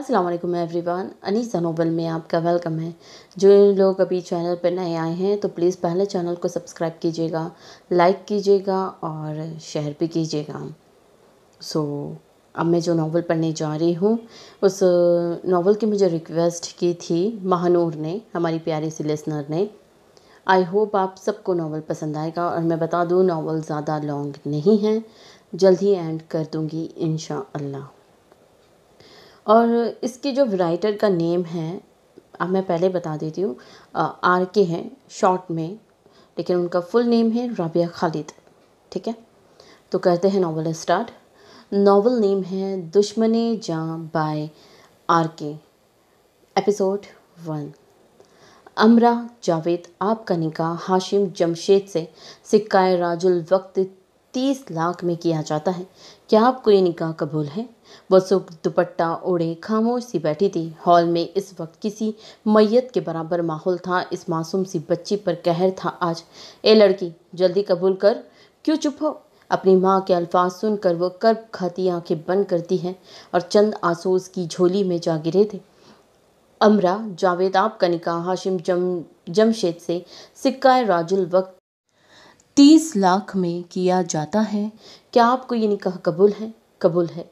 अस्सलाम वालेकुम everyone Anisa Nobel में आपका वेलकम है जो लोग अभी चैनल पर नए आए हैं तो प्लीज़ पहले चैनल को सब्सक्राइब कीजिएगा लाइक कीजिएगा और शेयर भी कीजिएगा सो so, अब मैं जो नावल पढ़ने जा रही हूँ उस नावल uh, की मुझे रिक्वेस्ट की थी महानूर ने हमारी प्यारी सी लिसनर ने आई होप आप सबको नावल पसंद आएगा और मैं बता दूँ नावल ज़्यादा लॉन्ग नहीं है जल्द ही एंड कर दूँगी इन और इसकी जो राइटर का नेम है अब मैं पहले बता देती हूँ आर के हैं शॉर्ट में लेकिन उनका फुल नेम है राबिया खालिद ठीक है तो कहते हैं नावल स्टार्ट नावल नेम है दुश्मन जहाँ by R K episode one Amra Javed आपका निकाह हाशिम जमशेद से सिक्का राजुल वक्त तीस लाख में किया जाता है क्या आपको ये निकाह कबूल है वो सुख दुपट्टा ओढ़े खामोश सी बैठी थी हॉल में इस वक्त किसी मैयत के बराबर माहौल था इस मासूम सी बच्ची पर कहर था आज ए लड़की जल्दी कबूल कर क्यों चुप हो अपनी माँ के अल्फाज सुनकर वो कर्ब खाती आंखें बंद करती हैं और चंद आंसू उसकी झोली में जा गिरे थे अमरा जावेद आप का निकाह हाशिम जम जमशेद से सिक्का राजुल वक्त तीस लाख में किया जाता है क्या आपको ये निकाह कबूल है कबूल है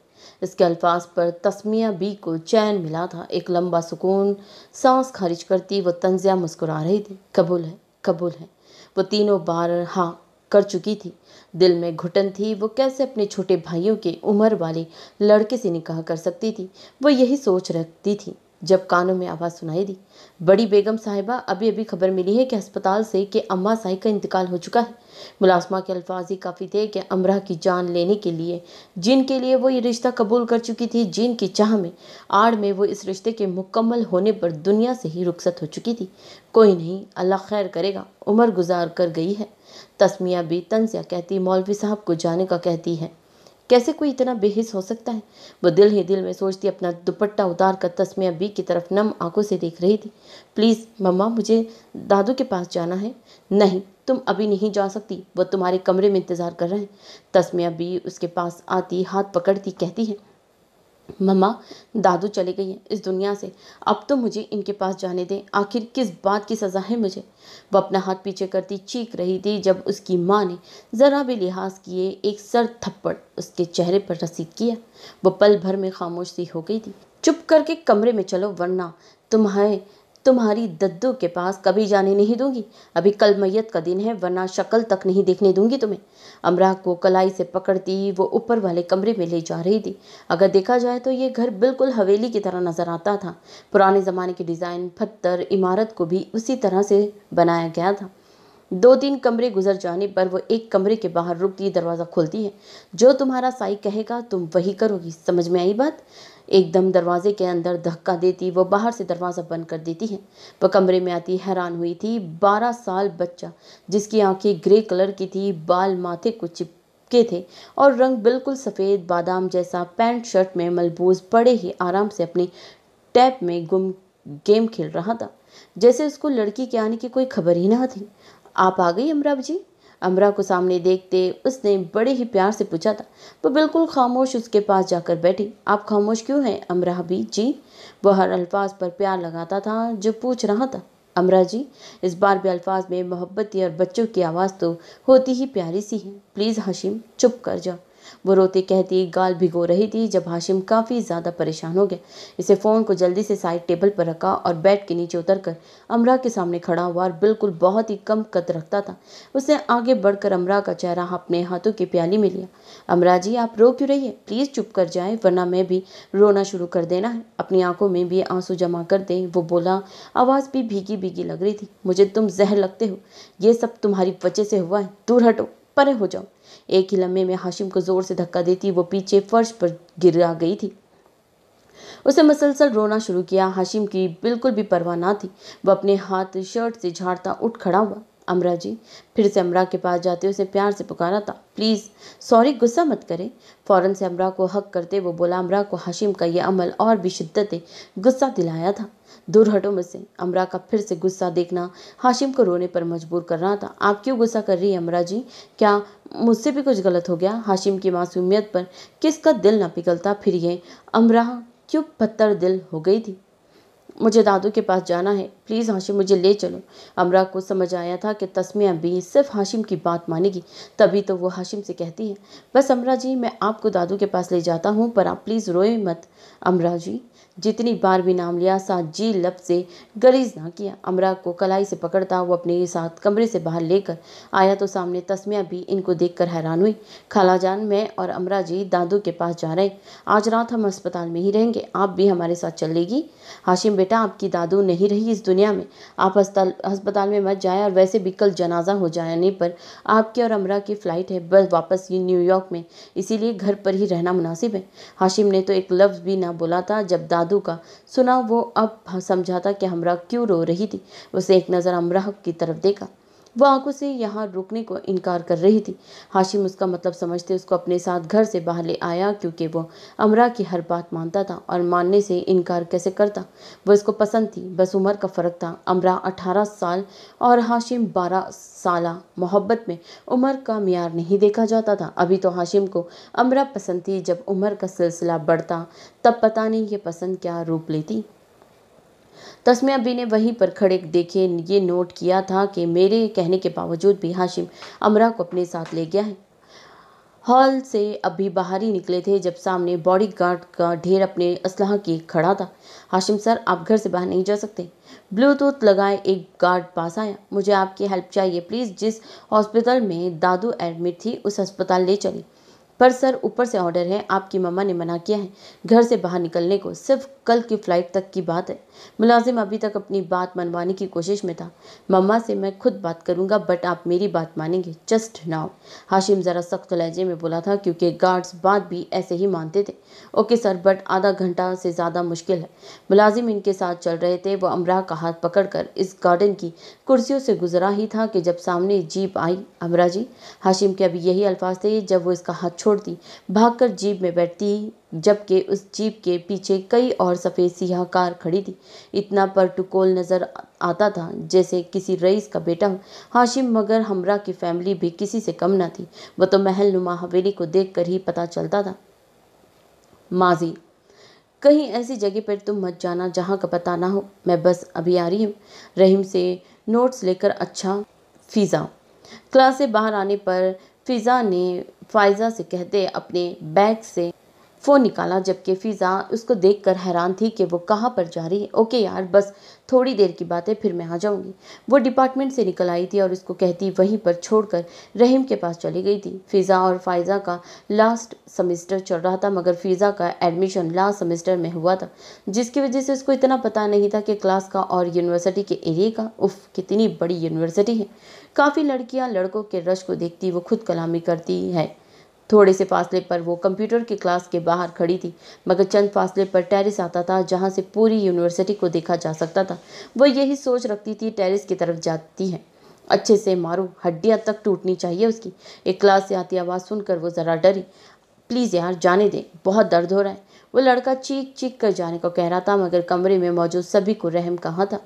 इसके अल्फाज पर तस्मिया बी को चैन मिला था एक लंबा सुकून सांस खारिज करती वो तंजिया मुस्कुरा रही थी कबूल है कबूल है वो तीनों बार हाँ कर चुकी थी दिल में घुटन थी वो कैसे अपने छोटे भाइयों के उम्र वाले लड़के से निकाह कर सकती थी वो यही सोच रखती थी जब कानों में आवाज़ सुनाई दी बड़ी बेगम साहिबा अभी अभी खबर मिली है कि अस्पताल से कि अम्मा साहिब का इंतकाल हो चुका है मुलाजमा के अल्फाज ही काफ़ी थे कि अमरा की जान लेने के लिए जिनके लिए वो ये रिश्ता कबूल कर चुकी थी जिनकी चाह में आड़ में वो इस रिश्ते के मुकम्मल होने पर दुनिया से ही रुखसत हो चुकी थी कोई नहीं अल्लाह खैर करेगा उम्र गुजार कर गई है तस्मिया भी तंजिया कहती मौलवी साहब को जाने का कहती है कैसे कोई इतना बेहिस हो सकता है वो दिल ही दिल में सोचती अपना दुपट्टा उतार कर तस्मिया बी की तरफ नम आंखों से देख रही थी प्लीज़ मम्मा मुझे दादू के पास जाना है नहीं तुम अभी नहीं जा सकती वो तुम्हारे कमरे में इंतज़ार कर रहे हैं तस्मिया बी उसके पास आती हाथ पकड़ती कहती है मम्मा दादू चले गई हैं इस दुनिया से अब तो मुझे इनके पास जाने दें आखिर किस बात की सज़ा है मुझे वह अपना हाथ पीछे करती चीख रही थी जब उसकी माँ ने ज़रा भी लिहाज किए एक सर थप्पड़ उसके चेहरे पर रसीद किया वो पल भर में खामोश सी हो गई थी चुप करके कमरे में चलो वरना तुम्हें तुम्हारी दद्दू के पास कभी जाने नहीं दूंगी अभी कल मैयत का दिन है वरना शक्ल तक नहीं देखने दूंगी तुम्हें अमराह को कलाई से पकड़ती वो ऊपर वाले कमरे में ले जा रही थी अगर देखा जाए तो ये घर बिल्कुल हवेली की तरह नज़र आता था पुराने ज़माने के डिज़ाइन पत्थर इमारत को भी उसी तरह से बनाया गया था दो तीन कमरे गुजर जाने पर वो एक कमरे के बाहर रुकती दरवाज़ा खोलती है जो तुम्हारा साई कहेगा तुम वही करोगी समझ में आई बात एकदम दरवाजे के अंदर धक्का देती वो बाहर से दरवाज़ा बंद कर देती है वह कमरे में आती हैरान हुई थी बारह साल बच्चा जिसकी आंखें ग्रे कलर की थी बाल माथे को चिपके थे और रंग बिल्कुल सफ़ेद बादाम जैसा पैंट शर्ट में मलबूज बड़े ही आराम से अपने टैप में गुम गेम खेल रहा था जैसे उसको लड़की के आने की कोई खबर ही ना थी आप आ गई अमराव जी अमरा को सामने देखते उसने बड़े ही प्यार से पूछा था वो बिल्कुल खामोश उसके पास जाकर बैठी आप खामोश क्यों हैं अमरा भी जी वह हर अल्फाज पर प्यार लगाता था जो पूछ रहा था अमरा जी इस बार भी अल्फाज में मोहब्बत और बच्चों की आवाज़ तो होती ही प्यारी सी है प्लीज़ हशीम चुप कर जाओ वो रोती कहती गाल भिगो रही थी जब हाशिम काफ़ी ज़्यादा परेशान हो गया इसे फ़ोन को जल्दी से साइड टेबल पर रखा और बेड के नीचे उतर कर अमरा के सामने खड़ा हुआ और बिल्कुल बहुत ही कम कद रखता था उसने आगे बढ़कर अमरा का चेहरा अपने हाथों की प्याली में लिया अमरा जी आप रो क्यों रही है प्लीज़ चुप कर जाए वरना मैं भी रोना शुरू कर देना है अपनी आंखों में भी आंसू जमा कर दें वो बोला आवाज़ भी भीगी भीगी लग रही थी मुझे तुम जहर लगते हो ये सब तुम्हारी वजह से हुआ है दूर हटो परे हो जाओ एक ही लम्हे में हाशिम को ज़ोर से धक्का देती वो पीछे फर्श पर गिर गई थी उसे मसलसल रोना शुरू किया हाशिम की बिल्कुल भी परवाह ना थी वह अपने हाथ शर्ट से झाड़ता उठ खड़ा हुआ अमरा जी फिर से अमरा के पास जाते उसे प्यार से पुकारा था प्लीज़ सॉरी गुस्सा मत करें फ़ौरन से अमरा को हक करते वो बोला अमरा को हाशिम का ये अमल और भी शिद्दत गुस्सा दिलाया था दूर हटो मुझसे अमरा का फिर से गुस्सा देखना हाशिम को रोने पर मजबूर कर रहा था आप क्यों गुस्सा कर रही है अमरा जी क्या मुझसे भी कुछ गलत हो गया हाशिम की मासूमियत पर किसका दिल ना पिघलता फिर ये अमरा क्यों पत्थर दिल हो गई थी मुझे दादू के पास जाना है प्लीज़ हाशिम मुझे ले चलो अमरा को समझ आया था कि तस्मिया भी सिर्फ हाशिम की बात मानेगी तभी तो वो हाशिम से कहती है बस अमरा जी मैं आपको दादू के पास ले जाता हूँ पर आप प्लीज़ रोए मत अमरा जी जितनी बार भी नाम लिया जी लप से गरीज ना किया अमरा को कलाई से पकड़ता वो अपने साथ कमरे से बाहर लेकर आया तो सामने तस्मिया भी इनको देखकर हैरान हुई खालाजान मैं और अमरा जी दादू के पास जा रहे आज रात हम अस्पताल में ही रहेंगे आप भी हमारे साथ चलेगी हाशिम बेटा आपकी दादू नहीं रही इस दुनिया में आप अस्पताल में मत जाए और वैसे भी कल जनाजा हो जाने पर आपके और अमरा की फ़्लाइट है बस वापस ये न्यूयॉर्क में इसीलिए घर पर ही रहना मुनासिब है हाशिम ने तो एक लफ्ज़ भी ना बोला था जब दादू जादू का सुना वो अब समझाता कि हमरा क्यों रो रही थी उसे एक नज़र अमराह की तरफ देखा वह आंखों से यहाँ रुकने को इनकार कर रही थी हाशिम उसका मतलब समझते उसको अपने साथ घर से बाहर ले आया क्योंकि वह अमरा की हर बात मानता था और मानने से इनकार कैसे करता वह इसको पसंद थी बस उम्र का फ़र्क था अमरा अठारह साल और हाशिम बारह साल मोहब्बत में उम्र का मैार नहीं देखा जाता था अभी तो हाशिम को अमरा पसंद थी जब उम्र का सिलसिला बढ़ता तब पता नहीं ये पसंद क्या रूप लेती तस्मिया बी ने वहीं पर खड़े देखे ये नोट किया था कि मेरे कहने के बावजूद भी हाशिम अमरा को अपने साथ ले गया है हॉल से अभी बाहर ही निकले थे जब सामने बॉडीगार्ड का ढेर अपने असलाह की खड़ा था हाशिम सर आप घर से बाहर नहीं जा सकते ब्लूटूथ लगाए एक गार्ड पास आया मुझे आपकी हेल्प चाहिए प्लीज़ जिस हॉस्पिटल में दादू एडमिट थी उस अस्पताल ले चली पर सर ऊपर से ऑर्डर है आपकी मम्मा ने मना किया है घर से बाहर निकलने को सिर्फ कल की फ़्लाइट तक की बात है मुलाजिम अभी तक अपनी बात मनवाने की कोशिश में था मम्मा से मैं खुद बात करूंगा बट आप मेरी बात मानेंगे जस्ट नाउ हाशिम ज़रा सख्त लहजे में बोला था क्योंकि गार्ड्स बात भी ऐसे ही मानते थे ओके सर बट आधा घंटा से ज़्यादा मुश्किल है मुलाजिम इनके साथ चल रहे थे वो अमराह का हाथ पकड़ इस गार्डन की कुर्सियों से गुजरा ही था कि जब सामने जीप आई अमरा जी हाशिम के अभी यही अल्फाज थे जब वो इसका हाथ छोड़ छोड़ती भागकर जीप में बैठती जबकि उस जीप के पीछे कई और सफ़ेद सियाह कार खड़ी थी इतना पर्टुकोल नज़र आता था जैसे किसी रईस का बेटा हो हाशिम मगर हमरा की फैमिली भी किसी से कम ना थी वह तो महल नुमा हवेली को देख ही पता चलता था माजी कहीं ऐसी जगह पर तुम मत जाना जहाँ का पता ना हो मैं बस अभी आ रही हूँ रहीम से नोट्स लेकर अच्छा फीज़ा क्लास से बाहर आने पर फिज़ा ने फायजा से कहते अपने बैग से फ़ोन निकाला जबकि फ़िज़ा उसको देखकर हैरान थी कि वो कहाँ पर जा रही है ओके यार बस थोड़ी देर की बात है फिर मैं आ जाऊँगी वो डिपार्टमेंट से निकल आई थी और उसको कहती वहीं पर छोड़कर रहीम के पास चली गई थी फ़िज़ा और फायज़ा का लास्ट सेमेस्टर चल रहा था मगर फ़िज़ा का एडमिशन लास्ट सेमेस्टर में हुआ था जिसकी वजह से उसको इतना पता नहीं था कि क्लास का और यूनिवर्सिटी के एरिए का उफ कितनी बड़ी यूनिवर्सिटी है काफ़ी लड़कियाँ लड़कों के रश को देखती वो खुद कलामी करती है थोड़े से फासले पर वो कंप्यूटर की क्लास के बाहर खड़ी थी मगर चंद फासले पर टेरिस आता था जहाँ से पूरी यूनिवर्सिटी को देखा जा सकता था वो यही सोच रखती थी टेरिस की तरफ जाती है अच्छे से मारो हड्डियाँ तक टूटनी चाहिए उसकी एक क्लास से आती आवाज़ सुनकर वो ज़रा डरी प्लीज़ यार जाने दें बहुत दर्द हो रहा है वो लड़का चीख चीख कर जाने को कह रहा था मगर कमरे में मौजूद सभी को रहम कहाँ था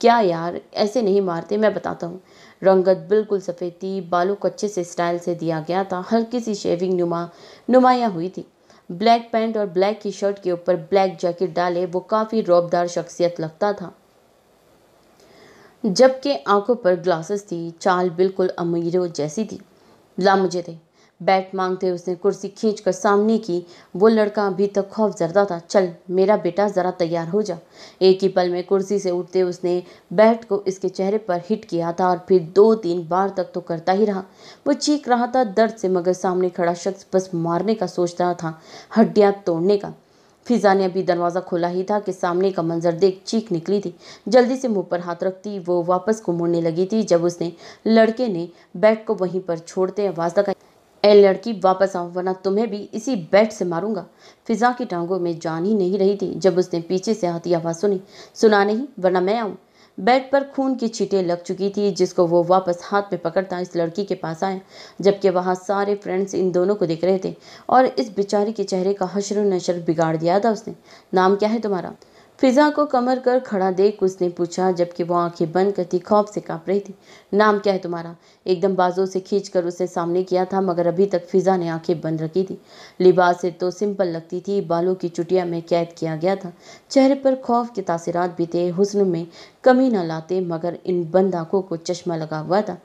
क्या यार ऐसे नहीं मारते मैं बताता हूँ रंगत बिल्कुल सफ़ेद थी बालों को अच्छे से स्टाइल से दिया गया था हल्की सी शेविंग नुमा नुमाया हुई थी ब्लैक पैंट और ब्लैक की शर्ट के ऊपर ब्लैक जैकेट डाले वो काफ़ी रौबदार शख्सियत लगता था जबकि आंखों पर ग्लासेस थी चाल बिल्कुल अमीरों जैसी थी लामुझे थे बैट मांगते उसने कुर्सी खींच कर सामने की वो लड़का अभी तक खौफ जरदा था चल मेरा बेटा ज़रा तैयार हो जा एक ही पल में कुर्सी से उठते उसने बैट को इसके चेहरे पर हिट किया था और फिर दो तीन बार तक तो करता ही रहा वो चीख रहा था दर्द से मगर सामने खड़ा शख्स बस मारने का सोच रहा था हड्डियाँ तोड़ने का फिजा ने अभी दरवाज़ा खोला ही था कि सामने का मंजर देख चीख निकली थी जल्दी से मुंह पर हाथ रखती वो वापस को मुड़ने लगी थी जब उसने लड़के ने बैट को वहीं पर छोड़ते आवाज़ लगाई ए लड़की वापस आओ वरना तुम्हें भी इसी बेड से मारूंगा फिजा की टांगों में जान ही नहीं रही थी जब उसने पीछे से आती आवाज़ सुनी सुना नहीं वरना मैं आऊँ बेड पर खून की छीटें लग चुकी थी जिसको वो वापस हाथ में पकड़ता इस लड़की के पास आया जबकि वहाँ सारे फ्रेंड्स इन दोनों को देख रहे थे और इस बेचारी के चेहरे का हशर नशर बिगाड़ दिया था उसने नाम क्या है तुम्हारा फिजा को कमर कर खड़ा देख उसने पूछा जबकि वो आंखें बंद करती खौफ से कांप रही थी नाम क्या है तुम्हारा एकदम बाजों से खींच कर उसने सामने किया था मगर अभी तक फिजा ने आंखें बंद रखी थी लिबास से तो सिंपल लगती थी बालों की चुटिया में कैद किया गया था चेहरे पर खौफ के तासरात भी थे हुस्न में कमी न लाते मगर इन बंद आंखों को चश्मा लगा हुआ था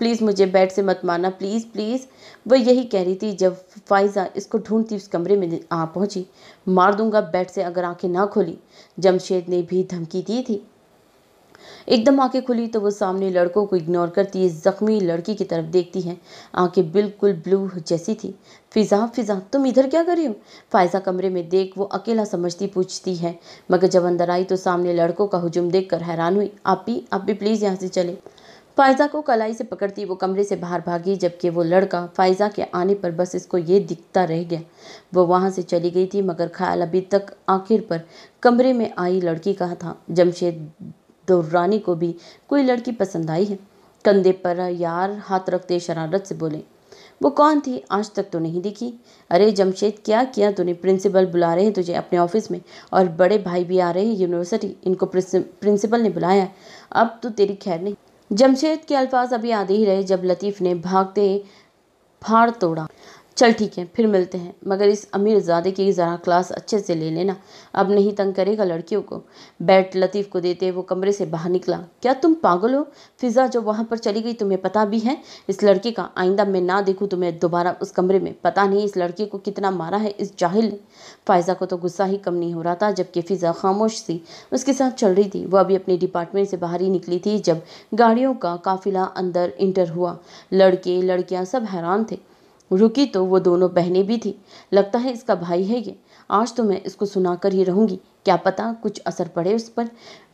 प्लीज़ मुझे बेड से मत मारना प्लीज़ प्लीज़ वह यही कह रही थी जब फाइजा इसको ढूंढती उस कमरे में आ पहुंची मार दूंगा बेड से अगर आंखें ना खोली जमशेद ने भी धमकी दी थी एकदम आंखें खुली तो वो सामने लड़कों को इग्नोर करती है ज़ख्मी लड़की की तरफ देखती है आंखें बिल्कुल ब्लू जैसी थी फिज़ा फिज़ा तुम इधर क्या कर रही हो फायजा कमरे में देख वो अकेला समझती पूछती है मगर जब अंदर आई तो सामने लड़कों का हुजूम देखकर हैरान हुई आप भी आप भी प्लीज़ यहाँ से चले फायजा को कलाई से पकड़ती वो कमरे से बाहर भागी जबकि वो लड़का फायजा के आने पर बस इसको ये दिखता रह गया वो वहाँ से चली गई थी मगर ख्याल अभी तक आखिर पर कमरे में आई लड़की का था जमशेद दुर्रानी को भी कोई लड़की पसंद आई है कंधे पर यार हाथ रखते शरारत से बोले वो कौन थी आज तक तो नहीं दिखी अरे जमशेद क्या किया तूने प्रिंसिपल बुला रहे हैं तुझे अपने ऑफिस में और बड़े भाई भी आ रहे हैं यूनिवर्सिटी इनको प्रिंसिपल ने बुलाया अब तो तेरी खैर नहीं जमशेद के अल्फाज अभी आधे ही रहे जब लतीफ़ ने भागते फाड़ तोड़ा चल ठीक है फिर मिलते हैं मगर इस अमीर ज्यादा की ज़रा क्लास अच्छे से ले लेना अब नहीं तंग करेगा लड़कियों को बैट लतीफ़ को देते वो कमरे से बाहर निकला क्या तुम पागल हो फिज़ा जो वहाँ पर चली गई तुम्हें पता भी है इस लड़के का आइंदा मैं ना देखूँ तुम्हें तो दोबारा उस कमरे में पता नहीं इस लड़के को कितना मारा है इस जाहिल ने फायज़ा को तो गुस्सा ही कम नहीं हो रहा था जबकि फ़िज़ा खामोश थी उसके साथ चल रही थी वह अभी अपने डिपार्टमेंट से बाहर ही निकली थी जब गाड़ियों का काफिला अंदर इंटर हुआ लड़के लड़कियाँ सब हैरान थे रुकी तो वो दोनों बहनें भी थी लगता है इसका भाई है ये आज तो मैं इसको सुनाकर ही रहूंगी क्या पता कुछ असर पड़े उस पर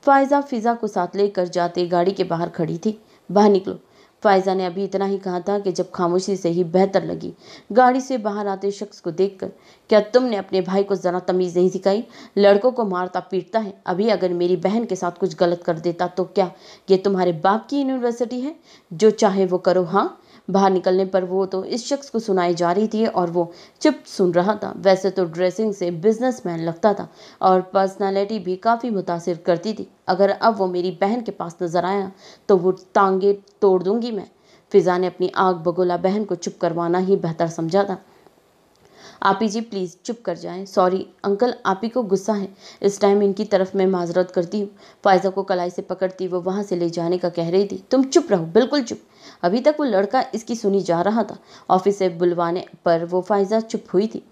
फायजा फिजा को साथ लेकर जाते गाड़ी के बाहर खड़ी थी बाहर निकलो फायजा ने अभी इतना ही कहा था कि जब खामोशी से ही बेहतर लगी गाड़ी से बाहर आते शख्स को देखकर क्या तुमने अपने भाई को ज़रा तमीज़ नहीं सिखाई लड़कों को मारता पीटता है अभी अगर मेरी बहन के साथ कुछ गलत कर देता तो क्या ये तुम्हारे बाप की यूनिवर्सिटी है जो चाहे वो करो हाँ बाहर निकलने पर वो तो इस शख्स को सुनाई जा रही थी और वो चुप सुन रहा था वैसे तो ड्रेसिंग से बिजनेसमैन लगता था और पर्सनालिटी भी काफ़ी मुतासर करती थी अगर अब वो मेरी बहन के पास नज़र आया तो वो टांगे तोड़ दूंगी मैं फिज़ा ने अपनी आग बगोला बहन को चुप करवाना ही बेहतर समझा था आपी जी प्लीज़ चुप कर जाएं सॉरी अंकल आप ही को गुस्सा है इस टाइम इनकी तरफ मैं माजरत करती हूँ फायजा को कलाई से पकड़ती वो वहाँ से ले जाने का कह रही थी तुम चुप रहो बिल्कुल चुप अभी तक वो लड़का इसकी सुनी जा रहा था ऑफिस से बुलवाने पर वो फायजा चुप हुई थी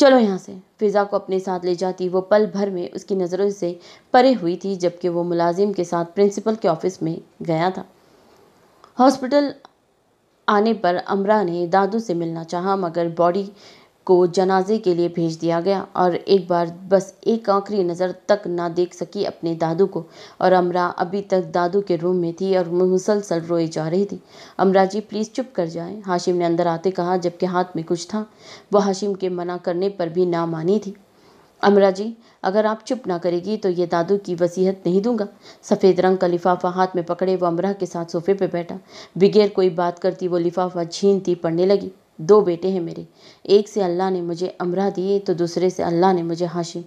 चलो यहाँ से फिज़ा को अपने साथ ले जाती वो पल भर में उसकी नज़रों से परे हुई थी जबकि वो मुलाजिम के साथ प्रिंसिपल के ऑफिस में गया था हॉस्पिटल आने पर अमरा ने दादू से मिलना चाहा मगर बॉडी को जनाजे के लिए भेज दिया गया और एक बार बस एक आखिरी नज़र तक ना देख सकी अपने दादू को और अमरा अभी तक दादू के रूम में थी और मुसलसल रोए जा रही थी अमरा जी प्लीज़ चुप कर जाए हाशिम ने अंदर आते कहा जबकि हाथ में कुछ था वह हाशिम के मना करने पर भी ना मानी थी अमरा जी अगर आप चुप ना करेगी तो ये दादू की वसीहत नहीं दूंगा सफ़ेद रंग का लिफाफा हाथ में पकड़े वो अमरा के साथ सोफे पर बैठा बगैर कोई बात करती वो लिफाफा छीनती पड़ने लगी दो बेटे हैं मेरे एक से अल्लाह ने मुझे अमरा दिए तो दूसरे से अल्लाह ने मुझे हाशिम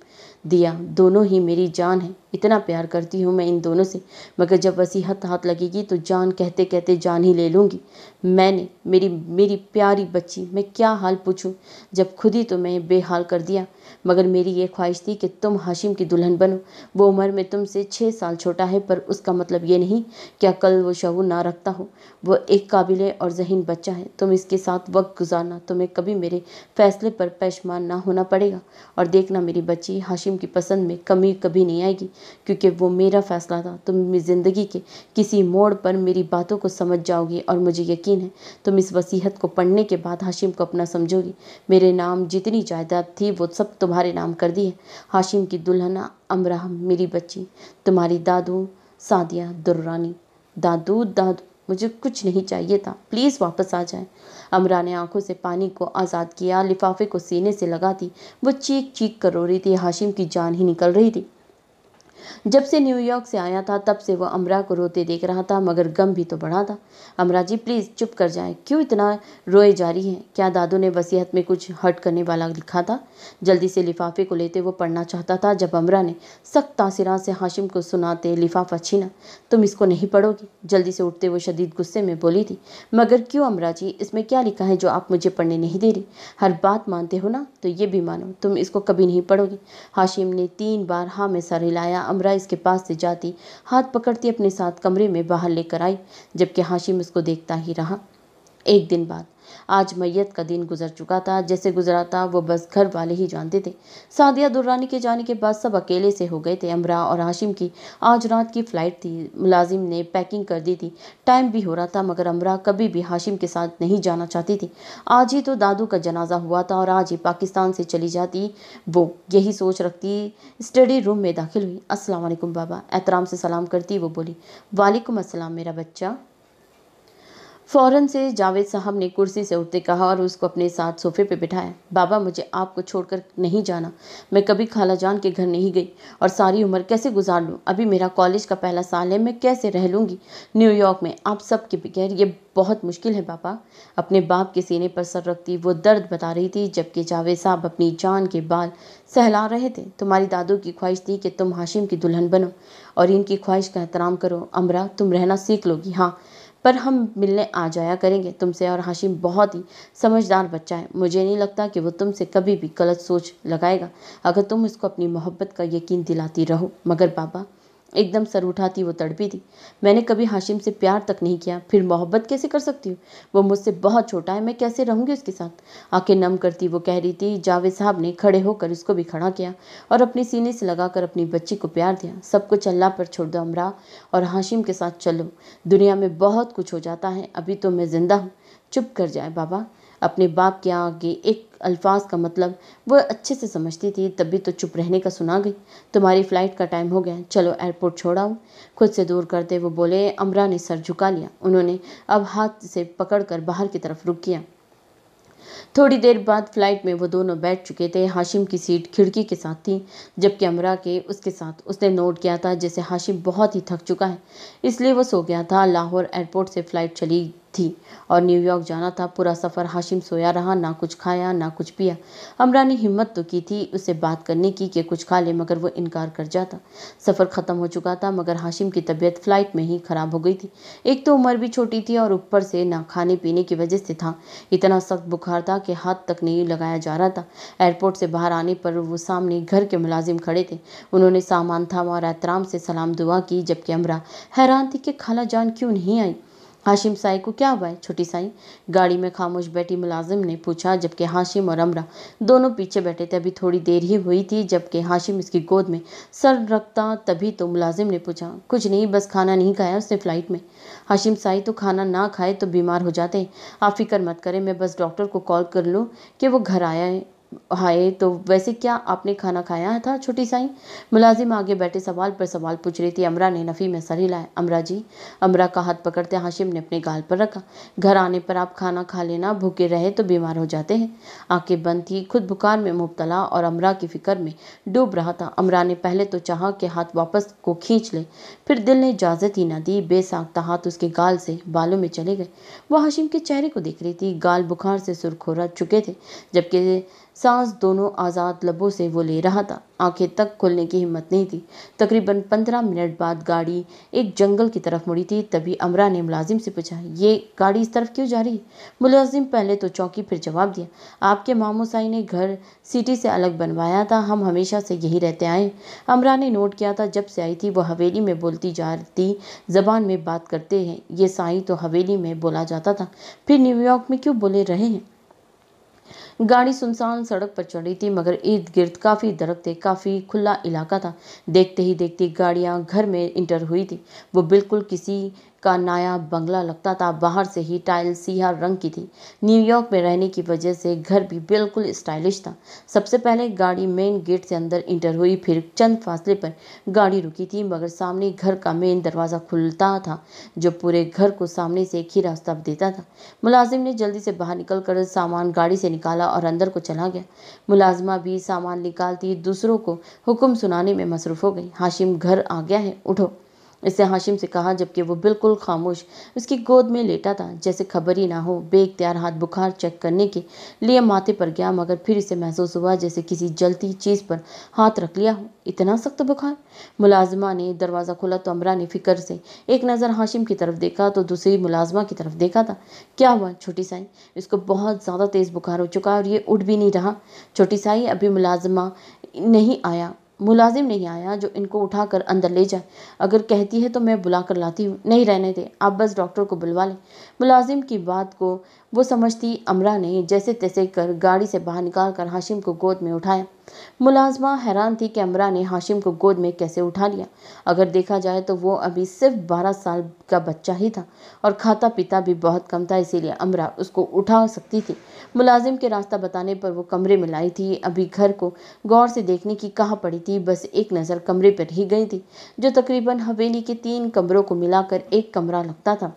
दिया दोनों ही मेरी जान है इतना प्यार करती हूँ मैं इन दोनों से मगर जब वसीहत हाथ लगेगी तो जान कहते कहते जान ही ले लूँगी मैंने मेरी मेरी प्यारी बच्ची मैं क्या हाल पूछूँ जब खुद ही तो मैं बेहाल कर दिया मगर मेरी ये ख्वाहिश थी कि तुम हाशिम की दुल्हन बनो वो उम्र में तुमसे छः साल छोटा है पर उसका मतलब ये नहीं क्या कल वो शऊर ना रखता हो वो एक काबिल और जहन बच्चा है तुम इसके साथ वक्त गुजारना तुम्हें कभी मेरे फैसले पर पेशमान ना होना पड़ेगा और देखना मेरी बच्ची हाशिम की पसंद में कमी कभी नहीं आएगी क्योंकि वो मेरा फैसला था तुम ज़िंदगी के किसी मोड़ पर मेरी बातों को समझ जाओगी और मुझे यकीन है तुम इस वसीहत को पढ़ने के बाद हाशिम को अपना समझोगी मेरे नाम जितनी जायदाद थी वो सब तुम तुम्हारे नाम कर दिए हाशिम की दुल्हना अमराह मेरी बच्ची तुम्हारी दादू सादिया दुर्रानी दादू दादू मुझे कुछ नहीं चाहिए था प्लीज़ वापस आ जाए अमरा ने आंखों से पानी को आज़ाद किया लिफाफे को सीने से लगा दी वो चीख चीख कर रो रही थी हाशिम की जान ही निकल रही थी जब से न्यूयॉर्क से आया था तब से वह अमरा को रोते देख रहा था मगर गम भी तो बढ़ा था अमरा जी प्लीज़ चुप कर जाए क्यों इतना रोए जा रही हैं क्या दादू ने वसीहत में कुछ हट करने वाला लिखा था जल्दी से लिफाफे को लेते वो पढ़ना चाहता था जब अमरा ने सख्त तासरा से हाशिम को सुनाते लिफाफा छीना तुम इसको नहीं पढ़ोगी जल्दी से उठते वो शदीद गुस्से में बोली थी मगर क्यों अमरा जी इसमें क्या लिखा है जो आप मुझे पढ़ने नहीं दे रही हर बात मानते हो ना तो ये भी मानो तुम इसको कभी नहीं पढ़ोगी हाशिम ने तीन बार हाँ में सर हिलाया अमरा इसके पास से जाती हाथ पकड़ती अपने साथ कमरे में बाहर लेकर आई जबकि हाशिम उसको देखता ही रहा एक दिन बाद आज मैयत का दिन गुजर चुका था जैसे गुजरा था वो बस घर वाले ही जानते थे सादिया दुर्रानी के जाने के बाद सब अकेले से हो गए थे अमरा और हाशिम की आज रात की फ़्लाइट थी मुलाजिम ने पैकिंग कर दी थी टाइम भी हो रहा था मगर अमरा कभी भी हाशिम के साथ नहीं जाना चाहती थी आज ही तो दादू का जनाजा हुआ था और आज ही पाकिस्तान से चली जाती वो यही सोच रखती स्टडी रूम में दाखिल हुई असलम बाबा एहतराम से सलाम करती वो बोली वालेकुम असलम मेरा बच्चा फौरन से जावेद साहब ने कुर्सी से उठते कहा और उसको अपने साथ सोफे पे बिठाया बाबा मुझे आपको छोड़कर नहीं जाना मैं कभी खाला जान के घर नहीं गई और सारी उम्र कैसे गुजार लूँ अभी मेरा कॉलेज का पहला साल है मैं कैसे रह लूँगी न्यूयॉर्क में आप सब के बगैर ये बहुत मुश्किल है पापा अपने बाप के सीने पर सर रखती वो दर्द बता रही थी जबकि जावेद साहब अपनी जान के बाल सहला रहे थे तुम्हारी दादू की ख्वाहिश थी कि तुम हाशिम की दुल्हन बनो और इनकी ख्वाहिश का एहतराम करो अमरा तुम रहना सीख लोगी हाँ पर हम मिलने आ जाया करेंगे तुमसे और हाशिम बहुत ही समझदार बच्चा है मुझे नहीं लगता कि वो तुमसे कभी भी गलत सोच लगाएगा अगर तुम उसको अपनी मोहब्बत का यकीन दिलाती रहो मगर बाबा एकदम सर उठाती वो तड़पी थी मैंने कभी हाशिम से प्यार तक नहीं किया फिर मोहब्बत कैसे कर सकती हूँ वो मुझसे बहुत छोटा है मैं कैसे रहूँगी उसके साथ आंखें नम करती वो कह रही थी जावेद साहब ने खड़े होकर उसको भी खड़ा किया और अपने सीने से लगाकर अपनी बच्ची को प्यार दिया सब कुछ अल्लाह पर छोड़ दो अमरा और हाशिम के साथ चलो दुनिया में बहुत कुछ हो जाता है अभी तो मैं ज़िंदा हूँ चुप कर जाए बाबा अपने बाप के आगे एक अल्फाज का मतलब वह अच्छे से समझती थी तभी तो चुप रहने का सुना गई तुम्हारी फ़्लाइट का टाइम हो गया चलो एयरपोर्ट छोड़ाओ खुद से दूर करते वो बोले अमरा ने सर झुका लिया उन्होंने अब हाथ से पकड़कर बाहर की तरफ रुक किया थोड़ी देर बाद फ्लाइट में वो दोनों बैठ चुके थे हाशिम की सीट खिड़की के साथ थी जबकि अमरा के उसके साथ उसने नोट किया था जैसे हाशिम बहुत ही थक चुका है इसलिए वो सो गया था लाहौर एयरपोर्ट से फ़्लाइट चली थी और न्यूयॉर्क जाना था पूरा सफ़र हाशिम सोया रहा ना कुछ खाया ना कुछ पिया अमरा ने हिम्मत तो की थी उससे बात करने की कि कुछ खा ले मगर वो इनकार कर जाता सफ़र ख़त्म हो चुका था मगर हाशिम की तबीयत फ़्लाइट में ही ख़राब हो गई थी एक तो उम्र भी छोटी थी और ऊपर से ना खाने पीने की वजह से था इतना सख्त बुखार था कि हाथ तक नहीं लगाया जा रहा था एयरपोर्ट से बाहर आने पर वो सामने घर के मुलाजिम खड़े थे उन्होंने सामान थामा और एहतराम से सलाम दुआ की जबकि अमरा हैरान थी कि खाला जान क्यों नहीं आई हाशिम साई को क्या हुआ है छोटी साई गाड़ी में खामोश बैठी मुलाजिम ने पूछा जबकि हाशिम और अमरा दोनों पीछे बैठे थे अभी थोड़ी देर ही हुई थी जबकि हाशिम इसकी गोद में सर रखता तभी तो मुलाजिम ने पूछा कुछ नहीं बस खाना नहीं खाया उसने फ़्लाइट में हाशिम साई तो खाना ना खाए तो बीमार हो जाते आप फिक्र मत करें मैं बस डॉक्टर को कॉल कर लूँ कि वो घर आया है हाय तो वैसे क्या आपने खाना खाया था छोटी साई मुलाजिम आगे बैठे सवाल पर सवाल पूछ रही थी अमरा ने नफ़ी में सर हिलाया अमरा जी अमरा का हाथ पकड़ते हाशिम ने अपने गाल पर रखा घर आने पर आप खाना खा लेना भूखे रहे तो बीमार हो जाते हैं आंखें बंद थी खुद बुखार में मुबतला और अमरा की फ़िक्र में डूब रहा था अमरा ने पहले तो चाह कि हाथ वापस को खींच ले फिर दिल ने इजाज़त ही ना दी बेसाखता हाथ उसके गाल से बालों में चले गए वह हाशिम के चेहरे को देख रही थी गाल बुखार से सुरखोरा चुके थे जबकि सांस दोनों आज़ाद लबों से वो ले रहा था आंखें तक खुलने की हिम्मत नहीं थी तकरीबन पंद्रह मिनट बाद गाड़ी एक जंगल की तरफ मुड़ी थी तभी अमरा ने मुलाजिम से पूछा ये गाड़ी इस तरफ क्यों जा रही है मुलाजिम पहले तो चौकी फिर जवाब दिया आपके मामू साई ने घर सिटी से अलग बनवाया था हम हमेशा से यही रहते आए अमरा ने नोट किया था जब से आई थी वह हवेली में बोलती जाती जबान में बात करते हैं ये साई तो हवेली में बोला जाता था फिर न्यूयॉर्क में क्यों बोले रहे हैं गाड़ी सुनसान सड़क पर चढ़ी थी मगर इर्द गिर्द काफ़ी थे काफ़ी खुला इलाका था देखते ही देखते गाड़ियां घर में इंटर हुई थी वो बिल्कुल किसी का नया बंगला लगता था बाहर से ही टाइल सीहा रंग की थी न्यूयॉर्क में रहने की वजह से घर भी बिल्कुल स्टाइलिश था सबसे पहले गाड़ी मेन गेट से अंदर इंटर हुई फिर चंद फासले पर गाड़ी रुकी थी मगर सामने घर का मेन दरवाज़ा खुलता था जो पूरे घर को सामने से एक ही रास्ता देता था मुलाजिम ने जल्दी से बाहर निकल कर सामान गाड़ी से निकाला और अंदर को चला गया मुलाजमा भी सामान निकालती दूसरों को हुक्म सुनाने में मसरूफ़ हो गई हाशिम घर आ गया है उठो इसे हाशिम से कहा जबकि वो बिल्कुल खामोश उसकी गोद में लेटा था जैसे खबर ही ना हो बेख्तियार हाथ बुखार चेक करने के लिए माथे पर गया मगर फिर इसे महसूस हुआ जैसे किसी जलती चीज़ पर हाथ रख लिया हो इतना सख्त बुखार मुलाजमा ने दरवाज़ा खोला तो अमरा ने फिक्र से एक नज़र हाशिम की तरफ देखा तो दूसरी मुलाजमा की तरफ देखा था क्या हुआ छोटी साई इसको बहुत ज़्यादा तेज़ बुखार हो चुका और ये उठ भी नहीं रहा छोटी साई अभी मुलाजमा नहीं आया मुलाज़िम नहीं आया जो इनको उठाकर अंदर ले जाए अगर कहती है तो मैं बुलाकर लाती हूँ नहीं रहने दे आप बस डॉक्टर को बुलवा लें मुलाज़िम की बात को वो समझती अमरा ने जैसे तैसे कर गाड़ी से बाहर निकाल कर हाशिम को गोद में उठाया मुलाजमा हैरान थी कि अमरा ने हाशिम को गोद में कैसे उठा लिया अगर देखा जाए तो वो अभी सिर्फ बारह साल का बच्चा ही था और खाता पीता भी बहुत कम था इसीलिए अमरा उसको उठा सकती थी मुलाजिम के रास्ता बताने पर वो कमरे में लाई थी अभी घर को गौर से देखने की कहा पड़ी थी बस एक नज़र कमरे पर ही गई थी जो तकरीबन हवेली के तीन कमरों को मिलाकर एक कमरा लगता था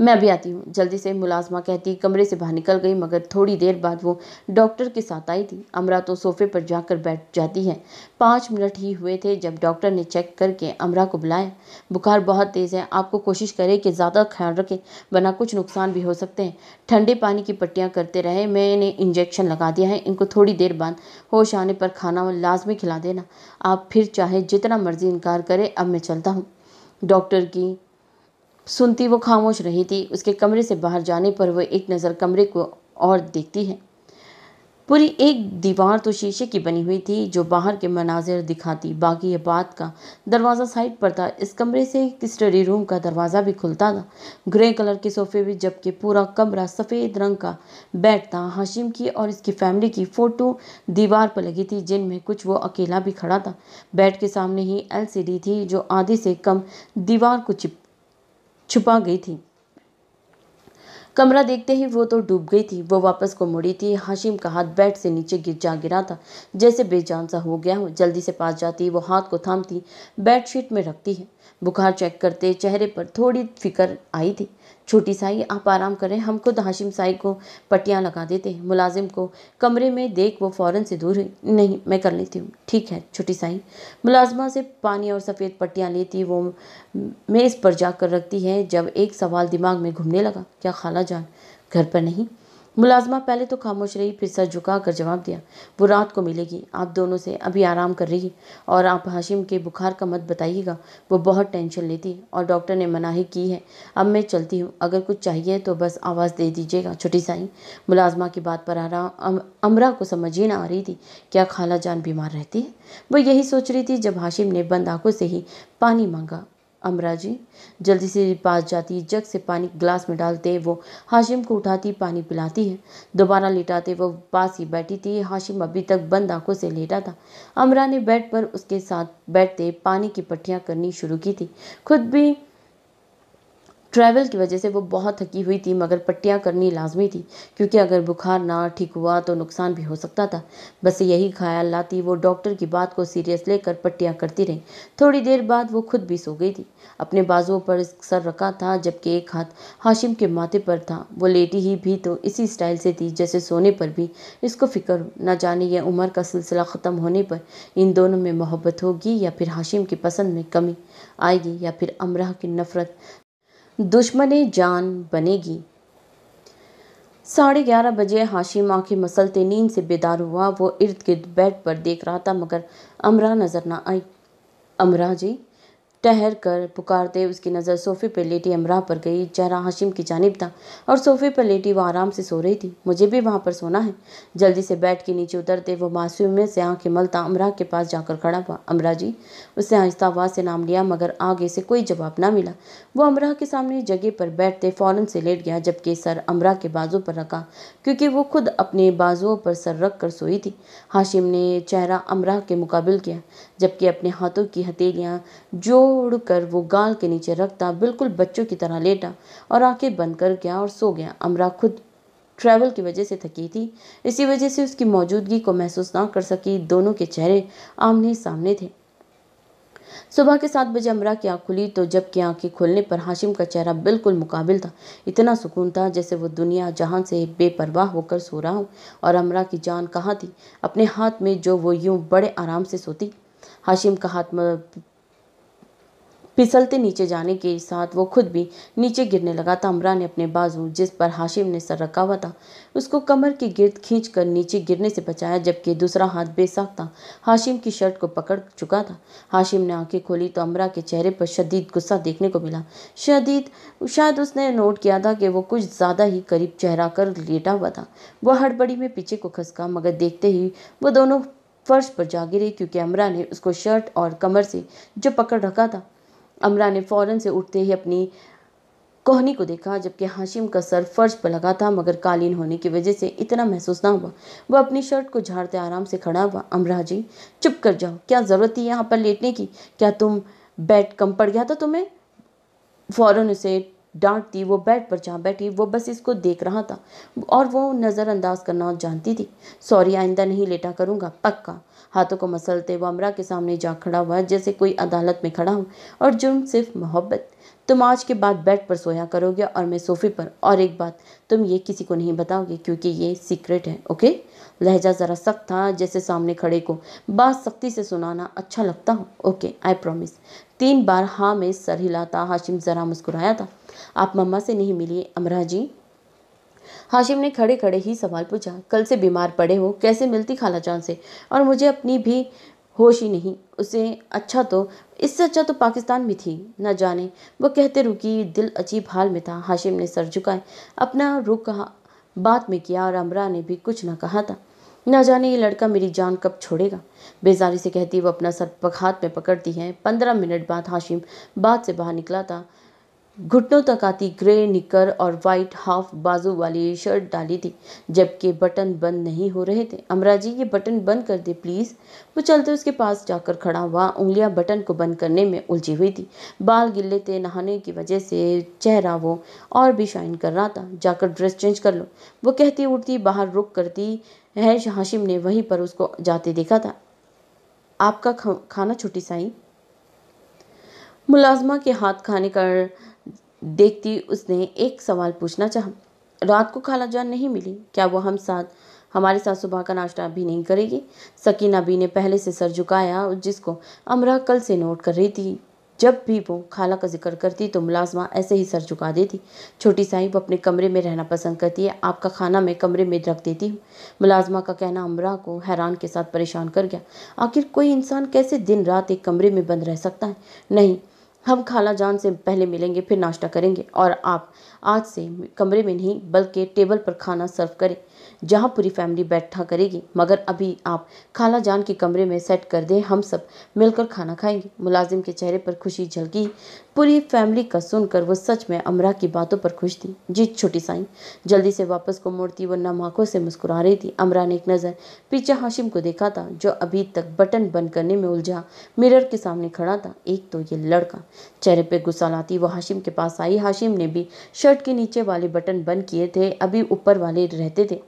मैं अभी आती हूँ जल्दी से मुलाजमा कहती कमरे से बाहर निकल गई मगर थोड़ी देर बाद वो डॉक्टर के साथ आई थी अमरा तो सोफे पर जाकर बैठ जाती है पाँच मिनट ही हुए थे जब डॉक्टर ने चेक करके अमरा को बुलाया बुखार बहुत तेज़ है आपको कोशिश करें कि ज़्यादा ख्याल रखें वरना कुछ नुकसान भी हो सकते हैं ठंडे पानी की पट्टियाँ करते रहे मैंने इंजेक्शन लगा दिया है इनको थोड़ी देर बाद होश आने पर खाना लाजमी खिला देना आप फिर चाहे जितना मर्जी इनकार करें अब मैं चलता हूँ डॉक्टर की सुनती वो खामोश रही थी उसके कमरे से बाहर जाने पर वह एक नज़र कमरे को और देखती है पूरी एक दीवार तो शीशे की बनी हुई थी जो बाहर के मनाजिर दिखाती बाकी ये बात का दरवाज़ा साइड पर था इस कमरे से एक स्टडी रूम का दरवाज़ा भी खुलता था ग्रे कलर के सोफे भी जबकि पूरा कमरा सफ़ेद रंग का बेड था हाशिम की और इसकी फैमिली की फ़ोटो दीवार पर लगी थी जिनमें कुछ वो अकेला भी खड़ा था बेड के सामने ही एल थी जो आधे से कम दीवार को चिप छुपा गई थी कमरा देखते ही वो तो डूब गई थी वो वापस को मुड़ी थी हाशिम का हाथ बेड से नीचे गिर जा गिरा था जैसे बेजान सा हो गया हो जल्दी से पास जाती वो हाथ को थामती बेडशीट में रखती है बुखार चेक करते चेहरे पर थोड़ी फिक्र आई थी छोटी साई आप आराम करें हम खुद हाशिम साई को पट्टियाँ लगा देते हैं मुलाजिम को कमरे में देख वो फ़ौरन से दूर हुई नहीं मैं कर लेती हूँ ठीक है छोटी साई मुलाजमा से पानी और सफ़ेद पट्टियाँ लेती वो मेज़ पर जाकर रखती है जब एक सवाल दिमाग में घूमने लगा क्या खाला जान घर पर नहीं मुलाजमा पहले तो खामोश रही फिर सर झुका कर जवाब दिया वो रात को मिलेगी आप दोनों से अभी आराम कर रही और आप हाशिम के बुखार का मत बताइएगा वो बहुत टेंशन लेती है और डॉक्टर ने मनाही की है अब मैं चलती हूँ अगर कुछ चाहिए तो बस आवाज़ दे दीजिएगा छोटी साई मुलाजमा की बात पर आ रहा अम, अमरा को समझ ही ना आ रही थी क्या खाला जान बीमार रहती है वो यही सोच रही थी जब हाशिम ने बंद आँखों से ही पानी मांगा अमरा जी जल्दी से पास जाती जग से पानी ग्लास में डालते वो हाशिम को उठाती पानी पिलाती है दोबारा लेटाते वो पास ही बैठी थी हाशिम अभी तक बंद आंखों से लेटा था अमरा ने बेड पर उसके साथ बैठते पानी की पट्टियाँ करनी शुरू की थी खुद भी ट्रैवल की वजह से वो बहुत थकी हुई थी मगर पट्टियाँ करनी लाजमी थी क्योंकि अगर बुखार ना ठीक हुआ तो नुकसान भी हो सकता था बस यही ख्याल लाती वो डॉक्टर की बात को सीरियस लेकर पट्टियाँ करती रही थोड़ी देर बाद वो खुद भी सो गई थी अपने बाजुओं पर सर रखा था जबकि एक हाथ हाशिम के माथे पर था वो लेटी ही भी तो इसी स्टाइल से थी जैसे सोने पर भी इसको फिक्र न जाने या उम्र का सिलसिला ख़त्म होने पर इन दोनों में मोहब्बत होगी या फिर हाशिम की पसंद में कमी आएगी या फिर अमराह की नफ़रत दुश्मन जान बनेगी साढ़े ग्यारह बजे हाशिम आँखें मसलते नींद से बेदार हुआ वो इर्द गिर्द बेड पर देख रहा था मगर अमरा नज़र ना आई अमरा जी ठहर कर पुकारते उसकी नज़र सोफ़े पर लेटी अमराह पर गई चेहरा हाशिम की जानब था और सोफ़े पर लेटी वह आराम से सो रही थी मुझे भी वहाँ पर सोना है जल्दी से बैठ के नीचे उतरते वो मासूमियत से आँखें मलता अमराह के पास जाकर खड़ा हुआ अमराह जी उससे आहिस्ता आवाज़ से नाम लिया मगर आगे से कोई जवाब ना मिला वो अमराह के सामने जगह पर बैठते फ़ौर से लेट गया जबकि सर अमराह के बाजू पर रखा क्योंकि वो खुद अपने बाजुओं पर सर रख कर सोई थी हाशिम ने चेहरा अमराह के मुकाबल किया जबकि अपने हाथों की हथेलियाँ जोड़ कर वो गाल के नीचे रखता बिल्कुल बच्चों की तरह लेटा और आंखें बंद कर गया और सो गया अमरा खुद ट्रैवल की वजह से थकी थी इसी वजह से उसकी मौजूदगी को महसूस ना कर सकी दोनों के चेहरे आमने सामने थे सुबह के सात बजे अमरा की आँख खुली तो जबकि आंखें खुलने पर हाशिम का चेहरा बिल्कुल मुकाबिल था इतना सुकून था जैसे वो दुनिया जहां से बेपरवाह होकर सो रहा हूँ और अमरा की जान कहाँ थी अपने हाथ में जो वो यूं बड़े आराम से सोती हाशिम का हाथ पिसलते नीचे जाने के साथ वो खुद भी नीचे गिरने लगा था अमरा ने अपने बाजू जिस पर हाशिम ने सर रखा हुआ था उसको कमर के गिर्द खींच कर नीचे गिरने से बचाया जबकि दूसरा हाथ बेसाख था हाशिम की शर्ट को पकड़ चुका था हाशिम ने आंखें खोली तो अमरा के चेहरे पर शदीद गुस्सा देखने को मिला शदीद शायद उसने नोट किया था कि वो कुछ ज़्यादा ही करीब चेहरा कर लेटा हुआ था वह हड़बड़ी में पीछे को खसका मगर देखते ही वो दोनों फर्श पर जा गिरी क्योंकि अमरा ने उसको शर्ट और कमर से जो पकड़ रखा था अमरा ने फ़ौरन से उठते ही अपनी कोहनी को देखा जबकि हाशिम का सर फर्श पर लगा था मगर कालीन होने की वजह से इतना महसूस ना हुआ वह अपनी शर्ट को झाड़ते आराम से खड़ा हुआ अमरा जी चुप कर जाओ क्या ज़रूरत थी यहाँ पर लेटने की क्या तुम बेड कम पड़ गया था तुम्हें फ़ौरन उसे डांटती वो बेड पर जहाँ बैठी वो बस इसको देख रहा था और वो नज़रअंदाज करना जानती थी सॉरी आइंदा नहीं लेटा करूँगा पक्का हाथों को मसलते वो अमरा के सामने जा खड़ा हुआ जैसे कोई अदालत में खड़ा हूँ और जुर्म सिर्फ मोहब्बत तुम आज के बाद बेड पर सोया करोगे और मैं सोफे पर और एक बात तुम ये किसी को नहीं बताओगे क्योंकि ये सीक्रेट है ओके लहजा ज़रा सख्त था जैसे सामने खड़े को बात सख्ती से सुनाना अच्छा लगता हो ओके आई प्रॉमिस तीन बार हाँ मैं सर हिलाता हाशिम ज़रा मुस्कुराया था आप मम्मा से नहीं मिलिए अमरा जी हाशिम ने खड़े खड़े ही सवाल पूछा कल से बीमार पड़े हो कैसे मिलती खाला जान से और मुझे अपनी भी होश ही नहीं उसे अच्छा तो इससे अच्छा तो पाकिस्तान में थी न जाने वो कहते रुकी दिल अजीब हाल में था हाशिम ने सर झुकाए अपना रुख कहा बात में किया और अमरा ने भी कुछ ना कहा था ना जाने ये लड़का मेरी जान कब छोड़ेगा बेजारी से कहती वो अपना सर हाथ में पकड़ती है पंद्रह मिनट बाद हाशिम बात से बाहर निकला था घुटनों तक आती ग्रे निकर और वाइट हाफ बाजू वाली शर्ट डाली थी जबकि बटन बंद नहीं हो रहे थे अमरा जी ये बटन बंद कर दे प्लीज़ वो चलते उसके पास जाकर खड़ा हुआ उंगलियां बटन को बंद करने में उलझी हुई थी बाल गिले थे नहाने की वजह से चेहरा वो और भी शाइन कर रहा था जाकर ड्रेस चेंज कर लो वो कहती उठती बाहर रुक करती है हाशिम ने वहीं पर उसको जाते देखा था आपका खाना छोटी साई मुलाजमा के हाथ खाने का देखती उसने एक सवाल पूछना चाहा रात को खाला जान नहीं मिली क्या वो हम साथ हमारे साथ सुबह का नाश्ता भी नहीं करेगी सकीना बी ने पहले से सर झुकाया जिसको अमरा कल से नोट कर रही थी जब भी वो खाला का जिक्र करती तो मुलाजमा ऐसे ही सर झुका देती छोटी साहिब अपने कमरे में रहना पसंद करती है आपका खाना मैं कमरे में रख देती हूँ मुलाजमा का कहना अमरा को हैरान के साथ परेशान कर गया आखिर कोई इंसान कैसे दिन रात एक कमरे में बंद रह सकता है नहीं हम खाला जान से पहले मिलेंगे फिर नाश्ता करेंगे और आप आज से कमरे में नहीं बल्कि टेबल पर खाना सर्व करें जहाँ पूरी फैमिली बैठा करेगी मगर अभी आप खाला जान के कमरे में सेट कर दें हम सब मिलकर खाना खाएंगे मुलाजिम के चेहरे पर खुशी झलकी पूरी फैमिली का सुनकर वो सच में अमरा की बातों पर खुश थी जी छोटी साई जल्दी से वापस को मुड़ती वरना नामाकों से मुस्कुरा रही थी अमरा ने एक नज़र पीछे हाशिम को देखा था जो अभी तक बटन बंद करने में उलझा मिरर के सामने खड़ा था एक तो ये लड़का चेहरे पर गुस्सा लाती वो हाशिम के पास आई हाशिम ने भी शर्ट के नीचे वाले बटन बंद किए थे अभी ऊपर वाले रहते थे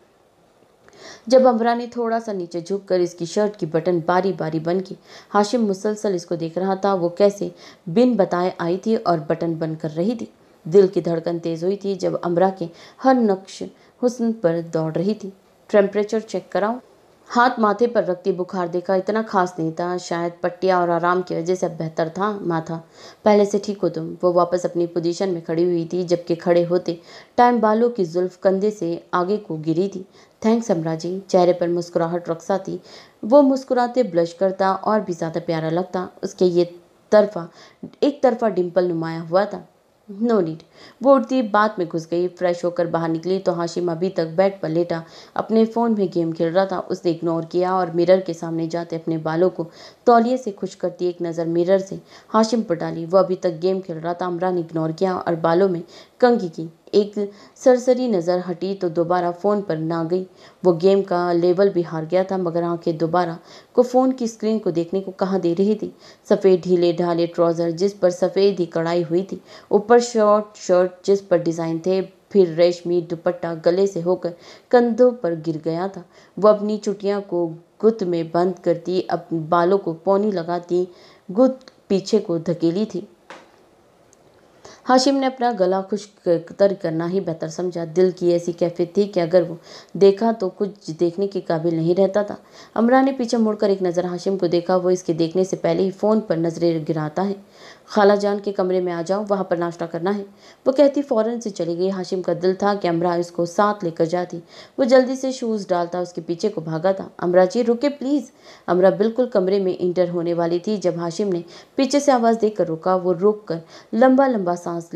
जब अमरा ने थोड़ा सा नीचे झुककर इसकी शर्ट की बटन बारी बारी बन की हाशिम मुसलसल इसको देख रहा था वो कैसे बिन बताए आई थी और बटन बन कर रही थी दिल की धड़कन तेज़ हुई थी जब अमरा के हर नक्श हुसन पर दौड़ रही थी टेम्परेचर चेक कराऊँ हाथ माथे पर रखती बुखार देखा इतना खास नहीं था शायद पट्टिया और आराम की वजह से अब बेहतर था माथा पहले से ठीक हो तुम वो वापस अपनी पोजीशन में खड़ी हुई थी जबकि खड़े होते टाइम बालों की जुल्फ कंधे से आगे को गिरी थी थैंक्स अमरा जी चेहरे पर मुस्कुराहट थी वो मुस्कुराते ब्लश करता और भी ज़्यादा प्यारा लगता उसके ये तरफा एक तरफा डिम्पल नुमाया हुआ था नो नीड वो उठती बात में घुस गई फ्रेश होकर बाहर निकली तो हाशिम अभी तक बेड पर लेटा अपने फ़ोन में गेम खेल रहा था उसने इग्नोर किया और मिरर के सामने जाते अपने बालों को तौलिए से खुश करती एक नज़र मिरर से हाशिम पर डाली वो अभी तक गेम खेल रहा था अमरा ने इग्नोर किया और बालों में कंगी की एक सरसरी नज़र हटी तो दोबारा फ़ोन पर ना गई वो गेम का लेवल भी हार गया था मगर आंखें दोबारा को फ़ोन की स्क्रीन को देखने को कहाँ दे रही थी सफ़ेद ढीले ढाले ट्राउज़र जिस पर सफ़ेद ही कढ़ाई हुई थी ऊपर शॉर्ट शर्ट जिस पर डिज़ाइन थे फिर रेशमी दुपट्टा गले से होकर कंधों पर गिर गया था वह अपनी चुटियाँ को गुत में बंद करती अपने बालों को पौनी लगाती गुत पीछे को धकेली थी हाशिम ने अपना गला खुश तर करना ही बेहतर समझा दिल की ऐसी कैफियत थी कि अगर वो देखा तो कुछ देखने के काबिल नहीं रहता था अमरा ने पीछे मुड़कर एक नज़र हाशिम को देखा वो इसके देखने से पहले ही फ़ोन पर नज़रें गिराता है खाला जान के कमरे में आ जाओ वहाँ पर नाश्ता करना है वो कहती फ़ौरन से चली गई हाशिम का दिल था कि अमरा इसको साथ लेकर जाती वो जल्दी से शूज़ डालता उसके पीछे को भागा था अमरा जी रुके प्लीज़ अमरा बिल्कुल कमरे में इंटर होने वाली थी जब हाशिम ने पीछे से आवाज़ देख रुका वो रुक कर लंबा लंबा सांस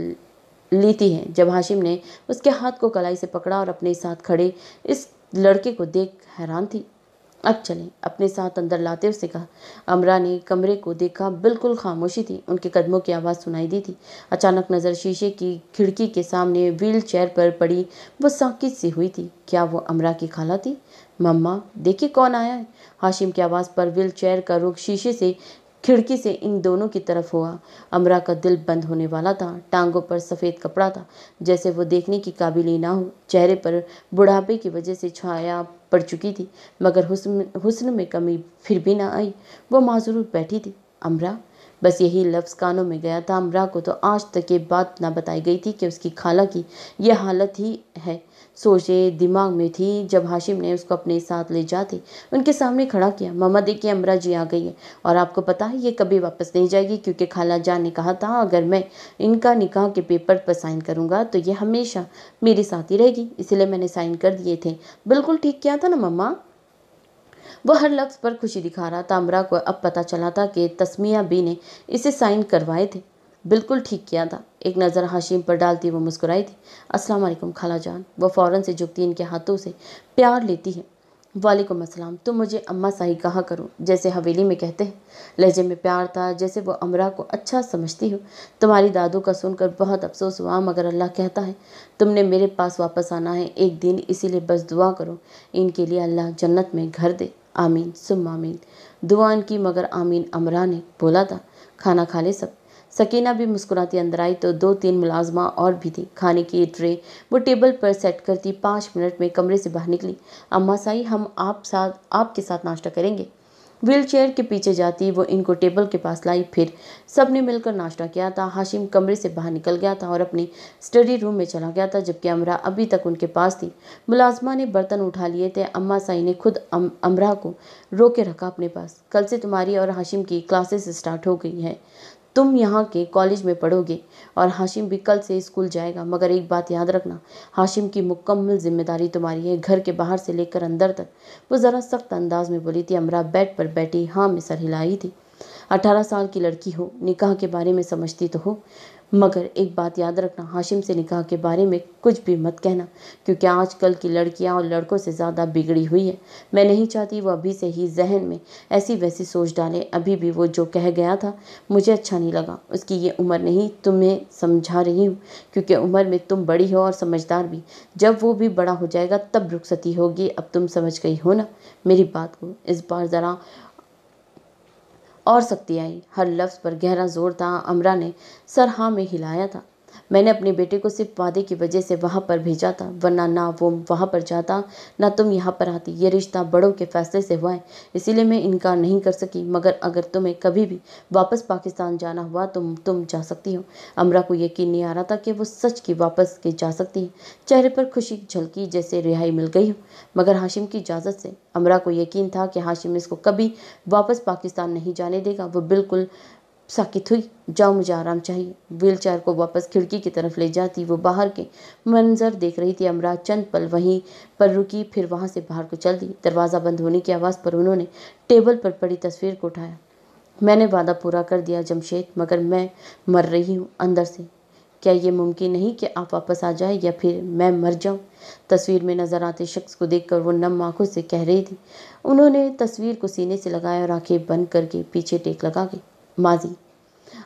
लेती है जब हाशिम ने उसके हाथ को कलाई से पकड़ा और अपने साथ खड़े इस लड़के को देख हैरान थी अब चलें अपने साथ अंदर लाते उसे कहा अमरा ने कमरे को देखा बिल्कुल खामोशी थी उनके कदमों की आवाज़ सुनाई दी थी अचानक नज़र शीशे की खिड़की के सामने व्हील चेयर पर पड़ी वो साकित सी हुई थी क्या वो अमरा की खाला थी मम्मा देखिए कौन आया है हाशिम की आवाज़ पर व्हील चेयर का रुख शीशे से खिड़की से इन दोनों की तरफ हुआ अमरा का दिल बंद होने वाला था टांगों पर सफ़ेद कपड़ा था जैसे वो देखने की काबिल ही ना हो चेहरे पर बुढ़ापे की वजह से छाया पड़ चुकी थी मगर हुस्न में कमी फिर भी ना आई वो माजूर बैठी थी अमरा बस यही लफ्ज़ कानों में गया था अमरा को तो आज तक ये बात ना बताई गई थी कि उसकी खाला की यह हालत ही है सोचे दिमाग में थी जब हाशिम ने उसको अपने साथ ले जाते उनके सामने खड़ा किया मामा देखिए अमरा जी आ गई है और आपको पता है ये कभी वापस नहीं जाएगी क्योंकि खाला जान ने कहा था अगर मैं इनका निकाह के पेपर पर साइन करूँगा तो ये हमेशा मेरे साथ ही रहेगी इसलिए मैंने साइन कर दिए थे बिल्कुल ठीक किया था ना मम्मा वह हर लफ्ज़ पर खुशी दिखा रहा था अमरा को अब पता चला था कि तस्मिया बी ने इसे साइन करवाए थे बिल्कुल ठीक किया था एक नज़र हाशिम पर डालती वो मुस्कुराई थी अस्सलाम वालेकुम खाला जान वह फ़ौरन से झुकती इनके हाथों से प्यार लेती है वालेकुम अस्सलाम तुम मुझे अम्मा साही कहा करो जैसे हवेली में कहते हैं लहजे में प्यार था जैसे वो अमरा को अच्छा समझती हो तुम्हारी दादू का सुनकर बहुत अफसोस हुआ मगर अल्लाह कहता है तुमने मेरे पास वापस आना है एक दिन इसीलिए बस दुआ करो इनके लिए अल्लाह जन्नत में घर दे आमीन सुम आमीन दुआ इनकी मगर आमीन अमरा ने बोला था खाना खा ले सब सकीना भी मुस्कुराती अंदर आई तो दो तीन मुलाजमा और भी थी खाने की ट्रे वो टेबल पर सेट करती पाँच मिनट में कमरे से बाहर निकली अम्मा साई हम आप साथ आपके साथ नाश्ता करेंगे व्हील चेयर के पीछे जाती वो इनको टेबल के पास लाई फिर सब ने मिलकर नाश्ता किया था हाशिम कमरे से बाहर निकल गया था और अपनी स्टडी रूम में चला गया था जबकि अमरा अभी तक उनके पास थी मुलाजमा ने बर्तन उठा लिए थे अम्मा साई ने खुद अम, अमरा को रोके रखा अपने पास कल से तुम्हारी और हाशिम की क्लासेस स्टार्ट हो गई हैं तुम यहाँ के कॉलेज में पढ़ोगे और हाशिम भी कल से स्कूल जाएगा मगर एक बात याद रखना हाशिम की मुकम्मल जिम्मेदारी तुम्हारी है घर के बाहर से लेकर अंदर तक वो ज़रा सख्त अंदाज में बोली थी अमरा बेड पर बैठी हाँ में सर हिलाई थी अठारह साल की लड़की हो निकाह के बारे में समझती तो हो मगर एक बात याद रखना हाशिम से निकाह के बारे में कुछ भी मत कहना क्योंकि आजकल की लड़कियां और लड़कों से ज़्यादा बिगड़ी हुई है मैं नहीं चाहती वो अभी से ही जहन में ऐसी वैसी सोच डाले अभी भी वो जो कह गया था मुझे अच्छा नहीं लगा उसकी ये उम्र नहीं तुम्हें समझा रही हूँ क्योंकि उम्र में तुम बड़ी हो और समझदार भी जब वो भी बड़ा हो जाएगा तब रुखसती होगी अब तुम समझ गई हो ना मेरी बात को इस बार ज़रा और सख्ती आई हर लफ्ज़ पर गहरा ज़ोर था अमरा ने हाँ में हिलाया था मैंने अपने बेटे को सिर्फ वादे की वजह से वहाँ पर भेजा था वरना ना वो वहाँ पर जाता ना तुम यहाँ पर आती ये रिश्ता बड़ों के फैसले से हुआ है इसीलिए मैं इनकार नहीं कर सकी मगर अगर तुम्हें कभी भी वापस पाकिस्तान जाना हुआ तो तुम, तुम जा सकती हो अमरा को यकीन नहीं आ रहा था कि वो सच की वापस के जा सकती है चेहरे पर खुशी झलकी जैसे रिहाई मिल गई हो मगर हाशिम की इजाज़त से अमरा को यकीन था कि हाशिम इसको कभी वापस पाकिस्तान नहीं जाने देगा वो बिल्कुल साकित हुई जाओ मुझे आराम चाहिए व्हीलचेयर को वापस खिड़की की तरफ ले जाती वो बाहर के मंजर देख रही थी अमराज चंद पल वहीं पर रुकी फिर वहाँ से बाहर को चल दी दरवाज़ा बंद होने की आवाज़ पर उन्होंने टेबल पर पड़ी तस्वीर को उठाया मैंने वादा पूरा कर दिया जमशेद मगर मैं मर रही हूँ अंदर से क्या ये मुमकिन नहीं कि आप वापस आ जाए या फिर मैं मर जाऊँ तस्वीर में नज़र आते शख्स को देखकर वो नम आंखों से कह रही थी उन्होंने तस्वीर को सीने से लगाया और आंखें बंद करके पीछे टेक लगा गई माजी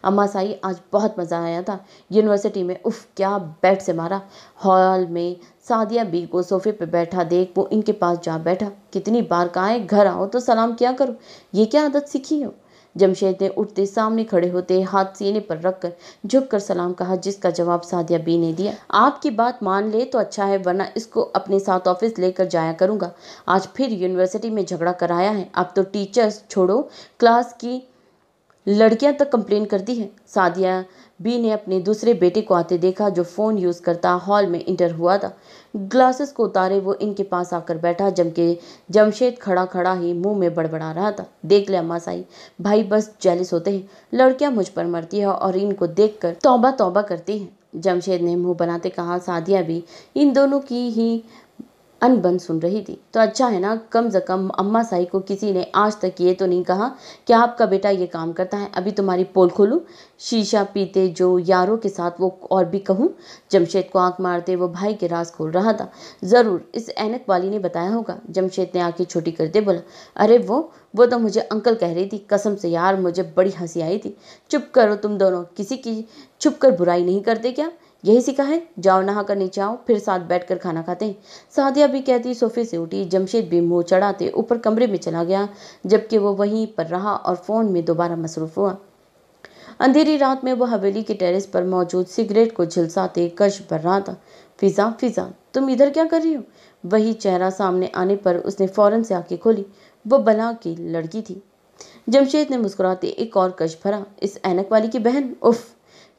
अम्मा साई आज बहुत मज़ा आया था यूनिवर्सिटी में उफ क्या बैट से मारा हॉल में सादिया बी को सोफे पे बैठा देख वो इनके पास जा बैठा कितनी बार कहा है घर आओ तो सलाम क्या करो ये क्या आदत सीखी हो जमशेद ने उठते सामने खड़े होते हाथ सीने पर रख कर झुक कर सलाम कहा जिसका जवाब सादिया बी ने दिया आपकी बात मान ले तो अच्छा है वरना इसको अपने साथ ऑफिस लेकर जाया करूँगा आज फिर यूनिवर्सिटी में झगड़ा कराया है अब तो टीचर्स छोड़ो क्लास की लड़कियां तक कंप्लेन करती हैं सादिया बी ने अपने दूसरे बेटे को आते देखा जो फ़ोन यूज़ करता हॉल में इंटर हुआ था ग्लासेस को उतारे वो इनके पास आकर बैठा जमके जमशेद खड़ा खड़ा ही मुंह में बड़बड़ा रहा था देख ले अम्मा साई भाई बस जैलिस होते हैं लड़कियां मुझ पर मरती है और इनको देख कर तौबा तौबा करती हैं जमशेद ने मुँह बनाते कहा सादिया भी इन दोनों की ही अनबन सुन रही थी तो अच्छा है ना कम से कम अम्मा साई को किसी ने आज तक ये तो नहीं कहा कि आपका बेटा ये काम करता है अभी तुम्हारी पोल खोलूँ शीशा पीते जो यारों के साथ वो और भी कहूँ जमशेद को आंख मारते वो भाई के राज खोल रहा था ज़रूर इस ऐनक वाली ने बताया होगा जमशेद ने आँखें छोटी करते बोला अरे वो वो तो मुझे अंकल कह रही थी कसम से यार मुझे बड़ी हंसी आई थी चुप करो तुम दोनों किसी की छुप कर बुराई नहीं करते क्या यही सीखा है जाओ नहा कर नीचे आओ फिर साथ बैठकर खाना खाते सादिया भी कहती सोफे से उठी जमशेद भी मुंह चढ़ाते ऊपर कमरे में चला गया जबकि वो वहीं पर रहा और फ़ोन में दोबारा मसरूफ हुआ अंधेरी रात में वह हवेली के टेरेस पर मौजूद सिगरेट को झिलसाते कश भर रहा था फिज़ा फिज़ा तुम इधर क्या कर रही हो वही चेहरा सामने आने पर उसने फ़ौरन से आंखें खोली वो बला की लड़की थी जमशेद ने मुस्कुराते एक और कश भरा इस ऐनक वाली की बहन उफ़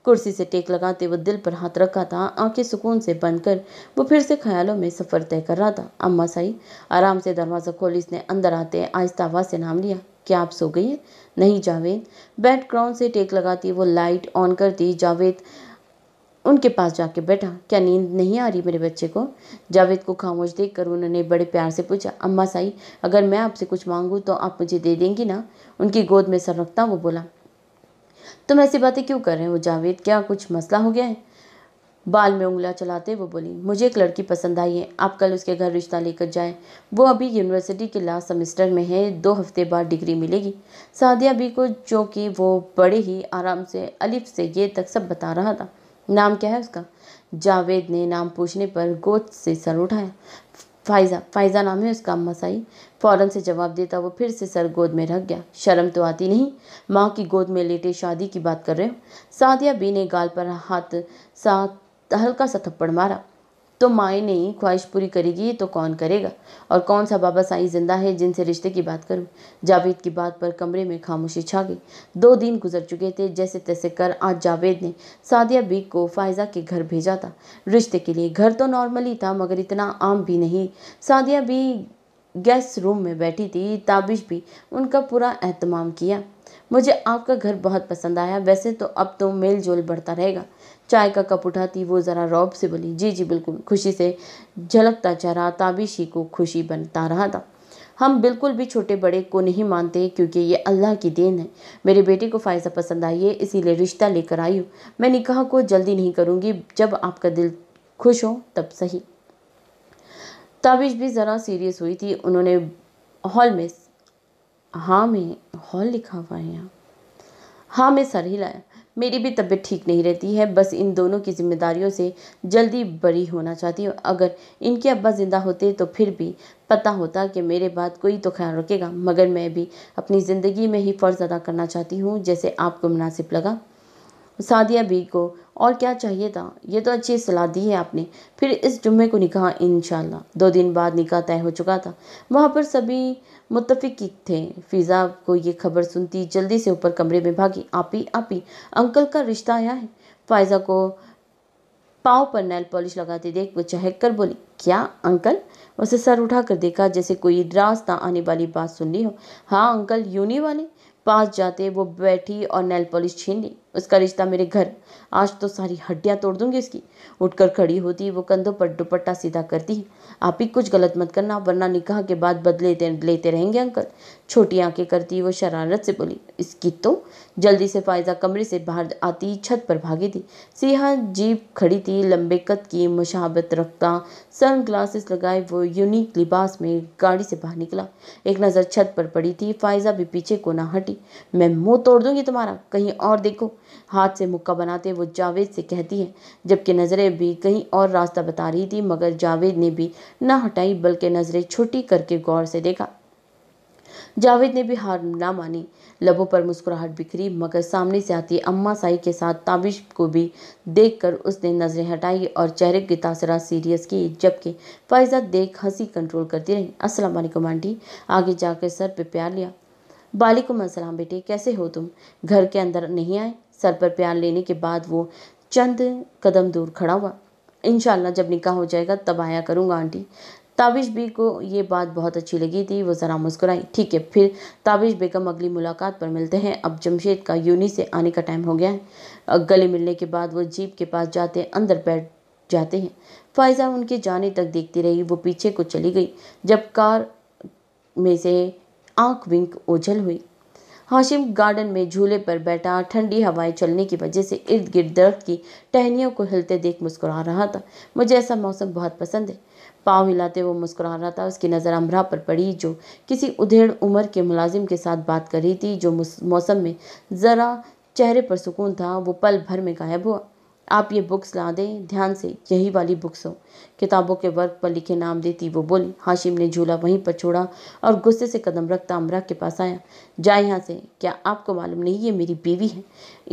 कुर्सी से टेक लगाते वो दिल पर हाथ रखा था आंखें सुकून से बंद कर वो फिर से ख्यालों में सफ़र तय कर रहा था अम्मा साई आराम से दरवाज़ा खोली इसने अंदर आते आहिस्ता आवाज़ से नाम लिया क्या आप सो गई है नहीं जावेद बेड क्राउन से टेक लगाती वो लाइट ऑन करती जावेद उनके पास जाके बैठा क्या नींद नहीं आ रही मेरे बच्चे को जावेद को खामोश देख कर उन्होंने बड़े प्यार से पूछा अम्मा साई अगर मैं आपसे कुछ मांगूँ तो आप मुझे दे देंगी ना उनकी गोद में सर रखता वो बोला तुम तो ऐसी बातें क्यों कर रहे हो जावेद क्या कुछ मसला हो गया है बाल में उंगला चलाते वो बोली मुझे एक लड़की पसंद आई है आप कल उसके घर रिश्ता लेकर जाएं वो अभी यूनिवर्सिटी के लास्ट सेमेस्टर में है दो हफ्ते बाद डिग्री मिलेगी सादिया भी को जो कि वो बड़े ही आराम से अलिफ से ये तक सब बता रहा था नाम क्या है उसका जावेद ने नाम पूछने पर गोद से सर उठाया फायजा फाइजा नाम है उसका अम्मा साई फ़ौरन से जवाब देता वो फिर से सर गोद में रख गया शर्म तो आती नहीं माँ की गोद में लेटे शादी की बात कर रहे हो सादिया बी ने गाल पर हाथ सा हल्का सा थप्पड़ मारा तो माए नहीं ख्वाहिश पूरी करेगी तो कौन करेगा और कौन सा बाबा साईं जिंदा है जिनसे रिश्ते की बात करूं जावेद की बात पर कमरे में खामोशी छा गई दो दिन गुजर चुके थे जैसे तैसे कर आज जावेद ने सादिया बीग को फायजा के घर भेजा था रिश्ते के लिए घर तो नॉर्मली था मगर इतना आम भी नहीं सादिया भी गेस्ट रूम में बैठी थी ताबिश भी उनका पूरा अहतमाम किया मुझे आपका घर बहुत पसंद आया वैसे तो अब तो मेल जोल बढ़ता रहेगा चाय का कप उठाती वो ज़रा रौब से बोली जी जी बिल्कुल खुशी से झलकता चेहरा ताबिशी को खुशी बनता रहा था हम बिल्कुल भी छोटे बड़े को नहीं मानते क्योंकि ये अल्लाह की देन है मेरे बेटे को फायजा पसंद आई है इसीलिए रिश्ता लेकर आई हूँ मैं निकाह को जल्दी नहीं करूँगी जब आपका दिल खुश हो तब सही ताबिश भी ज़रा सीरियस हुई थी उन्होंने हॉल में हाँ में हॉल लिखा हुआ है यहाँ हाँ में सर हिलाया मेरी भी तबीयत ठीक नहीं रहती है बस इन दोनों की जिम्मेदारियों से जल्दी बड़ी होना चाहती हूँ अगर इनके अब्बा ज़िंदा होते तो फिर भी पता होता कि मेरे बाद कोई तो ख्याल रखेगा मगर मैं भी अपनी ज़िंदगी में ही फ़र्ज़ अदा करना चाहती हूँ जैसे आपको मुनासिब लगा सादिया बी को और क्या चाहिए था ये तो अच्छी सलाह दी है आपने फिर इस जुम्मे को निकाह इन दो दिन बाद निकाह तय हो चुका था वहाँ पर सभी मुतफिक थे फिज़ा को ये खबर सुनती जल्दी से ऊपर कमरे में भागी आपी आपी अंकल का रिश्ता आया है फायजा को पाँव पर नैल पॉलिश लगाते देख वो चहक कर बोली क्या अंकल उसे सर उठा कर देखा जैसे कोई रास्ता आने वाली बात सुन ली हो हाँ अंकल यूनी वाले पास जाते वो बैठी और नेल पॉलिश छीन ली उसका रिश्ता मेरे घर आज तो सारी हड्डियाँ तोड़ दूंगी उसकी उठकर खड़ी होती वो कंधों पर दुपट्टा सीधा करती आप ही कुछ गलत मत करना वरना निकाह के बाद बदले लेते रहेंगे अंकल छोटी आंखें करती वो शरारत से बोली इसकी तो जल्दी से फायजा कमरे से बाहर आती छत पर भागी थी सिया जीप खड़ी थी लंबे कद की मुशाबत रखता सन ग्लासेस लगाए वो यूनिक लिबास में गाड़ी से बाहर निकला एक नज़र छत पर पड़ी थी फायजा भी पीछे को ना हटी मैं मुंह तोड़ दूंगी तुम्हारा कहीं और देखो हाथ से मुक्का बनाते वो जावेद से कहती है जबकि नज़रें भी कहीं और रास्ता बता रही थी मगर जावेद ने भी ना हटाई बल्कि नज़रें छोटी करके गौर से देखा जावेद ने भी हार ना मानी लबों पर मुस्कुराहट बिखरी मगर सामने से आती अम्मा साई के साथ ताबिश को भी देखकर उसने नज़रें हटाई और चेहरे की तासरा सीरियस किए जबकि फायजा देख हंसी कंट्रोल करती रही अस्सलाम वालेकुम आंटी आगे जाकर सर पे प्यार लिया बालिकुम असलम बेटे कैसे हो तुम घर के अंदर नहीं आए सर पर प्यार लेने के बाद वो चंद कदम दूर खड़ा हुआ इनशाला जब निकाह हो जाएगा तब आया करूँगा आंटी ताबिश बी को ये बात बहुत अच्छी लगी थी वो ज़रा मुस्कुराई ठीक है फिर ताबिश बेगम अगली मुलाकात पर मिलते हैं अब जमशेद का यूनी से आने का टाइम हो गया है गले मिलने के बाद वो जीप के पास जाते अंदर बैठ जाते हैं फायज़ा उनके जाने तक देखती रही वो पीछे को चली गई जब कार में से आंख विंक ओझल हुई हाशिम गार्डन में झूले पर बैठा ठंडी हवाएं चलने की वजह से इर्द गिर्द दर्द की टहनियों को हिलते देख मुस्कुरा रहा था मुझे ऐसा मौसम बहुत पसंद है पाँव हिलाते वो मुस्कुरा रहा था उसकी नज़र अमरा पर पड़ी जो किसी उधेड़ उम्र के मुलाजिम के साथ बात कर रही थी जो मौसम में ज़रा चेहरे पर सुकून था वो पल भर में गायब हुआ आप ये बुक्स ला दें ध्यान से यही वाली बुक्स हो किताबों के वर्क पर लिखे नाम देती वो बोली हाशिम ने झूला वहीं पर छोड़ा और गुस्से से कदम रखता अमरा के पास आया जाए यहाँ से क्या आपको मालूम नहीं ये मेरी बीवी है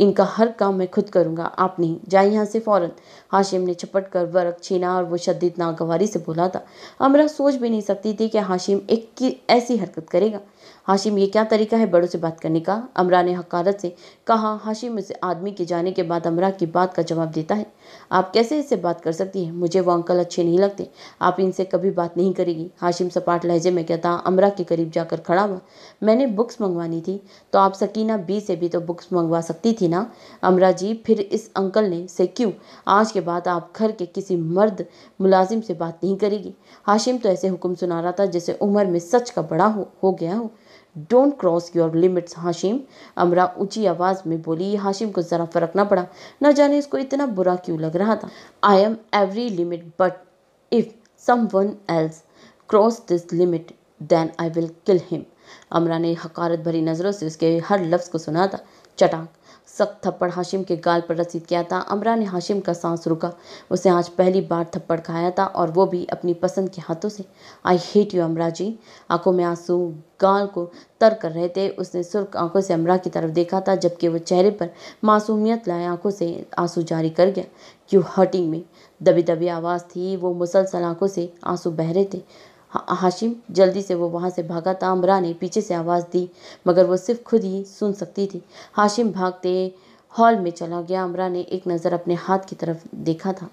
इनका हर काम मैं खुद करूँगा आप नहीं जाए यहाँ से फ़ौरन हाशिम ने छपट कर वर्क छीना और वो शदीद नागवारी से बोला था अमरा सोच भी नहीं सकती थी कि हाशिम एक की ऐसी हरकत करेगा हाशिम ये क्या तरीका है बड़ों से बात करने का अमरा ने हकारत से कहा हाशिम उसे आदमी के जाने के बाद अमरा की बात का जवाब देता है आप कैसे इससे बात कर सकती हैं मुझे वो अंकल अच्छे नहीं लगते आप इनसे कभी बात नहीं करेगी हाशिम सपाट लहजे में कहता अमरा के करीब जाकर खड़ा हुआ मैंने बुक्स मंगवानी थी तो आप सकीना बी से भी तो बुक्स मंगवा सकती थी ना अमरा जी फिर इस अंकल ने से क्यों आज के बाद आप घर के किसी मर्द मुलाजिम से बात नहीं करेगी हाशिम तो ऐसे हुक्म सुना रहा था जैसे उम्र में सच का बड़ा हो, हो गया हो don't cross your limits Hashim Amra ऊंची आवाज़ में बोली ये हाशिम को ज़रा फर्क ना पड़ा ना जाने इसको इतना बुरा क्यों लग रहा था I am every limit but if someone else cross this limit then I will kill him Amra ने हकारत भरी नज़रों से उसके हर लफ्ज़ को सुना था चटाक सख्त थप्पड़ हाशिम के गाल पर रसीद किया था अमरा ने हाशिम का सांस रुका उसे आज पहली बार थप्पड़ खाया था और वो भी अपनी पसंद के हाथों से आई हेट यू अमरा जी आंखों में आंसू गाल को तर कर रहे थे उसने सुर्ख आंखों से अमरा की तरफ देखा था जबकि वो चेहरे पर मासूमियत लाए आंखों से आंसू जारी कर गया क्यों हटिंग में दबी दबी आवाज़ थी वो मुसलसल आंखों से आंसू बह रहे थे हाशिम जल्दी से वो वहाँ से भागा तामरा ने पीछे से आवाज़ दी मगर वो सिर्फ खुद ही सुन सकती थी हाशिम भागते हॉल में चला गया अमरा ने एक नज़र अपने हाथ की तरफ देखा था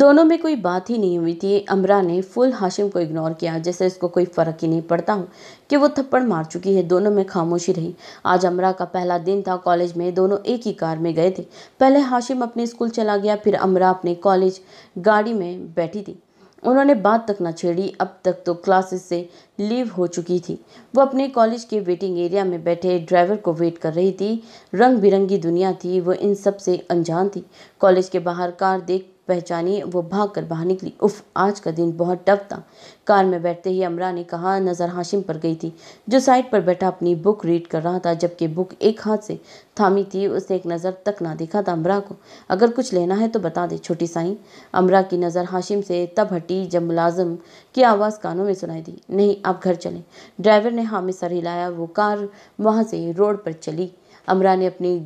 दोनों में कोई बात ही नहीं हुई थी अमरा ने फुल हाशिम को इग्नोर किया जैसे इसको कोई फ़र्क ही नहीं पड़ता हो कि वो थप्पड़ मार चुकी है दोनों में खामोशी रही आज अमरा का पहला दिन था कॉलेज में दोनों एक ही कार में गए थे पहले हाशिम अपने स्कूल चला गया फिर अमरा अपने कॉलेज गाड़ी में बैठी थी उन्होंने बात तक ना छेड़ी अब तक तो क्लासेस से लीव हो चुकी थी वो अपने कॉलेज के वेटिंग एरिया में बैठे ड्राइवर को वेट कर रही थी रंग बिरंगी दुनिया थी वो इन सब से अनजान थी कॉलेज के बाहर कार देख पहचानी वो भाग कर बाहर निकली उफ आज का दिन बहुत टफ था कार में बैठते ही अमरा ने कहा नज़र हाशिम पर गई थी जो साइड पर बैठा अपनी बुक रीड कर रहा था जबकि बुक एक हाथ से थामी थी उसने एक नज़र तक ना देखा था अमरा को अगर कुछ लेना है तो बता दे छोटी साई अमरा की नज़र हाशिम से तब हटी जब मुलाजम की आवाज़ कानों में सुनाई दी नहीं आप घर चलें ड्राइवर ने हामिद सर हिलाया वो कार वहाँ से रोड पर चली अमरा ने अपनी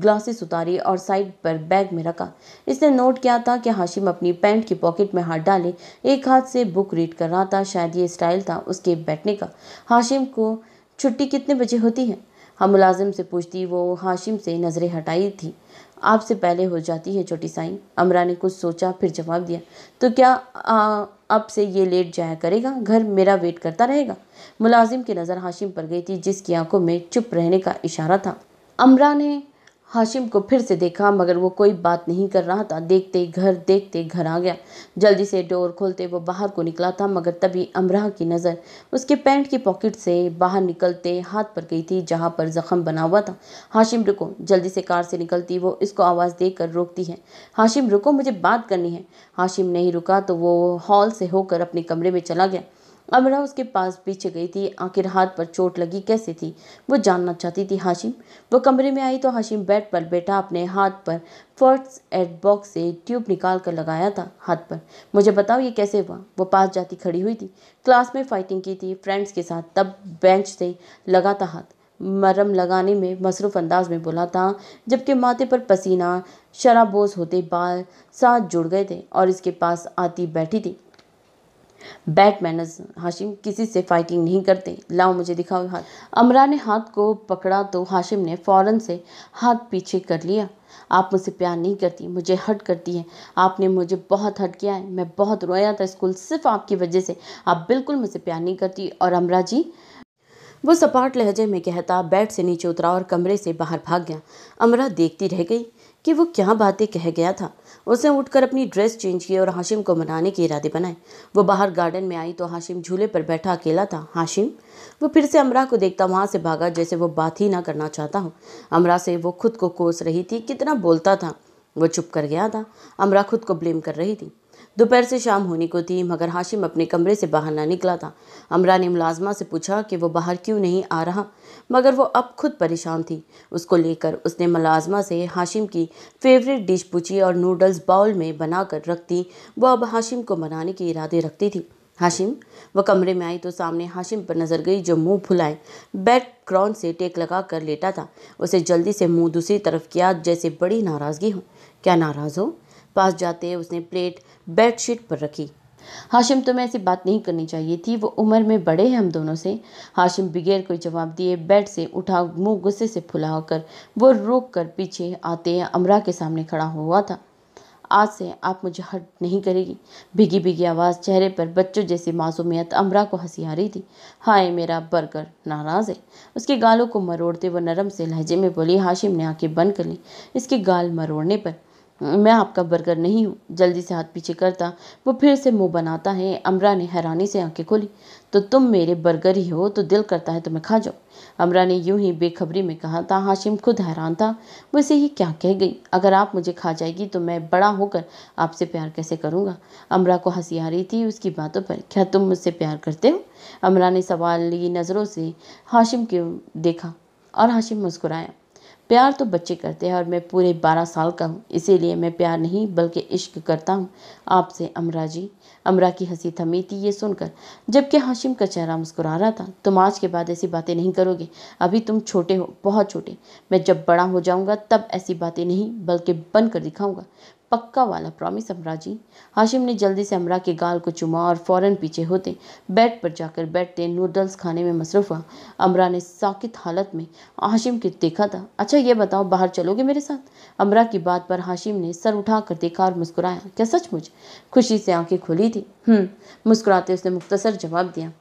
ग्लासेस उतारे और साइड पर बैग में रखा इसने नोट किया था कि हाशिम अपनी पैंट की पॉकेट में हाथ डाले एक हाथ से बुक रीड कर रहा था शायद ये स्टाइल था उसके बैठने का हाशिम को छुट्टी कितने बजे होती है हम मुलाजिम से पूछती वो हाशिम से नज़रें हटाई थी आपसे पहले हो जाती है छोटी साई अमरा ने कुछ सोचा फिर जवाब दिया तो क्या अब से ये लेट जाया करेगा घर मेरा वेट करता रहेगा मुलाजिम की नज़र हाशिम पर गई थी जिसकी आंखों में चुप रहने का इशारा था अमरा ने हाशिम को फिर से देखा मगर वो कोई बात नहीं कर रहा था देखते घर देखते घर आ गया जल्दी से डोर खोलते वो बाहर को निकला था मगर तभी अमराह की नज़र उसके पैंट की पॉकेट से बाहर निकलते हाथ पर गई थी जहाँ पर ज़ख्म बना हुआ था हाशिम रुको जल्दी से कार से निकलती वो इसको आवाज़ दे रोकती है हाशिम रुको मुझे बात करनी है हाशिम नहीं रुका तो वो हॉल से होकर अपने कमरे में चला गया अमरा उसके पास पीछे गई थी आखिर हाथ पर चोट लगी कैसे थी वो जानना चाहती थी हाशिम वो कमरे में आई तो हाशिम बेड पर बैठा अपने हाथ पर फर्स्ट एड बॉक्स से ट्यूब निकाल कर लगाया था हाथ पर मुझे बताओ ये कैसे हुआ वो पास जाती खड़ी हुई थी क्लास में फाइटिंग की थी फ्रेंड्स के साथ तब बेंच से लगा था हाथ मरम लगाने में मसरूफ़ अंदाज में बोला था जबकि माथे पर पसीना शराबोज होते बाल साथ जुड़ गए थे और इसके पास आती बैठी थी बैड मैनर्स हाशिम किसी से फाइटिंग नहीं करते लाओ मुझे दिखाओ हाथ अमरा ने हाथ को पकड़ा तो हाशिम ने फ़ौरन से हाथ पीछे कर लिया आप मुझसे प्यार नहीं करती मुझे हट करती है आपने मुझे बहुत हट किया है मैं बहुत रोया था स्कूल सिर्फ आपकी वजह से आप बिल्कुल मुझसे प्यार नहीं करती और अमरा जी वो सपाट लहजे में कहता बेड से नीचे उतरा और कमरे से बाहर भाग गया अमरा देखती रह गई कि वो क्या बातें कह गया था उसने उठकर अपनी ड्रेस चेंज की और हाशिम को मनाने के इरादे बनाए वो बाहर गार्डन में आई तो हाशिम झूले पर बैठा अकेला था हाशिम वो फिर से अमरा को देखता वहाँ से भागा जैसे वो बात ही ना करना चाहता हो अमरा से वो खुद को कोस रही थी कितना बोलता था वो चुप कर गया था अमरा खुद को ब्लेम कर रही थी दोपहर से शाम होने को थी मगर हाशिम अपने कमरे से बाहर ना निकला था अमरा ने मुलाजमा से पूछा कि वो बाहर क्यों नहीं आ रहा मगर वो अब खुद परेशान थी उसको लेकर उसने मुलाजमा से हाशिम की फेवरेट डिश पूछी और नूडल्स बाउल में बनाकर दी वो अब हाशिम को मनाने के इरादे रखती थी हाशिम वह कमरे में आई तो सामने हाशिम पर नजर गई जो मुंह फुलाए क्रॉन से टेक लगा कर लेटा था उसे जल्दी से मुंह दूसरी तरफ किया जैसे बड़ी नाराज़गी हो क्या नाराज़ हो पास जाते उसने प्लेट बेडशीट पर रखी हाशिम तुम्हें ऐसी बात नहीं करनी चाहिए थी वो उम्र में बड़े हैं हम दोनों से हाशिम बगैर कोई जवाब दिए बेड से उठा मुंह गुस्से से फुला होकर वो रोक कर पीछे आते अमरा के सामने खड़ा हुआ था आज से आप मुझे हट नहीं करेगी भिगी भिगी आवाज़ चेहरे पर बच्चों जैसी मासूमियत अमरा को हंसी आ रही थी हाय मेरा बर्गर नाराज़ है उसके गालों को मरोड़ते वो नरम से लहजे में बोली हाशिम ने आंखें बंद कर ली इसके गाल मरोड़ने पर मैं आपका बर्गर नहीं हूँ जल्दी से हाथ पीछे करता वो फिर से मुंह बनाता है अमरा ने हैरानी से आंखें खोली तो तुम मेरे बर्गर ही हो तो दिल करता है तुम्हें खा जाओ अमरा ने यूं ही बेखबरी में कहा था हाशिम खुद हैरान था वो इसे ही क्या कह गई अगर आप मुझे खा जाएगी तो मैं बड़ा होकर आपसे प्यार कैसे करूँगा अमरा को हंसी आ रही थी उसकी बातों पर क्या तुम मुझसे प्यार करते हो अमरा ने सवाली नज़रों से हाशिम के देखा और हाशिम मुस्कुराया प्यार तो बच्चे करते हैं और मैं पूरे बारह साल का हूँ इसीलिए मैं प्यार नहीं बल्कि इश्क करता हूँ आपसे अमरा जी अमरा की हंसी थमी थी ये सुनकर जबकि हाशिम का चेहरा मुस्कुरा रहा था तुम आज के बाद ऐसी बातें नहीं करोगे अभी तुम छोटे हो बहुत छोटे मैं जब बड़ा हो जाऊँगा तब ऐसी बातें नहीं बल्कि बन कर दिखाऊँगा पक्का वाला प्रॉमिस अमरा जी हाशिम ने जल्दी से अमरा के गाल को चुमा और फौरन पीछे होते बेड पर जाकर बैठते नूडल्स खाने में मसरूफ़ हुआ अमरा ने साकित हालत में हाशिम के देखा था अच्छा ये बताओ बाहर चलोगे मेरे साथ अमरा की बात पर हाशिम ने सर उठा कर देखा और मुस्कुराया क्या सचमुच खुशी से आंखें खुली थी हम्म, मुस्कुराते उसने मुख्तसर जवाब दिया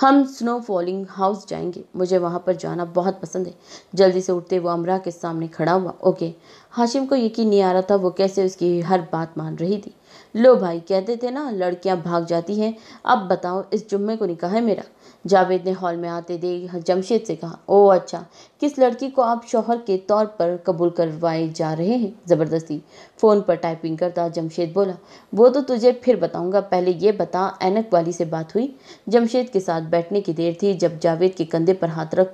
हम स्नो फॉलिंग हाउस जाएंगे मुझे वहाँ पर जाना बहुत पसंद है जल्दी से उठते वो अमरा के सामने खड़ा हुआ ओके हाशिम को यकीन नहीं आ रहा था वो कैसे उसकी हर बात मान रही थी लो भाई कहते थे ना लड़कियाँ भाग जाती हैं अब बताओ इस जुम्मे को निकाह है मेरा जावेद ने हॉल में आते देख जमशेद से कहा ओ अच्छा किस लड़की को आप शोहर के तौर पर कबूल करवाए जा रहे हैं ज़बरदस्ती फ़ोन पर टाइपिंग करता जमशेद बोला वो तो तुझे फिर बताऊंगा पहले ये बता एनक वाली से बात हुई जमशेद के साथ बैठने की देर थी जब जावेद के कंधे पर हाथ रख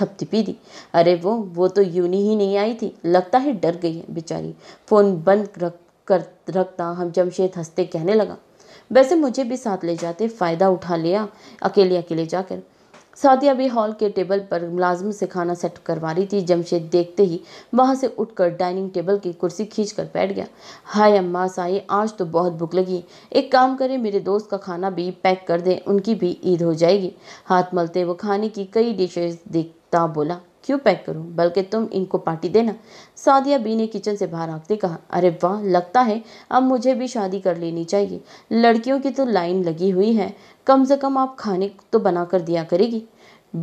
थपथपी दी अरे वो वो तो यूनी ही नहीं आई थी लगता है डर गई है बेचारी फ़ोन बंद रख कर रखता हम जमशेद हंसते कहने लगा वैसे मुझे भी साथ ले जाते फ़ायदा उठा लिया अकेले अकेले जाकर सादिया भी हॉल के टेबल पर मुलाजम से खाना सेट करवा रही थी जमशेद देखते ही वहाँ से उठकर डाइनिंग टेबल की कुर्सी खींच कर बैठ गया हाय अम्मा साई आज तो बहुत भूख लगी एक काम करें मेरे दोस्त का खाना भी पैक कर दें उनकी भी ईद हो जाएगी हाथ मलते वो खाने की कई डिशेज देखता बोला क्यों पैक करूं बल्कि तुम इनको पार्टी देना सादिया बी ने किचन से बाहर आते कहा अरे वाह लगता है अब मुझे भी शादी कर लेनी चाहिए लड़कियों की तो लाइन लगी हुई है कम से कम आप खाने तो बना कर दिया करेगी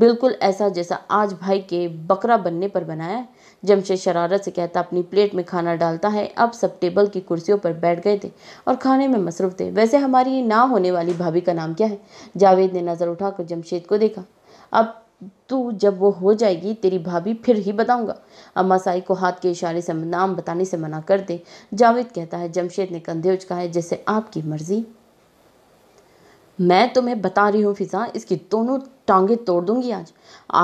बिल्कुल ऐसा जैसा आज भाई के बकरा बनने पर बनाया है जमशेद शरारत से कहता अपनी प्लेट में खाना डालता है अब सब टेबल की कुर्सियों पर बैठ गए थे और खाने में मसरूफ थे वैसे हमारी ना होने वाली भाभी का नाम क्या है जावेद ने नज़र उठाकर जमशेद को देखा अब तू तो जब वो हो जाएगी तेरी भाभी फिर ही बताऊंगा अम्मा साई को हाथ के इशारे से नाम बताने से मना कर दे जावेद कहता है जमशेद ने कंधे उचका है जैसे आपकी मर्जी मैं तुम्हें बता रही हूँ फिज़ा इसकी दोनों टांगे तोड़ दूंगी आज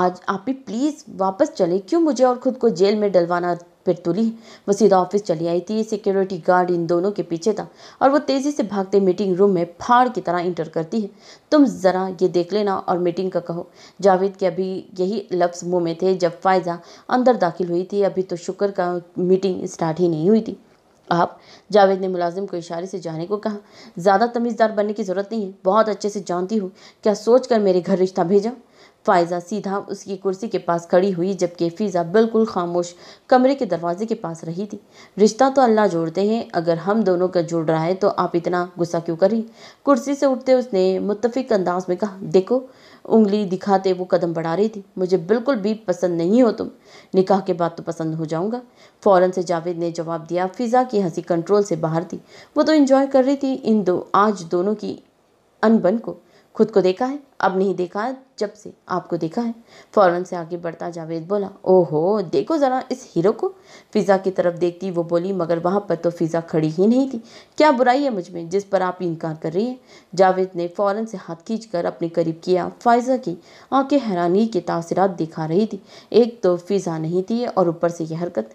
आज आप ही प्लीज़ वापस चले क्यों मुझे और ख़ुद को जेल में डलवाना फिर तुली वह सीधा ऑफिस चली आई थी सिक्योरिटी गार्ड इन दोनों के पीछे था और वो तेज़ी से भागते मीटिंग रूम में फाड़ की तरह इंटर करती है तुम ज़रा ये देख लेना और मीटिंग का कहो जावेद के अभी यही लफ्ज़ मुँह में थे जब फायजा अंदर दाखिल हुई थी अभी तो शुक्र का मीटिंग स्टार्ट ही नहीं हुई थी आप जावेद ने मुलाजिम को इशारे से जाने को कहा ज़्यादा तमीज़दार बनने की ज़रूरत नहीं है बहुत अच्छे से जानती हूँ क्या सोच कर मेरे घर रिश्ता भेजा फ़ायज़ा सीधा उसकी कुर्सी के पास खड़ी हुई जबकि फ़िज़ा बिल्कुल खामोश कमरे के दरवाजे के पास रही थी रिश्ता तो अल्लाह जोड़ते हैं अगर हम दोनों का जुड़ रहा है तो आप इतना गुस्सा क्यों करें कुर्सी से उठते उसने मुतफिक अंदाज में कहा देखो उंगली दिखाते वो कदम बढ़ा रही थी मुझे बिल्कुल भी पसंद नहीं हो तुम निकाह के बाद तो पसंद हो जाऊंगा फ़ौरन से जावेद ने जवाब दिया फ़िज़ा की हंसी कंट्रोल से बाहर थी वो तो इन्जॉय कर रही थी इन दो आज दोनों की अनबन को खुद को देखा है अब नहीं देखा जब से आपको देखा है फ़ौरन से आगे बढ़ता जावेद बोला ओहो देखो ज़रा इस हीरो को फ़िज़ा की तरफ देखती वो बोली मगर वहाँ पर तो फ़िज़ा खड़ी ही नहीं थी क्या बुराई है मुझ में जिस पर आप इनकार कर रही हैं जावेद ने फ़ौरन से हाथ खींच कर अपने करीब किया फ़ाइज़ा की आंखें हैरानी के तासरत दिखा रही थी एक तो फ़िज़ा नहीं थी और ऊपर से यह हरकत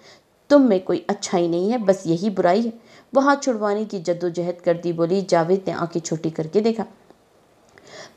तुम में कोई अच्छाई नहीं है बस यही बुराई है वहाँ छुड़वाने की जद्दोजहद करती बोली जावेद ने आंखें छोटी करके देखा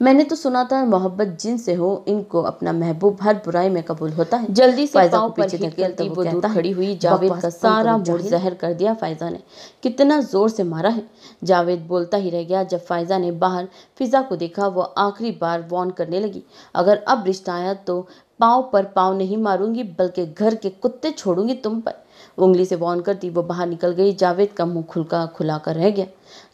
मैंने तो सुना था मोहब्बत जिन से हो इनको अपना महबूब हर बुराई में कबूल होता है जल्दी से पाँव पर निकलती वो दूर खड़ी हुई जावेद का सारा मुंह जहर कर दिया फायजा ने कितना जोर से मारा है जावेद बोलता ही रह गया जब फायजा ने बाहर फिजा को देखा वो आखिरी बार वॉन करने लगी अगर अब रिश्ता आया तो पाँव पर पाँव नहीं मारूंगी बल्कि घर के कुत्ते छोड़ूंगी तुम पर उंगली से वॉन करती वो बाहर निकल गई जावेद का मुंह खुलका खुला कर रह गया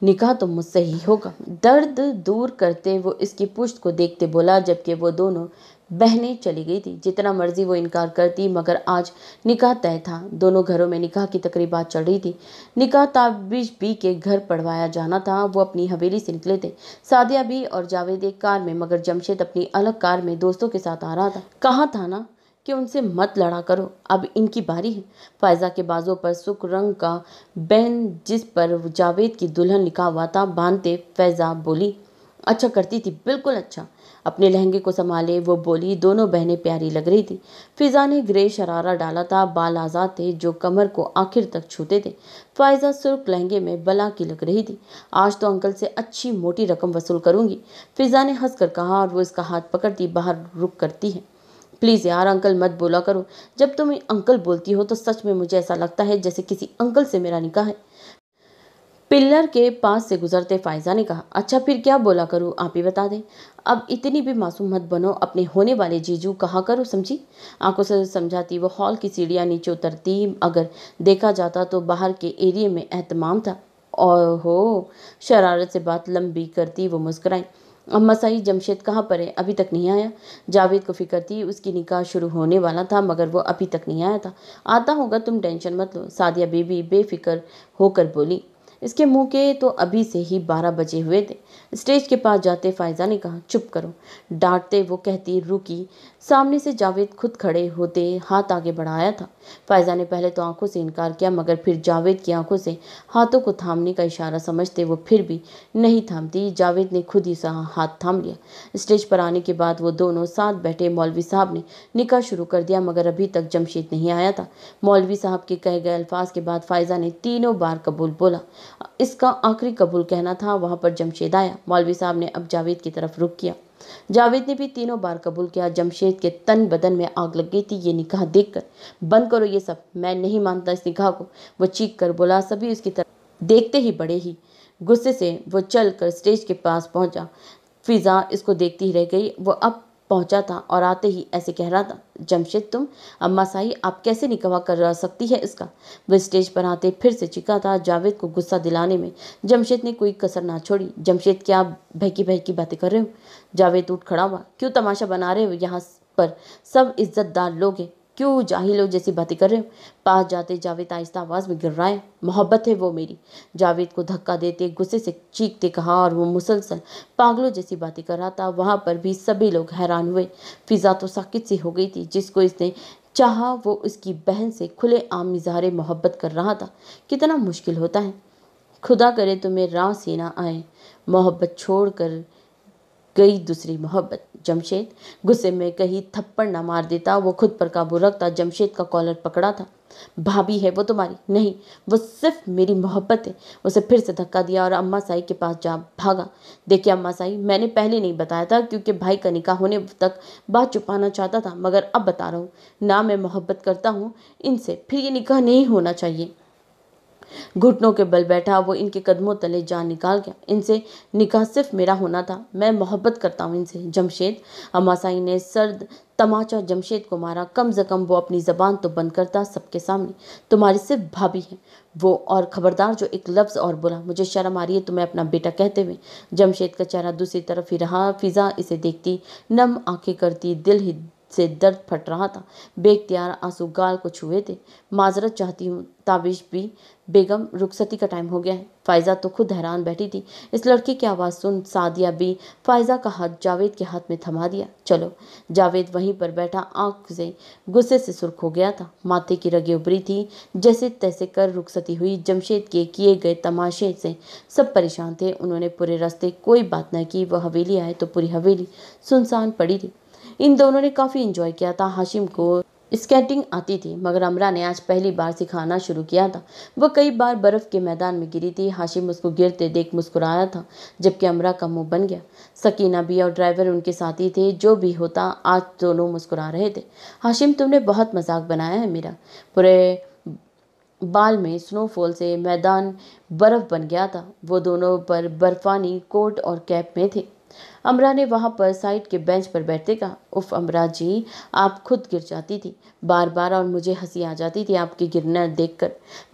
निकाह तो मुझसे ही होगा दर्द दूर करते वो इसकी पुश्त को देखते बोला जबकि वो दोनों बहने चली गई थी जितना मर्जी वो इनकार करती मगर आज निकाह तय था दोनों घरों में निकाह की तकरीबा चल रही थी निकाह ताबिश बी के घर पढ़वाया जाना था वो अपनी हवेली से निकले थे सादिया बी और जावेद एक कार में मगर जमशेद अपनी अलग कार में दोस्तों के साथ आ रहा था कहा था ना कि उनसे मत लड़ा करो अब इनकी बारी है फायजा के बाजों पर सुख रंग का बहन जिस पर जावेद की दुल्हन लिखा हुआ था बांधते फैज़ा बोली अच्छा करती थी बिल्कुल अच्छा अपने लहंगे को संभाले वो बोली दोनों बहनें प्यारी लग रही थी फिज़ा ने ग्रे शरारा डाला था बाल आज़ाद थे जो कमर को आखिर तक छूते थे फायजा सुर्ख लहंगे में बला की लग रही थी आज तो अंकल से अच्छी मोटी रकम वसूल करूंगी फिज़ा ने हंसकर कहा और वो इसका हाथ पकड़ती बाहर रुक करती है प्लीज़ यार अंकल मत बोला करो जब तुम अंकल बोलती हो तो सच में मुझे ऐसा लगता है जैसे किसी अंकल से मेरा निकाह है पिल्लर के पास से गुजरते फायजा ने कहा अच्छा फिर क्या बोला करूँ आप ही बता दें अब इतनी भी मासूम मत बनो अपने होने वाले जीजू कहा करो समझी आंखों से समझाती वो हॉल की सीढ़ियाँ नीचे उतरती अगर देखा जाता तो बाहर के एरिए में अहतमाम था और हो शरारत से बात लंबी करती वो मुस्कराई अम्मा साईं जमशेद कहाँ पर है अभी तक नहीं आया जावेद को फिक्र थी उसकी निकाह शुरू होने वाला था मगर वो अभी तक नहीं आया था आता होगा तुम टेंशन मत लो सादिया बेबी बेफिक्र होकर बोली इसके मुंह के तो अभी से ही बारह बजे हुए थे स्टेज के पास जाते फायजा ने कहा चुप करो डांटते वो कहती रुकी सामने से जावेद खुद खड़े होते हाथ आगे बढ़ाया था फायजा ने पहले तो आंखों से इनकार किया मगर फिर जावेद की आंखों से हाथों को थामने का इशारा समझते वो फिर भी नहीं थामती जावेद ने खुद ही हाथ थाम लिया स्टेज पर आने के बाद वो दोनों साथ बैठे मौलवी साहब ने निकाह शुरू कर दिया मगर अभी तक जमशेद नहीं आया था मौलवी साहब के कहे गए अल्फाज के बाद फायजा ने तीनों बार कबूल बोला इसका आखिरी कबूल कहना था वहाँ पर जमशेद आया मौलवी साहब ने अब जावेद की तरफ रुख किया जावेद ने भी तीनों बार कबूल किया जमशेद के तन बदन में आग लग गई थी ये निकाह देखकर बंद करो ये सब मैं नहीं मानता इस निकाह को वो चीख कर बोला सभी उसकी तरफ देखते ही बड़े ही गुस्से से वो चल कर स्टेज के पास पहुंचा फिज़ा इसको देखती ही रह गई वो अब पहुंचा था और आते ही ऐसे कह रहा था जमशेद तुम अम्मा साई आप कैसे निकवा कर सकती है इसका वह स्टेज पर आते फिर से चिका था जावेद को गुस्सा दिलाने में जमशेद ने कोई कसर ना छोड़ी जमशेद क्या आप बहकी बहकी बातें कर रहे हो जावेद उठ खड़ा हुआ क्यों तमाशा बना रहे हो यहाँ पर सब इज्जतदार लोग हैं क्यों जाहिलों जैसी बातें कर रहे हो पास जाते जावेद आहिस्ता आवाज़ में गिर रहा मोहब्बत है वो मेरी जावेद को धक्का देते गुस्से से चीखते कहा और वो मुसलसल पागलों जैसी बातें कर रहा था वहाँ पर भी सभी लोग हैरान हुए फिज़ा तो साकित सी हो गई थी जिसको इसने चाहा वो उसकी बहन से खुले आम इजहार मोहब्बत कर रहा था कितना मुश्किल होता है खुदा करे तुम्हें राह सीना आए मोहब्बत छोड़ कर गई दूसरी मोहब्बत जमशेद गुस्से में कहीं थप्पड़ ना मार देता वो खुद पर काबू रखता जमशेद का कॉलर पकड़ा था भाभी है वो तुम्हारी नहीं वो सिर्फ मेरी मोहब्बत है उसे फिर से धक्का दिया और अम्मा साई के पास जा भागा देखिए अम्मा साई मैंने पहले नहीं बताया था क्योंकि भाई का निकाह होने तक बात छुपाना चाहता था मगर अब बता रहा हूँ ना मैं मोहब्बत करता हूँ इनसे फिर ये निकाह नहीं होना चाहिए घुटनों के बल बैठा वो इनके कदमों तले जान निकाल गया इनसे निकाह सिर्फ मेरा होना था मैं मोहब्बत करता हूँ इनसे जमशेद अमासाई ने सर्द तमाचा जमशेद को मारा कम से कम वो अपनी ज़बान तो बंद करता सबके सामने तुम्हारी सिर्फ भाभी है वो और ख़बरदार जो एक लफ्ज़ और बोला मुझे शर्म आ रही है तुम्हें अपना बेटा कहते हुए जमशेद का चेहरा दूसरी तरफ ही रहा फिज़ा इसे देखती नम आंखें करती दिल ही से दर्द फट रहा था बेख्तियार आंसू गाल को छुए थे माजरत चाहती हूँ ताबिश भी बेगम रुखसती का टाइम हो गया है फ़ायज़ा तो खुद हैरान बैठी थी इस लड़की की आवाज़ सुन सादिया भी फ़ायज़ा का हाथ जावेद के हाथ में थमा दिया चलो जावेद वहीं पर बैठा आंख से गुस्से से सुर्ख हो गया था माथे की रगे उभरी थी जैसे तैसे कर रुखसती हुई जमशेद के किए गए तमाशे से सब परेशान थे उन्होंने पूरे रास्ते कोई बात न की वह हवेली आए तो पूरी हवेली सुनसान पड़ी थी इन दोनों ने काफ़ी इंजॉय किया था हाशिम को स्केटिंग आती थी मगर अमरा ने आज पहली बार सिखाना शुरू किया था वह कई बार बर्फ़ के मैदान में गिरी थी हाशिम उसको गिरते देख मुस्कुराया था जबकि अमरा का मुंह बन गया सकीना भी और ड्राइवर उनके साथी थे जो भी होता आज दोनों मुस्कुरा रहे थे हाशिम तुमने बहुत मजाक बनाया है मेरा पूरे बाल में स्नोफॉल से मैदान बर्फ़ बन गया था वो दोनों पर बर्फ़ानी कोट और कैप में थे अमरा ने वहाँ पर साइड के बेंच पर बैठते कहा उफ अमरा जी आप खुद गिर जाती थी बार बार और मुझे हंसी आ जाती थी आपके गिरना देखकर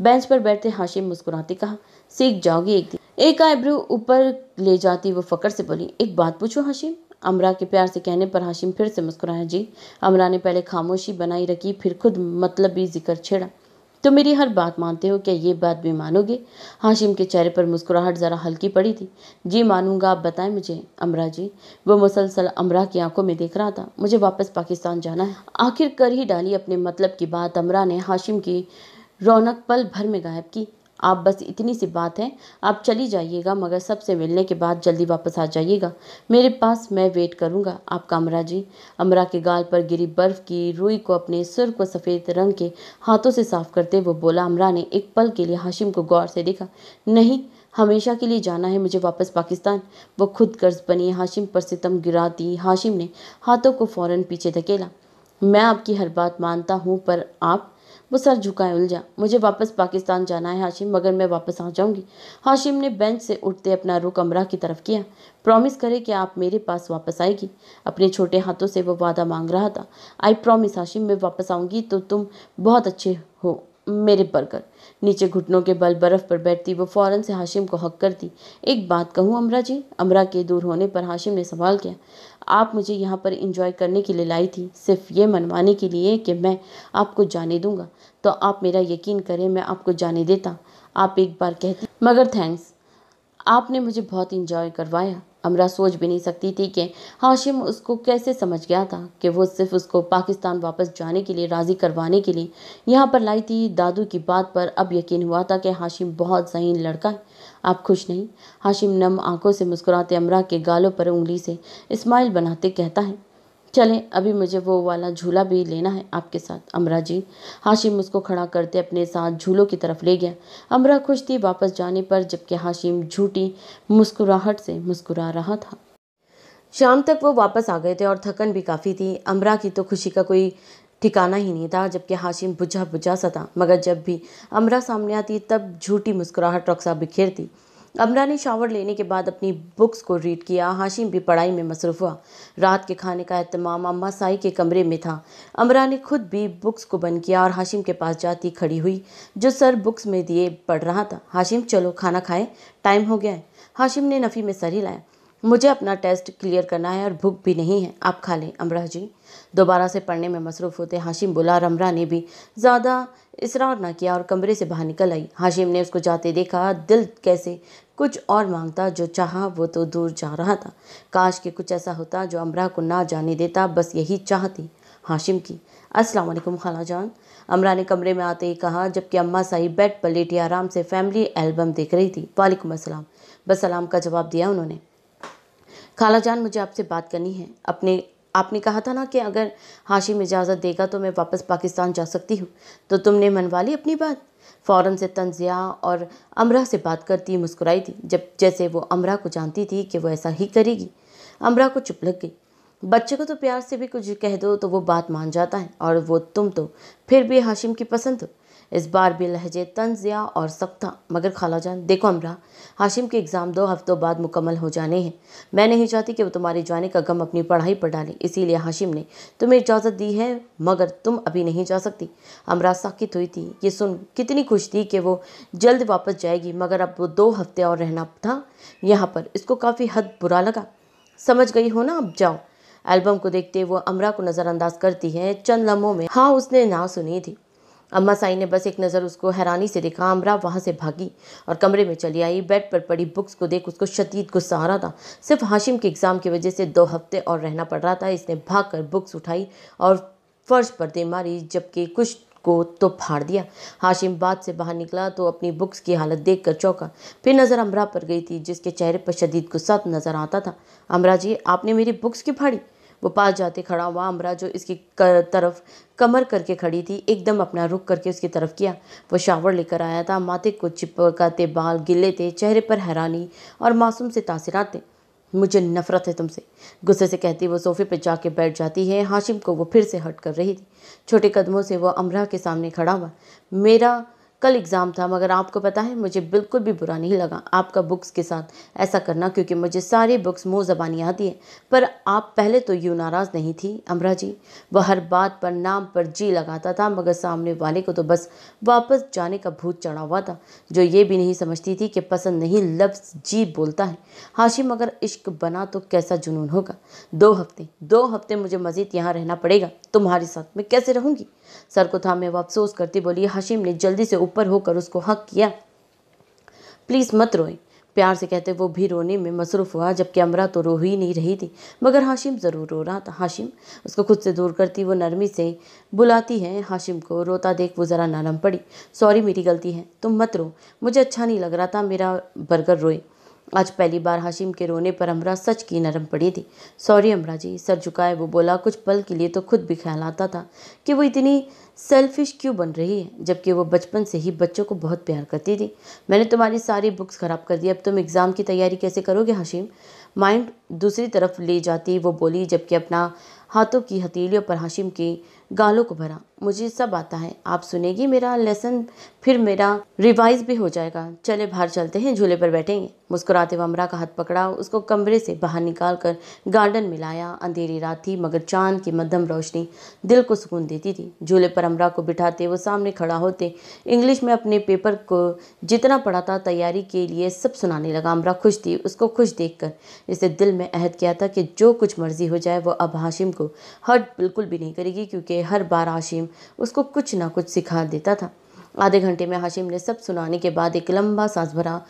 बेंच पर बैठते हाशिम मुस्कुराते कहा सीख जाओगी एक दिन एक आईब्रू ऊपर ले जाती वो फ़कर से बोली एक बात पूछो हाशिम अमरा के प्यार से कहने पर हाशिम फिर से मुस्कुराया जी अमरा ने पहले खामोशी बनाई रखी फिर खुद मतलब भी जिक्र छेड़ा तो मेरी हर बात मानते हो क्या ये बात भी मानोगे हाशिम के चेहरे पर मुस्कुराहट ज़रा हल्की पड़ी थी जी मानूंगा आप बताएं मुझे अमरा जी वो मुसलसल अमरा की आंखों में देख रहा था मुझे वापस पाकिस्तान जाना है आखिर कर ही डाली अपने मतलब की बात अमरा ने हाशिम की रौनक पल भर में गायब की आप बस इतनी सी बात है आप चली जाइएगा मगर सबसे मिलने के बाद जल्दी वापस आ जाइएगा मेरे पास मैं वेट करूंगा आपका अमरा जी अमरा के गाल पर गिरी बर्फ़ की रुई को अपने सुर को सफ़ेद रंग के हाथों से साफ करते हुए बोला अमरा ने एक पल के लिए हाशिम को गौर से देखा नहीं हमेशा के लिए जाना है मुझे वापस पाकिस्तान वो खुद कर्ज बनी हाशिम पर सितम गिरा दी हाशिम ने हाथों को फ़ौरन पीछे धकेला मैं आपकी हर बात मानता हूँ पर आप वो सर झुकाए उलझा मुझे वापस पाकिस्तान जाना है हाशिम मगर मैं वापस आ जाऊंगी हाशिम ने बेंच से उठते अपना रुख अमरा की तरफ किया प्रॉमिस करें कि आप मेरे पास वापस आएगी अपने छोटे हाथों से वो वादा मांग रहा था आई प्रॉमिस हाशिम मैं वापस आऊँगी तो तुम बहुत अच्छे हो मेरे बर्गर नीचे घुटनों के बल बर्फ़ पर बैठती वो फ़ौरन से हाशिम को हक कर दी एक बात कहूँ अमरा जी अमरा के दूर होने पर हाशिम ने सवाल किया आप मुझे यहाँ पर इंजॉय करने के लिए लाई थी सिर्फ ये मनवाने के लिए कि मैं आपको जाने दूँगा तो आप मेरा यकीन करें मैं आपको जाने देता आप एक बार कहती मगर थैंक्स आपने मुझे बहुत इंजॉय करवाया अमरा सोच भी नहीं सकती थी कि हाशिम उसको कैसे समझ गया था कि वो सिर्फ उसको पाकिस्तान वापस जाने के लिए राज़ी करवाने के लिए यहाँ पर लाई थी दादू की बात पर अब यकीन हुआ था कि हाशिम बहुत जहीन लड़का है आप खुश नहीं हाशिम नम आंखों से मुस्कुराते अमरा के गालों पर उंगली से स्माइल बनाते कहता है चलें अभी मुझे वो वाला झूला भी लेना है आपके साथ अमरा जी हाशिम उसको खड़ा करते अपने साथ झूलों की तरफ ले गया अमरा खुश थी वापस जाने पर जबकि हाशिम झूठी मुस्कुराहट से मुस्कुरा रहा था शाम तक वो वापस आ गए थे और थकन भी काफ़ी थी अमरा की तो खुशी का कोई ठिकाना ही नहीं था जबकि हाशिम बुझा बुझा सा था मगर जब भी अमरा सामने आती तब झूठी मुस्कुराहट रक्सा बिखेरती अमरा ने शावर लेने के बाद अपनी बुक्स को रीड किया हाशिम भी पढ़ाई में मसरूफ़ हुआ रात के खाने का अहतमाम अम्मा साई के कमरे में था अमरा ने खुद भी बुक्स को बंद किया और हाशिम के पास जाती खड़ी हुई जो सर बुक्स में दिए पढ़ रहा था हाशिम चलो खाना खाएं टाइम हो गया है हाशिम ने नफ़ी में सर हिलाया मुझे अपना टेस्ट क्लियर करना है और भूख भी नहीं है आप खा लें अमरा जी दोबारा से पढ़ने में मसरूफ़ होते हाशिम बोला रमरा ने भी ज़्यादा इसरार ना किया और कमरे से बाहर निकल आई हाशिम ने उसको जाते देखा दिल कैसे कुछ और मांगता जो चाहा वो तो दूर जा रहा था काश के कुछ ऐसा होता जो अमरा को ना जाने देता बस यही चाहती हाशिम की अस्सलाम खाला जान अमरा ने कमरे में आते ही कहा जबकि अम्मा साहिब बेड पर लेटी आराम से फैमिली एल्बम देख रही थी वालेकुम असलम बस सलाम का जवाब दिया उन्होंने खाला जान मुझे आपसे बात करनी है अपने आपने कहा था ना कि अगर हाशिम इजाज़त देगा तो मैं वापस पाकिस्तान जा सकती हूँ तो तुमने मनवा ली अपनी बात फ़ौर से तंजिया और अमरा से बात करती मुस्कुराई थी जब जैसे वो अमरा को जानती थी कि वो ऐसा ही करेगी अमरा को चुप लग गई बच्चे को तो प्यार से भी कुछ कह दो तो वो बात मान जाता है और वो तुम तो फिर भी हाशिम की पसंद हो इस बार भी लहजे तंज़िया और था मगर खाला जान देखो अमरा हाशिम के एग्ज़ाम दो हफ्तों बाद मुकम्मल हो जाने हैं मैं नहीं चाहती कि वो तुम्हारे जाने का गम अपनी पढ़ाई पर डाले इसीलिए हाशिम ने तुम्हें इजाज़त दी है मगर तुम अभी नहीं जा सकती अमरा साकित हुई थी ये सुन कितनी खुश थी कि वो जल्द वापस जाएगी मगर अब वो दो हफ्ते और रहना था यहाँ पर इसको काफ़ी हद बुरा लगा समझ गई हो ना अब जाओ एल्बम को देखते वो अमरा को नज़रअंदाज करती है चंद लम्हों में हाँ उसने ना सुनी थी अम्मा साई ने बस एक नज़र उसको हैरानी से देखा अमरा वहाँ से भागी और कमरे में चली आई बेड पर पड़ी बुक्स को देख उसको शदीद गुस्सा आ रहा था सिर्फ हाशिम के एग्ज़ाम की वजह से दो हफ्ते और रहना पड़ रहा था इसने भाग कर बुक्स उठाई और फर्श पर दे मारी जबकि कुछ को तो फाड़ दिया हाशिम बाद से बाहर निकला तो अपनी बुक्स की हालत देख कर चौंका फिर नज़र अमरा पर गई थी जिसके चेहरे पर शदीद गुस्सा नज़र आता था अमरा जी आपने मेरी बुक्स क्यों फाड़ी वो पास जाते खड़ा हुआ अमरा जो इसकी तरफ कमर करके खड़ी थी एकदम अपना रुख करके उसकी तरफ किया वो शावर लेकर आया था माथे को चिपकाते बाल गिले थे चेहरे पर हैरानी और मासूम से तासीरत थे मुझे नफरत है तुमसे गुस्से से कहती वो सोफे पर जाके बैठ जाती है हाशिम को वो फिर से हट कर रही थी छोटे कदमों से वो अमरा के सामने खड़ा हुआ मेरा कल एग्ज़ाम था मगर आपको पता है मुझे बिल्कुल भी बुरा नहीं लगा आपका बुक्स के साथ ऐसा करना क्योंकि मुझे सारी बुक्स मुँह ज़बानी आती है पर आप पहले तो यूँ नाराज़ नहीं थी अमरा जी वह हर बात पर नाम पर जी लगाता था मगर सामने वाले को तो बस वापस जाने का भूत चढ़ा हुआ था जो ये भी नहीं समझती थी कि पसंद नहीं लफ्ज़ जी बोलता है हाशिम मगर इश्क बना तो कैसा जुनून होगा दो हफ्ते दो हफ्ते मुझे मज़ीद यहाँ रहना पड़ेगा तुम्हारे साथ मैं कैसे रहूँगी सर को थामे वो अफसोस करती बोली हशीम ने जल्दी से ऊपर होकर उसको हक किया प्लीज़ मत रोए प्यार से कहते वो भी रोने में मसरूफ़ हुआ जबकि अमरा तो रो ही नहीं रही थी मगर हाशिम ज़रूर रो रहा था हाशिम उसको खुद से दूर करती वो नरमी से बुलाती है हाशिम को रोता देख वो ज़रा नरम पड़ी सॉरी मेरी गलती है तुम मत रो मुझे अच्छा नहीं लग रहा था मेरा बर्गर रोए आज पहली बार हाशिम के रोने पर अमरा सच की नरम पड़ी थी सॉरी अमरा जी सर झुकाए वो बोला कुछ पल के लिए तो खुद भी ख्याल आता था कि वो इतनी सेल्फिश क्यों बन रही है जबकि वो बचपन से ही बच्चों को बहुत प्यार करती थी मैंने तुम्हारी सारी बुक्स ख़राब कर दी अब तुम एग्ज़ाम की तैयारी कैसे करोगे हाशिम माइंड दूसरी तरफ ले जाती वो बोली जबकि अपना हाथों की हथेलियों पर हाशिम की गालों को भरा मुझे सब आता है आप सुनेगी मेरा लेसन फिर मेरा रिवाइज भी हो जाएगा चले बाहर चलते हैं झूले पर बैठेंगे मुस्कुराते हुए अमरा का हाथ पकड़ा उसको कमरे से बाहर निकाल कर गार्डन में लाया अंधेरी रात थी मगर चांद की मध्यम रोशनी दिल को सुकून देती थी झूले पर अमरा को बिठाते वो सामने खड़ा होते इंग्लिश में अपने पेपर को जितना पढ़ा था तैयारी के लिए सब सुनाने लगा अमरा खुश थी उसको खुश देख कर इसे दिल में अहद किया था कि जो कुछ मर्जी हो जाए वो अब हाशिम को हर्ट बिल्कुल भी नहीं करेगी क्योंकि हर बार हाशिम उसको कुछ ना कुछ सिखा देता था आधे घंटे में हाशिम ने सब सुनाने के बाद एक लंबा सांस भरा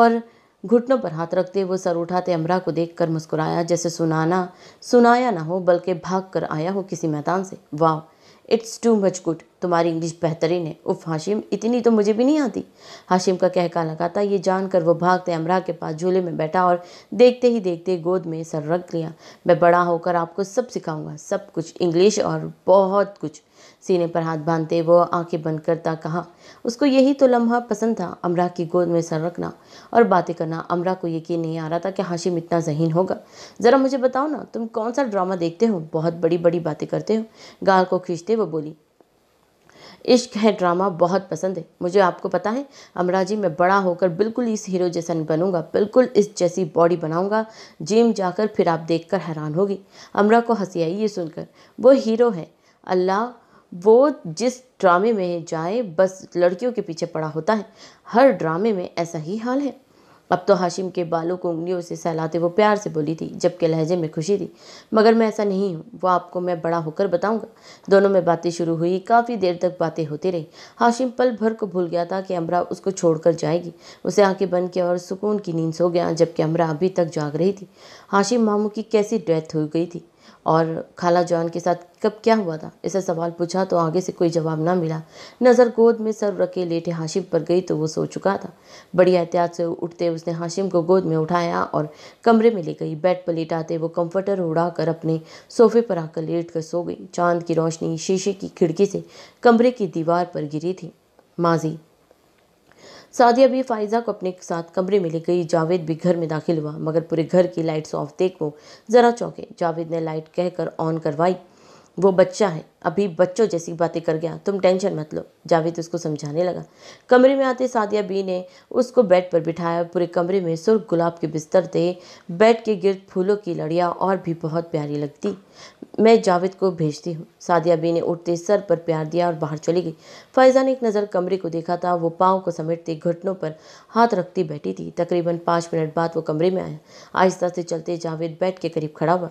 और घुटनों पर हाथ रखते वो सर उठाते अमरा को देखकर मुस्कुराया जैसे सुनाना सुनाया ना हो बल्कि भाग कर आया हो किसी मैदान से वाह इट्स टू मच गुड तुम्हारी इंग्लिश बेहतरीन है उफ हाशिम इतनी तो मुझे भी नहीं आती हाशिम का कहका लगा था ये जानकर वो भागते अमरा के पास झूले में बैठा और देखते ही देखते गोद में सर रख लिया मैं बड़ा होकर आपको सब सिखाऊंगा सब कुछ इंग्लिश और बहुत कुछ सीने पर हाथ बांधते वह आंखें बंद करता कहा उसको यही तो लम्हा पसंद था अमरा की गोद में सर रखना और बातें करना अमरा को यकीन नहीं आ रहा था कि हाशिम इतना जहीन होगा ज़रा मुझे बताओ ना तुम कौन सा ड्रामा देखते हो बहुत बड़ी बड़ी बातें करते हो गाल को खींचते वो बोली इश्क है ड्रामा बहुत पसंद है मुझे आपको पता है अमरा जी मैं बड़ा होकर बिल्कुल इस हीरो जैसा बनूंगा बिल्कुल इस जैसी बॉडी बनाऊंगा जिम जाकर फिर आप देखकर हैरान होगी अमरा को हंसी आई ये सुनकर वो हीरो है अल्लाह वो जिस ड्रामे में जाए बस लड़कियों के पीछे पड़ा होता है हर ड्रामे में ऐसा ही हाल है अब तो हाशिम के बालों को उंगलियों से सहलाते वो प्यार से बोली थी जबकि लहजे में खुशी थी मगर मैं ऐसा नहीं हूँ वो आपको मैं बड़ा होकर बताऊंगा दोनों में बातें शुरू हुई काफ़ी देर तक बातें होती रही हाशिम पल भर को भूल गया था कि अमरा उसको छोड़कर जाएगी उसे आंखें बंद किया और सुकून की नींद सो गया जबकि अमरा अभी तक जाग रही थी हाशिम मामू की कैसी डेथ हो गई थी और खाला जान के साथ कब क्या हुआ था ऐसा सवाल पूछा तो आगे से कोई जवाब ना मिला नज़र गोद में सर रखे लेटे हाशिम पर गई तो वो सो चुका था बड़ी एहतियात से उठते उसने हाशिम को गोद में उठाया और कमरे में ले गई बेड पर लेटाते वो कंफर्टर उड़ा कर अपने सोफे पर आकर लेट कर सो गई चांद की रोशनी शीशे की खिड़की से कमरे की दीवार पर गिरी थी माजी सादिया भी फाइजा को अपने साथ कमरे में ले गई जावेद भी घर में दाखिल हुआ मगर पूरे घर की लाइट्स ऑफ देख वो ज़रा चौंके जावेद ने लाइट कहकर ऑन करवाई वो बच्चा है अभी बच्चों जैसी बातें कर गया तुम टेंशन मत लो जावेद उसको समझाने लगा कमरे में आते सादिया बी ने उसको बेड पर बिठाया पूरे कमरे में सुर्ख गुलाब के बिस्तर थे बेड के गिर्द फूलों की लड़ियाँ और भी बहुत प्यारी लगती मैं जावेद को भेजती हूँ सादिया बी ने उठते सर पर प्यार दिया और बाहर चली गई फैज़ा ने एक नज़र कमरे को देखा था वो पाँव को समेटते घुटनों पर हाथ रखती बैठी थी तकरीबन पाँच मिनट बाद वो कमरे में आया आहिस्ता से चलते जावेद बैठ के करीब खड़ा हुआ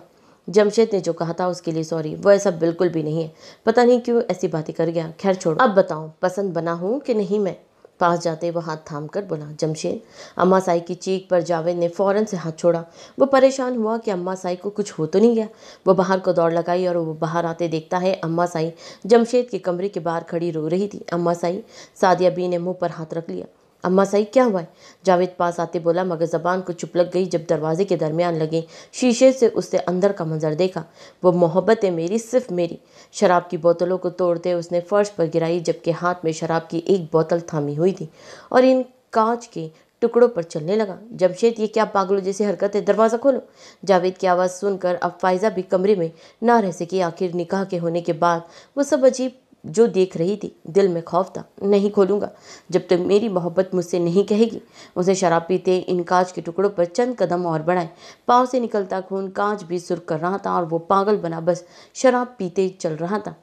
जमशेद ने जो कहा था उसके लिए सॉरी वो ऐसा बिल्कुल भी नहीं है पता नहीं क्यों ऐसी बातें कर गया खैर छोड़ो अब बताओ पसंद बना हूँ कि नहीं मैं पास जाते वह हाथ थाम कर बोला जमशेद अम्मा साई की चीख पर जावेद ने फ़ौरन से हाथ छोड़ा वो परेशान हुआ कि अम्मा साई को कुछ हो तो नहीं गया वो बाहर को दौड़ लगाई और वो बाहर आते देखता है अम्मा साई जमशेद के कमरे के बाहर खड़ी रो रही थी अम्मा साई सादिया बी ने मुंह पर हाथ रख लिया अम्मा सही क्या हुआ है जावेद पास आते बोला मगर जबान को चुप लग गई जब दरवाजे के दरमियान लगे शीशे से उसने अंदर का मंजर देखा वो मोहब्बत है मेरी सिर्फ मेरी शराब की बोतलों को तोड़ते उसने फर्श पर गिराई जबकि हाथ में शराब की एक बोतल थामी हुई थी और इन कांच के टुकड़ों पर चलने लगा जमशेद ये क्या पागलों जैसी हरकत है दरवाज़ा खोलो जावेद की आवाज़ सुनकर अब फायजा भी कमरे में ना रह सकी आखिर निकाह के होने के बाद वो सब अजीब जो देख रही थी दिल में खौफ था नहीं खोलूँगा जब तक मेरी मोहब्बत मुझसे नहीं कहेगी उसे शराब पीते इन कांच के टुकड़ों पर चंद कदम और बढ़ाए पाँव से निकलता खून कांच भी सुर्ख कर रहा था और वो पागल बना बस शराब पीते चल रहा था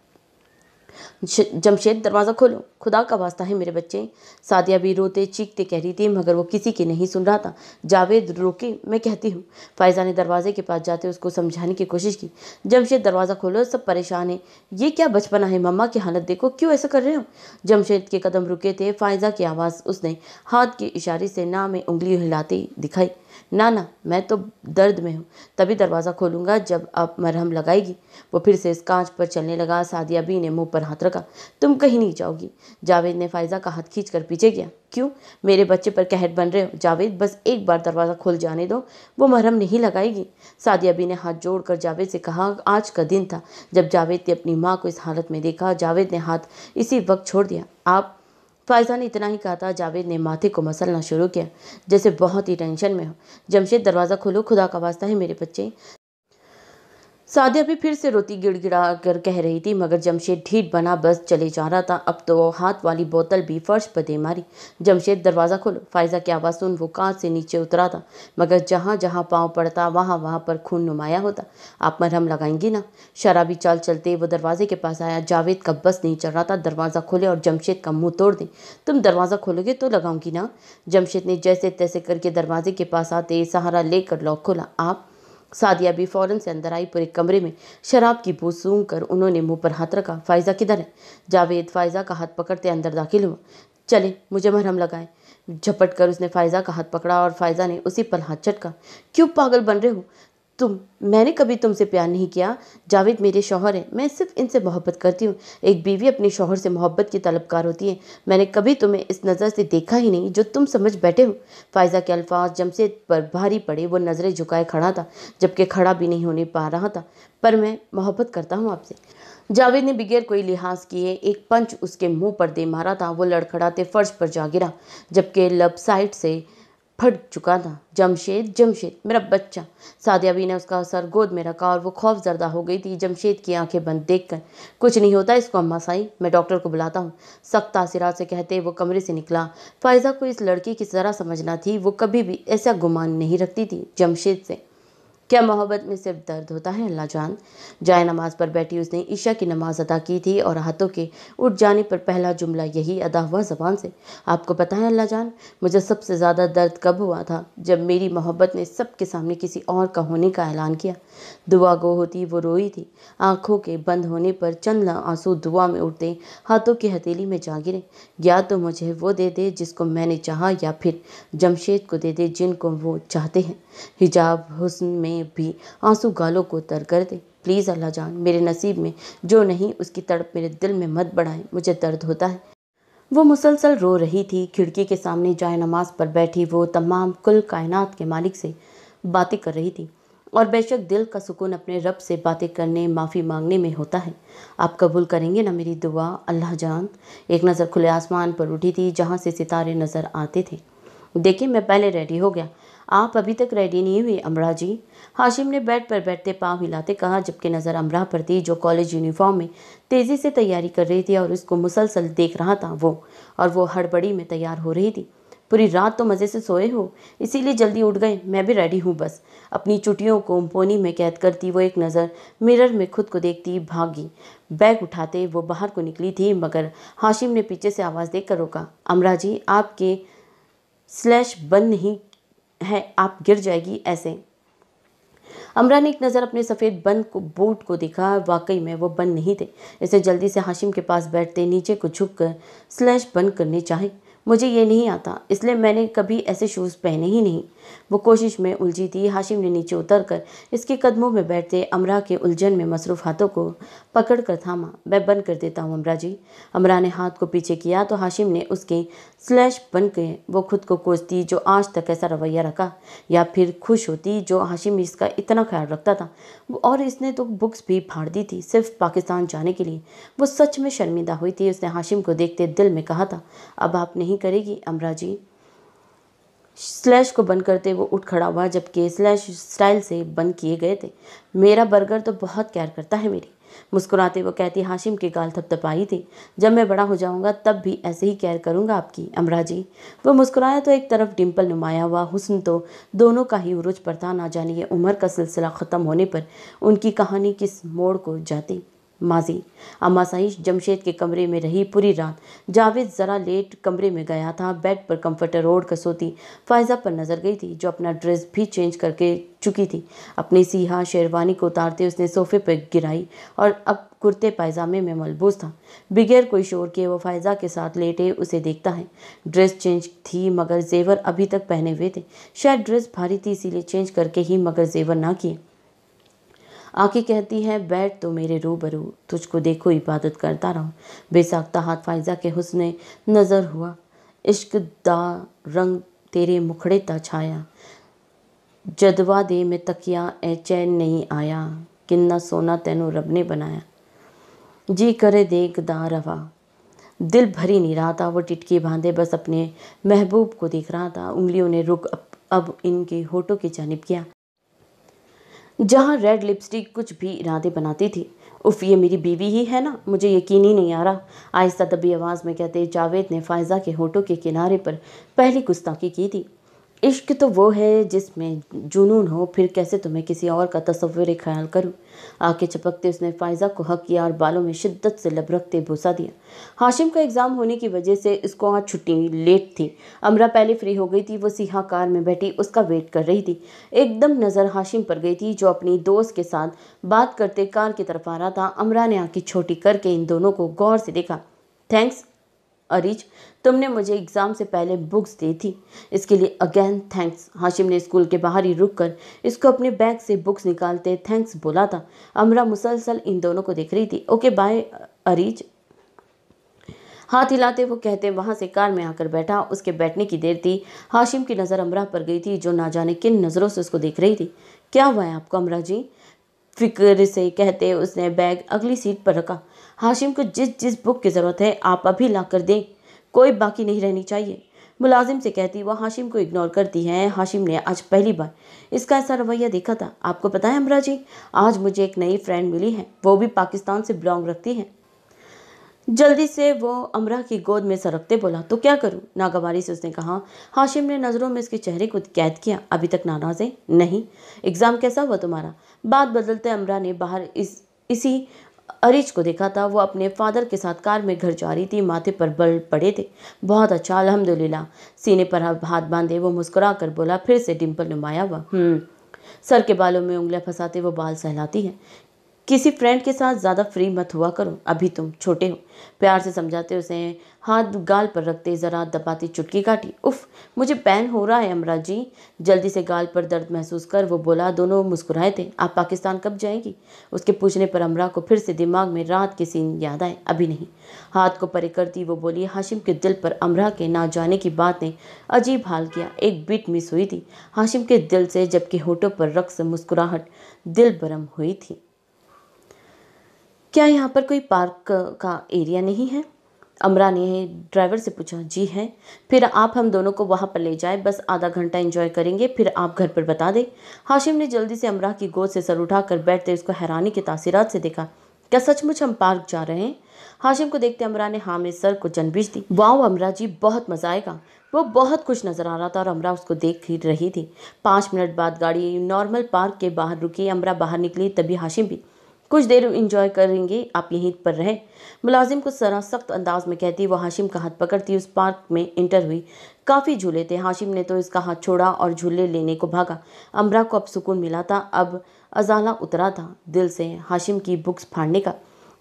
जमशेद दरवाज़ा खोलो खुदा का वास्ता है मेरे बच्चे सादिया भी रोते चीखते कह रही थी मगर वो किसी की नहीं सुन रहा था जावेद रोके मैं कहती हूँ फायजा ने दरवाजे के पास जाते उसको समझाने की कोशिश की जमशेद दरवाज़ा खोलो सब परेशान है ये क्या बचपना है मम्मा की हालत देखो क्यों ऐसा कर रहे हो जमशेद के कदम रुके थे फायजा की आवाज़ उसने हाथ के इशारे से ना में उंगली हिलाती दिखाई ना ना मैं तो दर्द में हूँ तभी दरवाज़ा खोलूँगा जब आप मरहम लगाएगी वो फिर से इस कांच पर चलने लगा सादिया बी ने मुंह पर हाथ रखा तुम कहीं नहीं जाओगी जावेद ने फायजा का हाथ खींच कर पीछे गया क्यों मेरे बच्चे पर कहर बन रहे हो जावेद बस एक बार दरवाज़ा खोल जाने दो वो महरम नहीं लगाएगी सादिया बी ने हाथ जोड़कर जावेद से कहा आज का दिन था जब जावेद ने अपनी माँ को इस हालत में देखा जावेद ने हाथ इसी वक्त छोड़ दिया आप फायजा ने इतना ही कहा था जावेद ने माथे को मसलना शुरू किया जैसे बहुत ही टेंशन में हो जमशेद दरवाज़ा खोलो खुदा का वास्ता है मेरे बच्चे सादिया भी फिर से रोती गिड़गिड़ा कर कह रही थी मगर जमशेद ढीठ बना बस चले जा रहा था अब तो वो हाथ वाली बोतल भी फर्श पर दे मारी जमशेद दरवाज़ा खोलो फायजा की आवाज़ सुन वो कार से नीचे उतरा था मगर जहाँ जहाँ पाँव पड़ता वहाँ वहाँ पर खून नुमाया होता आप मरहम लगाएंगी ना शराबी चाल चलते वो दरवाजे के पास आया जावेद का बस नहीं चल रहा था दरवाज़ा खोले और जमशेद का मुँह तोड़ दें तुम दरवाज़ा खोलोगे तो लगाऊंगी ना जमशेद ने जैसे तैसे करके दरवाजे के पास आते सहारा लेकर लॉक खोला आप सादिया भी फौरन से अंदर आई पूरे कमरे में शराब की बू सूंघ कर उन्होंने मुंह पर हाथ रखा फायजा किधर है जावेद फायजा का हाथ पकड़ते अंदर दाखिल हुआ चले मुझे मरहम लगाए झपट कर उसने फायजा का हाथ पकड़ा और फायजा ने उसी पर हाथ चटका क्यों पागल बन रहे हो तुम मैंने कभी तुमसे प्यार नहीं किया जावेद मेरे शौहर हैं मैं सिर्फ इनसे मोहब्बत करती हूँ एक बीवी अपने शौहर से मोहब्बत की तलबकार होती है मैंने कभी तुम्हें इस नज़र से देखा ही नहीं जो तुम समझ बैठे हो फायजा के अल्फाज जमशेद पर भारी पड़े वो नज़रें झुकाए खड़ा था जबकि खड़ा भी नहीं होने पा रहा था पर मैं मोहब्बत करता हूँ आपसे जावेद ने बगैर कोई लिहाज किए एक पंच उसके मुंह पर दे मारा था वो लड़खड़ाते फर्श पर जा गिरा जबकि लब साइड से फट चुका था जमशेद जमशेद मेरा बच्चा सादिया भी ने उसका सर गोद में रखा और वो खौफ जरदा हो गई थी जमशेद की आंखें बंद देख कर कुछ नहीं होता इसको अम्मा साई मैं डॉक्टर को बुलाता हूँ सख्त तासीरात से कहते वो कमरे से निकला फायजा को इस लड़की की जरा समझना थी वो कभी भी ऐसा गुमान नहीं रखती थी जमशेद से क्या मोहब्बत में सिर्फ दर्द होता है अल्लाह जान जाय नमाज पर बैठी उसने ईशा की नमाज अदा की थी और हाथों के उठ जाने पर पहला जुमला यही अदा हुआ ज़बान से आपको पता है अल्लाह जान मुझे सबसे ज़्यादा दर्द कब हुआ था जब मेरी मोहब्बत ने सबके सामने किसी और का होने का ऐलान किया दुआ गो होती वो रोई थी आँखों के बंद होने पर चंद आंसू दुआ में उठते हाथों की हथेली में जा गिरे या तो मुझे वो दे दे जिसको मैंने चाहा या फिर जमशेद को दे दे जिनको वो चाहते हैं हिजाब हुसन में में भी आंसू गालों को तर कर दे प्लीज़ अल्लाह जान मेरे नसीब में जो नहीं उसकी तड़प मेरे दिल में मत बढ़ाएं मुझे दर्द होता है वो मुसलसल रो रही थी खिड़की के सामने जाए नमाज पर बैठी वो तमाम कुल कायनात के मालिक से बातें कर रही थी और बेशक दिल का सुकून अपने रब से बातें करने माफ़ी मांगने में होता है आप कबूल करेंगे ना मेरी दुआ अल्लाह जान एक नज़र खुले आसमान पर उठी थी जहाँ से सितारे नज़र आते थे देखिए मैं पहले रेडी हो गया आप अभी तक रेडी नहीं हुई अमरा जी हाशिम ने बेड पर बैठते पाँव हिलाते कहा जबकि नज़र अमराह पर थी जो कॉलेज यूनिफॉर्म में तेज़ी से तैयारी कर रही थी और उसको मुसलसल देख रहा था वो और वो हड़बड़ी में तैयार हो रही थी पूरी रात तो मज़े से सोए हो इसीलिए जल्दी उठ गए मैं भी रेडी हूँ बस अपनी चुटियों को पोनी में कैद करती वो एक नज़र मिरर में खुद को देखती भागी बैग उठाते वो बाहर को निकली थी मगर हाशिम ने पीछे से आवाज़ देख कर रोका अमरा जी आपके स्लैश बंद नहीं है आप गिर जाएगी ऐसे अमरा ने एक नज़र अपने सफ़ेद बंद को बूट को देखा वाकई में वो बंद नहीं थे इसे जल्दी से हाशिम के पास बैठते नीचे को झुक कर स्लैश बंद करने चाहे मुझे ये नहीं आता इसलिए मैंने कभी ऐसे शूज़ पहने ही नहीं वो कोशिश में उलझी थी हाशिम ने नीचे उतर कर इसके कदमों में बैठते अमरा के उलझन में मसरूफ हाथों को पकड़ कर थामा मैं बंद कर देता हूँ अमरा जी अमरा ने हाथ को पीछे किया तो हाशिम ने उसके स्लैश बन के वो खुद को कोसती जो आज तक ऐसा रवैया रखा या फिर खुश होती जो हाशिम इसका इतना ख्याल रखता था और इसने तो बुक्स भी फाड़ दी थी सिर्फ पाकिस्तान जाने के लिए वो सच में शर्मिंदा हुई थी उसने हाशिम को देखते दिल में कहा था अब आप नहीं करेगी अमरा जी स्लैश को बंद करते वो उठ खड़ा हुआ जबकि स्लैश स्टाइल से बंद किए गए थे मेरा बर्गर तो बहुत कैर करता है मेरी मुस्कुराते वो कहती हाशिम के गाल थपथपाई थी जब मैं बड़ा हो जाऊंगा तब भी ऐसे ही केयर करूंगा आपकी अमरा जी वो मुस्कुराया तो एक तरफ डिम्पल नुमाया हुआ हुस्न तो दोनों का ही उरुज पर था ना जानिए उम्र का सिलसिला ख़त्म होने पर उनकी कहानी किस मोड़ को जाती माजी अम्मा साहिश जमशेद के कमरे में रही पूरी रात जावेद ज़रा लेट कमरे में गया था बेड पर कंफर्टर ओढ़ कर सोती फायजा पर नज़र गई थी जो अपना ड्रेस भी चेंज करके चुकी थी अपनी सीहा शेरवानी को उतारते उसने सोफे पर गिराई और अब कुर्ते पायजामे में मलबूस था बगैर कोई शोर किए वो फायजा के साथ लेटे उसे देखता है ड्रेस चेंज थी मगर जेवर अभी तक पहने हुए थे शायद ड्रेस भारी थी इसीलिए चेंज करके ही मगर जेवर ना किए आके कहती है बैठ तो मेरे रूबरू तुझको देखो इबादत करता रहो बेसाख्ता हाथ फायजा के हुस्न नज़र हुआ इश्क दा रंग तेरे मुखड़े ता छाया जदवा दे में तकिया ए चैन नहीं आया किन्ना सोना तेनों रब ने बनाया जी करे देख दा रवा दिल भरी नहीं रहा था वो टिटकी बांधे बस अपने महबूब को देख रहा था उंगलियों ने रुक अब, अब इनके होठों की जानब किया जहाँ रेड लिपस्टिक कुछ भी इरादे बनाती थी उफ ये मेरी बीवी ही है ना मुझे यकीन ही नहीं आ रहा आहिस्ता दबी आवाज़ में कहते जावेद ने फायजा के होठों के किनारे पर पहली गुस्ताखी की थी इश्क तो वो है जिसमें जुनून हो फिर कैसे तुम्हें किसी और का तस्वर ख्याल करूं आके चपकते उसने फायजा को हक किया और बालों में शिद्दत से लब रखते भूसा दिया हाशिम का एग्ज़ाम होने की वजह से इसको आज छुट्टी लेट थी अमरा पहले फ्री हो गई थी वो सीहा कार में बैठी उसका वेट कर रही थी एकदम नज़र हाशिम पर गई थी जो अपनी दोस्त के साथ बात करते कार की तरफ आ रहा था अमरा ने आँखें छोटी करके इन दोनों को गौर से देखा थैंक्स अरिज तुमने मुझे एग्ज़ाम से पहले बुक्स दी थी इसके लिए अगेन थैंक्स हाशिम ने स्कूल के बाहर ही रुक कर इसको अपने बैग से बुक्स निकालते थैंक्स बोला था अमरा मुसलसल इन दोनों को देख रही थी ओके बाय अरीज हाथ हिलाते वो कहते वहाँ से कार में आकर बैठा उसके बैठने की देर थी हाशिम की नज़र अमरा पर गई थी जो ना जाने किन नज़रों से उसको देख रही थी क्या हुआ है आपको अमरा जी फिक्र से कहते उसने बैग अगली सीट पर रखा हाशिम को जिस जिस बुक की ज़रूरत है आप अभी ला कर दें कोई बाकी नहीं रहनी चाहिए मुलाजिम से कहती वह हाशिम को इग्नोर करती है हाशिम ने आज पहली बार इसका ऐसा रवैया देखा था आपको पता है अमरा जी आज मुझे एक नई फ्रेंड मिली है वो भी पाकिस्तान से बिलोंग रखती है जल्दी से वो अमरा की गोद में सरकते बोला तो क्या करूं नागवारी से उसने कहा हाशिम ने नज़रों में इसके चेहरे को कैद किया अभी तक नाराज़ है नहीं एग्ज़ाम कैसा हुआ तुम्हारा बात बदलते अमरा ने बाहर इस इसी अरिज को देखा था वो अपने फादर के साथ कार में घर जा रही थी माथे पर बल पड़े थे बहुत अच्छा अलहमदुल्ला सीने पर हाथ बांधे वो मुस्कुरा कर बोला फिर से डिम्पल नुमाया हुआ हम्म। सर के बालों में उंगलियां फंसाते वो बाल सहलाती है किसी फ्रेंड के साथ ज़्यादा फ्री मत हुआ करो अभी तुम छोटे हो प्यार से समझाते उसे हाथ गाल पर रखते ज़रा दबाती चुटकी काटी उफ मुझे पैन हो रहा है अमरा जी जल्दी से गाल पर दर्द महसूस कर वो बोला दोनों मुस्कुराए थे आप पाकिस्तान कब जाएंगी उसके पूछने पर अमरा को फिर से दिमाग में रात के सीन याद आए अभी नहीं हाथ को परे करती वो बोली हाशिम के दिल पर अमरा के ना जाने की बात ने अजीब हाल किया एक बीट मिस हुई थी हाशिम के दिल से जबकि होठों पर रक्स मुस्कुराहट दिल भरम हुई थी क्या यहाँ पर कोई पार्क का एरिया नहीं है अमरा ने ड्राइवर से पूछा जी है फिर आप हम दोनों को वहाँ पर ले जाए बस आधा घंटा इंजॉय करेंगे फिर आप घर पर बता दें हाशिम ने जल्दी से अमरा की गोद से सर उठाकर बैठते उसको हैरानी के तासीरात से देखा क्या सचमुच हम पार्क जा रहे हैं हाशिम को देखते अमरा ने हामिद सर को जनबीज दी वाओ अमरा जी बहुत मज़ा आएगा वो बहुत खुश नज़र आ रहा था और अमरा उसको देख रही थी पाँच मिनट बाद गाड़ी नॉर्मल पार्क के बाहर रुकी अमरा बाहर निकली तभी हाशिम भी कुछ देर इंजॉय करेंगे आप यहीं पर रहें मुलाजिम को सरा सख्त अंदाज में कहती वो हाशिम का हाथ पकड़ती उस पार्क में इंटर हुई काफ़ी झूले थे हाशिम ने तो इसका हाथ छोड़ा और झूले लेने को भागा अमरा को अब सुकून मिला था अब अजाला उतरा था दिल से हाशिम की बुक्स फाड़ने का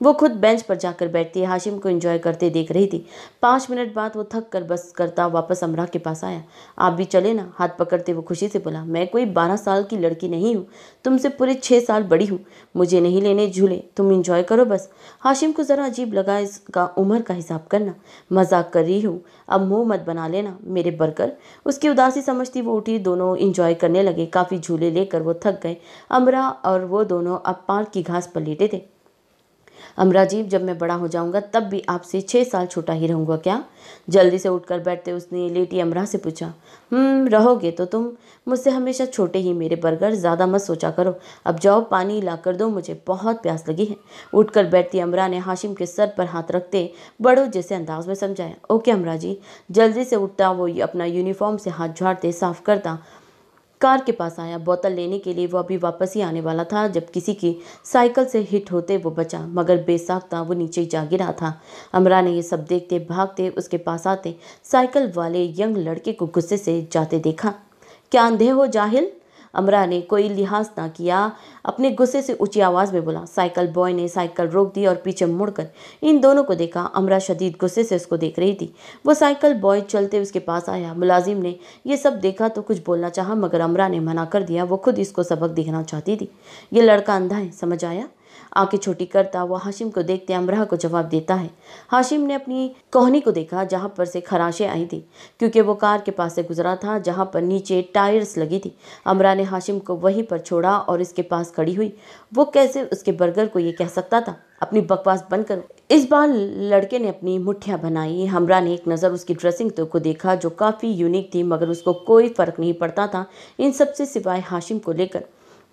वो खुद बेंच पर जाकर बैठती हाशिम को एंजॉय करते देख रही थी पाँच मिनट बाद वो थक कर बस करता वापस अमराह के पास आया आप भी चले ना हाथ पकड़ते वो खुशी से बोला मैं कोई बारह साल की लड़की नहीं हूँ तुमसे पूरे छः साल बड़ी हूँ मुझे नहीं लेने झूले तुम इंजॉय करो बस हाशिम को ज़रा अजीब लगा इसका उम्र का हिसाब करना मजाक कर रही हूँ अब मुँह मत बना लेना मेरे बरकर उसकी उदासी समझती वो उठी दोनों इंजॉय करने लगे काफ़ी झूले लेकर वो थक गए अमरा और वो दोनों अब पार्क की घास पर लेटे थे राजीव जब मैं बड़ा हो जाऊंगा तब भी आपसे छः साल छोटा ही रहूंगा क्या जल्दी से उठकर बैठते उसने लेटी अमरा से पूछा हम्म रहोगे तो तुम मुझसे हमेशा छोटे ही मेरे बर्गर ज़्यादा मत सोचा करो अब जाओ पानी ला कर दो मुझे बहुत प्यास लगी है उठकर बैठती अमरा ने हाशिम के सर पर हाथ रखते बड़ो जैसे अंदाज में समझाया ओके अमरा जी जल्दी से उठता वो अपना यूनिफॉर्म से हाथ झाड़ते साफ करता कार के पास आया बोतल लेने के लिए वो अभी वापस ही आने वाला था जब किसी की साइकिल से हिट होते वो बचा मगर बेसाखता वो नीचे जा गिरा था अमरा ने ये सब देखते भागते उसके पास आते साइकिल वाले यंग लड़के को गुस्से से जाते देखा क्या अंधे हो जाहिल अमरा ने कोई लिहाज ना किया अपने गुस्से से ऊंची आवाज़ में बोला साइकिल बॉय ने साइकिल रोक दी और पीछे मुड़कर इन दोनों को देखा अमरा शदीद गुस्से से उसको देख रही थी वो साइकिल बॉय चलते उसके पास आया मुलाजिम ने यह सब देखा तो कुछ बोलना चाहा मगर अमरा ने मना कर दिया वो खुद इसको सबक देखना चाहती थी ये लड़का अंधा है समझ आया आंखें छोटी करता हुआ हाशिम को देखते अमराह को जवाब देता है हाशिम ने अपनी कोहनी को देखा जहाँ पर से खराशें आई थी क्योंकि वो कार के पास से गुजरा था जहाँ पर नीचे टायर्स लगी थी अमरा ने हाशिम को वहीं पर छोड़ा और इसके पास खड़ी हुई वो कैसे उसके बर्गर को ये कह सकता था अपनी बकवास बंद करो इस बार लड़के ने अपनी मुठ्ठियाँ बनाई हमरा ने एक नज़र उसकी ड्रेसिंग तो को देखा जो काफ़ी यूनिक थी मगर उसको कोई फ़र्क नहीं पड़ता था इन सब से सिवाय हाशिम को लेकर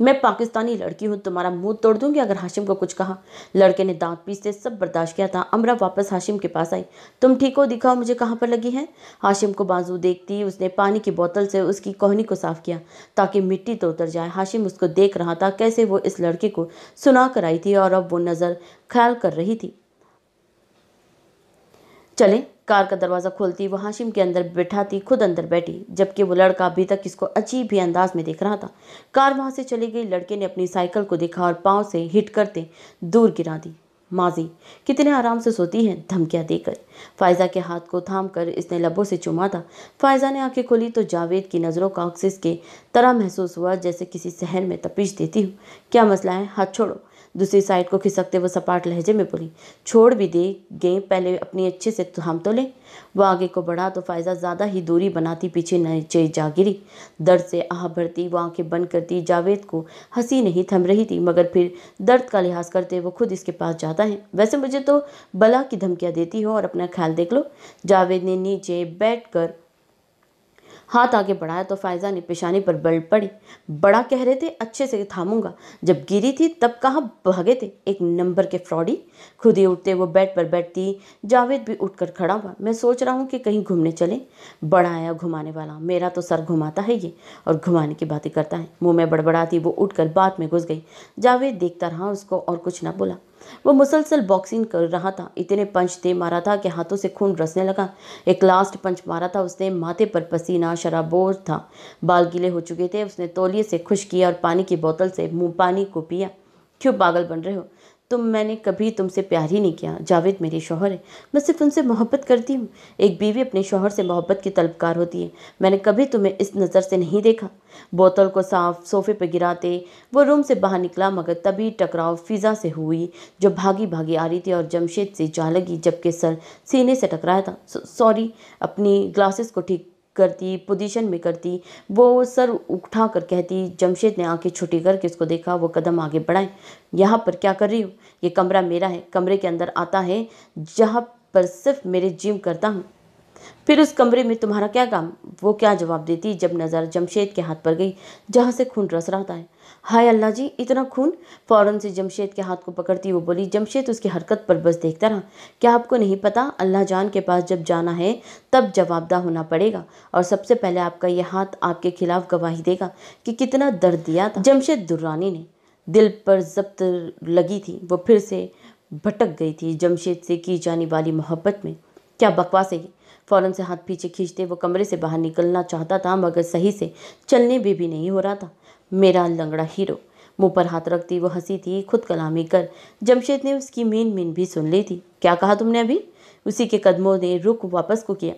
मैं पाकिस्तानी लड़की हूँ तुम्हारा मुंह तोड़ दूंगी अगर हाशिम को कुछ कहा लड़के ने दांत पीसते सब बर्दाश्त किया था अमरा वापस हाशिम के पास आई तुम ठीक हो दिखाओ मुझे कहाँ पर लगी है हाशिम को बाजू देखती उसने पानी की बोतल से उसकी कोहनी को साफ किया ताकि मिट्टी तो उतर जाए हाशिम उसको देख रहा था कैसे वो इस लड़के को सुना कर आई थी और अब वो नज़र ख्याल कर रही थी चले कार का दरवाज़ा खोलती वह हाशिम के अंदर बैठाती खुद अंदर बैठी जबकि वो लड़का अभी तक इसको अजीब ही अंदाज में देख रहा था कार वहाँ से चली गई लड़के ने अपनी साइकिल को देखा और पाँव से हिट करते दूर गिरा दी माजी कितने आराम से सोती हैं धमकियाँ देकर फायज़ा के हाथ को थाम कर इसने लबों से चुमा था फायज़ा ने आंखें खोली तो जावेद की नज़रों का ऑक्सिस के तरह महसूस हुआ जैसे किसी शहर में तपिश देती हूँ क्या मसला है हाथ छोड़ो दूसरी साइड को खिसकते वो सपाट लहजे में बोली छोड़ भी दे गए पहले अपनी अच्छे से तो हम तो लें वह आगे को बढ़ा तो फायजा ज़्यादा ही दूरी बनाती पीछे नीचे जा गिरी दर्द से आह भरती वो आंखें बंद करती जावेद को हंसी नहीं थम रही थी मगर फिर दर्द का लिहाज करते वो खुद इसके पास जाता है वैसे मुझे तो बला की धमकियाँ देती हो और अपना ख्याल देख लो जावेद ने नीचे बैठ कर हाथ आगे बढ़ाया तो फ़ायज़ा ने पेशानी पर बल पड़ी बड़ा कह रहे थे अच्छे से थामूंगा जब गिरी थी तब कहाँ भागे थे एक नंबर के फ्रॉडी खुद ही उठते वो बेड पर बैठती जावेद भी उठकर खड़ा हुआ मैं सोच रहा हूँ कि कहीं घूमने चले बड़ा आया घुमाने वाला मेरा तो सर घुमाता है ये और घुमाने की बातें करता है मुँह में बड़बड़ाती वो उठ बात में घुस गई जावेद देखता रहा उसको और कुछ ना बोला वो मुसलसल बॉक्सिंग कर रहा था इतने पंच दे मारा था कि हाथों से खून रसने लगा एक लास्ट पंच मारा था उसने माथे पर पसीना शराबोर था बाल गीले हो चुके थे उसने तोलिए से खुश किया और पानी की बोतल से मुँह पानी को पिया क्यों पागल बन रहे हो तुम मैंने कभी तुमसे प्यार ही नहीं किया जावेद मेरे शोहर है मैं सिर्फ उनसे मोहब्बत करती हूँ एक बीवी अपने शोहर से मोहब्बत की तलबकार होती है मैंने कभी तुम्हें इस नज़र से नहीं देखा बोतल को साफ सोफे पर गिराते वो रूम से बाहर निकला मगर तभी टकराव फिज़ा से हुई जो भागी भागी आ रही थी और जमशेद से जा लगी जबकि सर सीने से टकराया था सॉरी अपनी ग्लासेस को ठीक करती पोजीशन में करती वो सर उठा कर कहती जमशेद ने आंखें छुट्टी करके उसको देखा वो कदम आगे बढ़ाए यहाँ पर क्या कर रही हो ये कमरा मेरा है कमरे के अंदर आता है जहाँ पर सिर्फ मेरे जिम करता हूँ फिर उस कमरे में तुम्हारा क्या काम वो क्या जवाब देती जब नज़र जमशेद के हाथ पर गई जहाँ से खून रस रहा था हाय अल्लाह जी इतना खून फ़ौरन से जमशेद के हाथ को पकड़ती वो बोली जमशेद उसकी हरकत पर बस देखता रहा क्या आपको नहीं पता अल्लाह जान के पास जब जाना है तब जवाबदा होना पड़ेगा और सबसे पहले आपका यह हाथ आपके खिलाफ गवाही देगा कि कितना दर्द दिया था जमशेद दुर्रानी ने दिल पर जब्त लगी थी वो फिर से भटक गई थी जमशेद से की जाने वाली मोहब्बत में क्या बकवास है ये फ़ौरन से हाथ पीछे खींचते वो कमरे से बाहर निकलना चाहता था मगर सही से चलने भी, भी नहीं हो रहा था मेरा लंगड़ा हीरो मुंह पर हाथ रखती वह हंसी थी खुद कलामी कर जमशेद ने उसकी मीन मीन भी सुन ली थी क्या कहा तुमने अभी उसी के कदमों ने रुक वापस को किया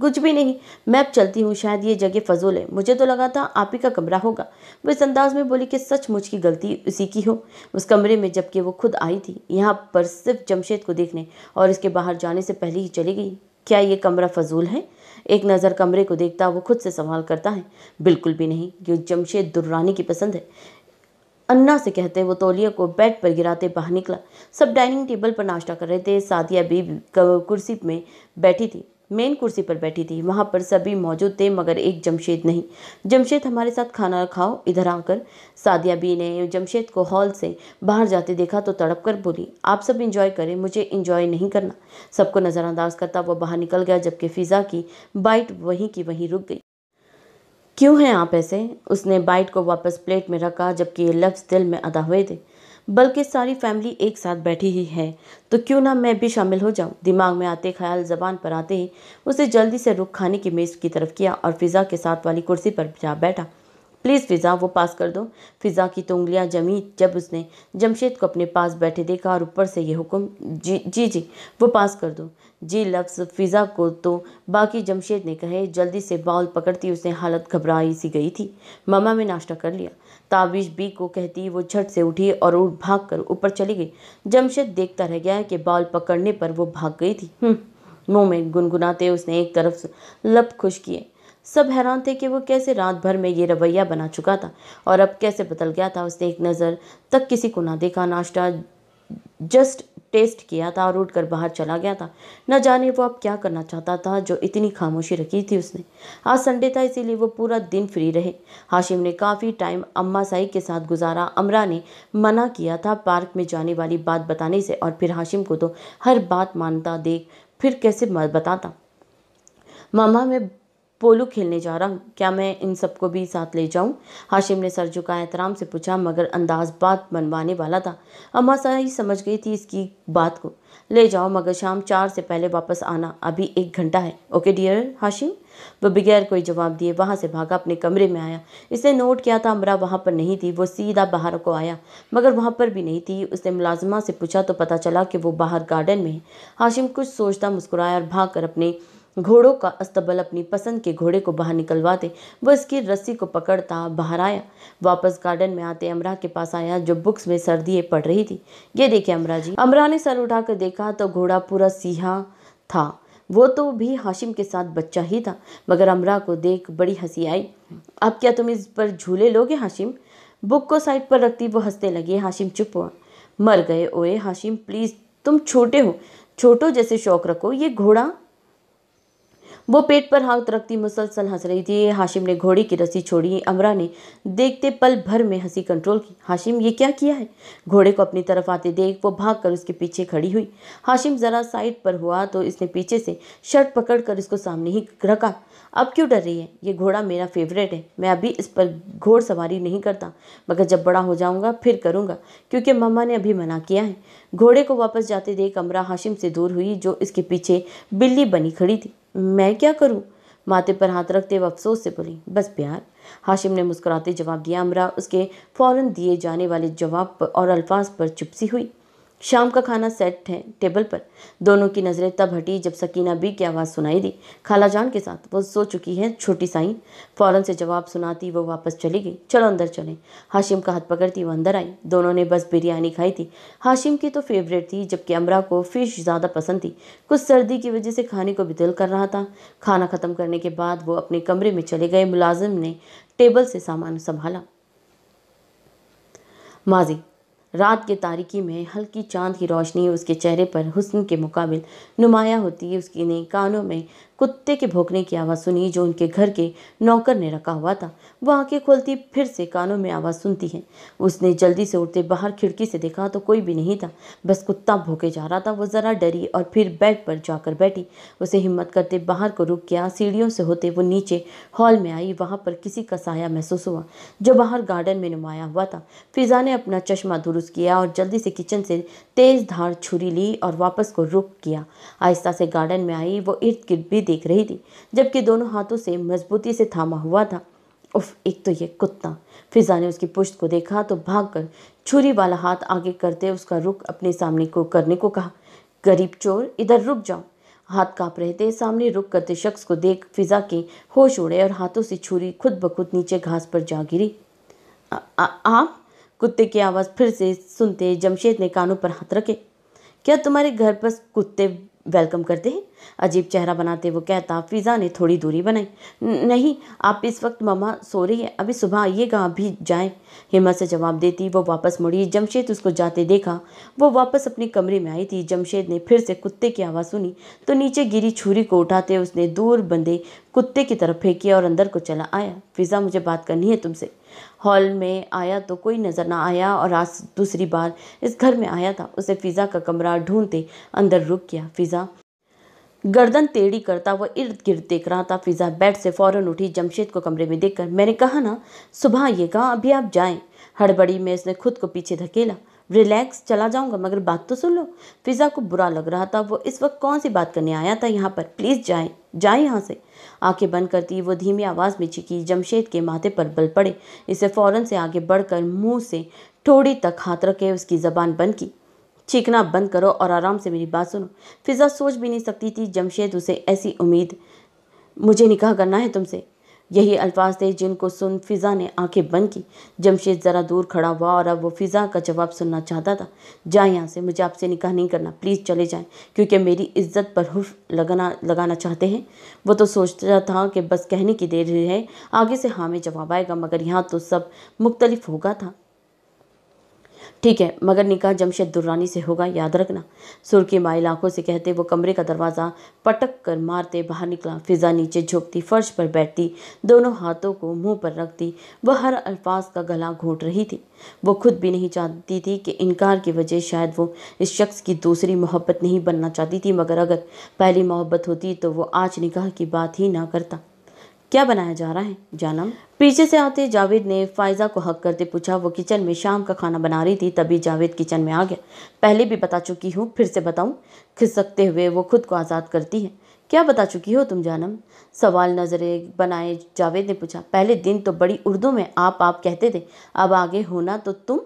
कुछ भी नहीं मैं अब चलती हूँ शायद ये जगह फजूल है मुझे तो लगा था आप ही का कमरा होगा वो इस अंदाज में बोली कि मुझ की गलती उसी की हो उस कमरे में जबकि वो खुद आई थी यहाँ पर सिर्फ जमशेद को देखने और इसके बाहर जाने से पहले ही चली गई क्या ये कमरा फजूल है एक नज़र कमरे को देखता वो खुद से सवाल करता है बिल्कुल भी नहीं जो जमशेद दुर्रानी की पसंद है अन्ना से कहते वो तौलिया को बेड पर गिराते बाहर निकला सब डाइनिंग टेबल पर नाश्ता कर रहे थे सादिया बीबी कुर्सी में बैठी थी मेन कुर्सी पर बैठी थी वहाँ पर सभी मौजूद थे मगर एक जमशेद नहीं जमशेद हमारे साथ खाना खाओ इधर आकर सादिया बी ने जमशेद को हॉल से बाहर जाते देखा तो तड़प कर बोली आप सब इंजॉय करें मुझे इंजॉय नहीं करना सबको नज़रअंदाज करता वह बाहर निकल गया जबकि फ़िज़ा की बाइट वहीं की वहीं रुक गई क्यों हैं आप ऐसे उसने बाइट को वापस प्लेट में रखा जबकि ये लफ्ज़ दिल में अदा हुए थे बल्कि सारी फैमिली एक साथ बैठी ही है तो क्यों ना मैं भी शामिल हो जाऊं दिमाग में आते ख्याल जबान पर आते ही उसे जल्दी से रुख खाने की मेज़ की तरफ किया और फिज़ा के साथ वाली कुर्सी पर जा बैठा प्लीज़ फिज़ा वो पास कर दो फिज़ा की तो उंगलियाँ जमी जब उसने जमशेद को अपने पास बैठे देखा और ऊपर से ये हुक्म जी जी जी वो पास कर दो जी लफ्ज़ फिज़ा को तो बाकी जमशेद ने कहे जल्दी से बाउल पकड़ती उसने हालत घबराई सी गई थी ममा में नाश्ता कर लिया ताविश बी को कहती वो झट से उठी और भाग कर ऊपर चली गई जमशेद देखता रह गया कि बाल पकड़ने पर वो भाग गई थी हम्म, मुंह में गुनगुनाते उसने एक तरफ लप खुश किए सब हैरान थे कि वो कैसे रात भर में ये रवैया बना चुका था और अब कैसे बदल गया था उसने एक नज़र तक किसी को ना देखा नाश्ता जस्ट टेस्ट किया था और उठकर बाहर चला गया था न जाने वो अब क्या करना चाहता था जो इतनी खामोशी रखी थी उसने आज संडे था इसीलिए वो पूरा दिन फ्री रहे हाशिम ने काफ़ी टाइम अम्मा साई के साथ गुजारा अमरा ने मना किया था पार्क में जाने वाली बात बताने से और फिर हाशिम को तो हर बात मानता देख फिर कैसे बताता मामा मैं पोलो खेलने जा रहा हूँ क्या मैं इन सबको भी साथ ले जाऊँ हाशिम ने सर झुका एहतराम से पूछा मगर अंदाज बात बनवाने वाला था अम्मा सही समझ गई थी इसकी बात को ले जाओ मगर शाम चार से पहले वापस आना अभी एक घंटा है ओके डियर हाशिम वह बगैर कोई जवाब दिए वहाँ से भागा अपने कमरे में आया इसने नोट किया था अमरा वहाँ पर नहीं थी वो सीधा बाहर को आया मगर वहाँ पर भी नहीं थी उसने मुलाजमा से पूछा तो पता चला कि वो बाहर गार्डन में है हाशिम कुछ सोचता मुस्कुराया और भाग कर अपने घोड़ों का अस्तबल अपनी पसंद के घोड़े को बाहर निकलवाते वह इसकी रस्सी को पकड़ता बाहर आया वापस गार्डन में आते अमरा के पास आया जो बुक्स में सर्दी पड़ रही थी ये देखे अमरा जी अमरा ने सर उठाकर देखा तो घोड़ा पूरा सीहा था वो तो भी हाशिम के साथ बच्चा ही था मगर अमरा को देख बड़ी हंसी आई अब क्या तुम इस पर झूले लोगे हाशिम बुक को साइड पर रखती वो हंसने लगी हाशिम चुप हुआ मर गए ओए हाशिम प्लीज़ तुम छोटे हो छोटो जैसे शौक रखो ये घोड़ा वो पेट पर हाथ रखती मुसलसल हंस रही थी हाशिम ने घोड़े की रस्सी छोड़ी अमरा ने देखते पल भर में हंसी कंट्रोल की हाशिम ये क्या किया है घोड़े को अपनी तरफ आते देख वो भाग कर उसके पीछे खड़ी हुई हाशिम ज़रा साइड पर हुआ तो इसने पीछे से शर्ट पकड़ कर इसको सामने ही रखा अब क्यों डर रही है ये घोड़ा मेरा फेवरेट है मैं अभी इस पर घोड़ सवारी नहीं करता मगर जब बड़ा हो जाऊँगा फिर करूँगा क्योंकि मम्मा ने अभी मना किया है घोड़े को वापस जाते देख अमरा हाशिम से दूर हुई जो इसके पीछे बिल्ली बनी खड़ी थी मैं क्या करूँ माथे पर हाथ रखते हुए अफसोस से बोली बस प्यार हाशिम ने मुस्कुराते जवाब दिया अमरा उसके फौरन दिए जाने वाले जवाब और अल्फाज पर चुपसी हुई शाम का खाना सेट है टेबल पर दोनों की नज़रें तब हटी जब सकीना बी की आवाज़ सुनाई दी खालाजान के साथ वो सो चुकी है छोटी साई फ़ौरन से जवाब सुनाती वो वापस चली गई चलो अंदर चलें हाशिम का हाथ पकड़ती वो अंदर आई दोनों ने बस बिरयानी खाई थी हाशिम की तो फेवरेट थी जबकि अमरा को फ़िश ज़्यादा पसंद थी कुछ सर्दी की वजह से खाने को भी दिल कर रहा था खाना ख़त्म करने के बाद वो अपने कमरे में चले गए मुलाजिम ने टेबल से सामान संभाला माजी रात के तारिकी में हल्की चांद की रोशनी उसके चेहरे पर हुस्न के मुकाबले नुमाया होती उसकी ने कानों में कुत्ते के भोंकने की आवाज़ सुनी जो उनके घर के नौकर ने रखा हुआ था वो आंखें खोलती फिर से कानों में आवाज़ सुनती है उसने जल्दी से उठते बाहर खिड़की से देखा तो कोई भी नहीं था बस कुत्ता भौंके जा रहा था वो ज़रा डरी और फिर बेड पर जाकर बैठी उसे हिम्मत करते बाहर को रुक गया सीढ़ियों से होते वो नीचे हॉल में आई वहाँ पर किसी का साया महसूस हुआ जो बाहर गार्डन में नुमाया हुआ था फिज़ा ने अपना चश्मा दुरुस्त किया और जल्दी से किचन से तेज़ धार छुरी ली और वापस को रुक किया आहिस्ता से गार्डन में आई वो इर्द गिर्द भी देख रही थी जबकि दोनों हाथों से मजबूती से थामा हुआ था उफ एक तो ये कुत्ता फिजा ने उसकी पुश्त को देखा तो भागकर छुरी वाला हाथ आगे करते उसका रुख अपने सामने को करने को कहा गरीब चोर इधर रुक जाओ हाथ कांप रहे थे सामने रुक करते शख्स को देख फिजा के होश उड़े और हाथों से छुरी खुद ब खुद नीचे घास पर जा गिरी आप कुत्ते की आवाज़ फिर से सुनते जमशेद ने कानों पर हाथ रखे क्या तुम्हारे घर पर कुत्ते वेलकम करते हैं अजीब चेहरा बनाते वो कहता फिज़ा ने थोड़ी दूरी बनाई नहीं आप इस वक्त मामा सो रही है अभी सुबह आइएगा अभी जाएं हिम्मत से जवाब देती वो वापस मुड़ी जमशेद उसको जाते देखा वो वापस अपने कमरे में आई थी जमशेद ने फिर से कुत्ते की आवाज़ सुनी तो नीचे गिरी छुरी को उठाते उसने दूर बंधे कुत्ते की तरफ फेंकी और अंदर को चला आया फिज़ा मुझे बात करनी है तुमसे हॉल में आया तो कोई नज़र ना आया और आज दूसरी बार इस घर में आया था उसे फ़िज़ा का कमरा ढूंढते अंदर रुक गया फ़िज़ा गर्दन टेढ़ी करता वह इर्द गिर्द देख रहा था फिज़ा बेड से फ़ौरन उठी जमशेद को कमरे में देखकर मैंने कहा ना सुबह ये कहा अभी आप जाएं हड़बड़ी में इसने खुद को पीछे धकेला रिलैक्स चला जाऊँगा मगर बात तो सुन लो फिज़ा को बुरा लग रहा था वो इस वक्त कौन सी बात करने आया था यहाँ पर प्लीज़ जाए जाए यहाँ से आंखें बंद करती वो धीमी आवाज़ में चिकी जमशेद के माथे पर बल पड़े इसे फ़ौरन से आगे बढ़कर मुंह से ठोड़ी तक हाथ रखे उसकी ज़बान बंद की चीखना बंद करो और आराम से मेरी बात सुनो फिज़ा सोच भी नहीं सकती थी जमशेद उसे ऐसी उम्मीद मुझे निकाह करना है तुमसे यही अल्फाज थे जिनको सुन फिज़ा ने आंखें बंद की जमशेद ज़रा दूर खड़ा हुआ और अब वो फिज़ा का जवाब सुनना चाहता था जाए यहाँ से मुझे आपसे निकाह नहीं करना प्लीज़ चले जाएं क्योंकि मेरी इज्जत पर हुफ लगाना लगाना चाहते हैं वो तो सोचता था कि बस कहने की देर है आगे से हाँ में जवाब आएगा मगर यहाँ तो सब मुख्तलिफ होगा था ठीक है मगर निकाह जमशेद दुर्रानी से होगा याद रखना सुर्खी माइल आंखों से कहते वो कमरे का दरवाज़ा पटक कर मारते बाहर निकला फिज़ा नीचे झोंकती फर्श पर बैठती दोनों हाथों को मुंह पर रखती वह हर अल्फाज का गला घोट रही थी वो खुद भी नहीं चाहती थी कि इनकार की वजह शायद वो इस शख्स की दूसरी मोहब्बत नहीं बनना चाहती थी मगर अगर पहली मोहब्बत होती तो वो आज निकाह की बात ही ना करता क्या बनाया जा रहा है जानम पीछे से आते जावेद ने फायजा को हक करते पूछा वो किचन में शाम का खाना बना रही थी तभी जावेद किचन में आ गया पहले भी बता चुकी हूँ फिर से बताऊँ खिसकते हुए वो खुद को आज़ाद करती है क्या बता चुकी हो तुम जानम सवाल नजरे बनाए जावेद ने पूछा पहले दिन तो बड़ी उर्दू में आप आप कहते थे अब आगे होना तो तुम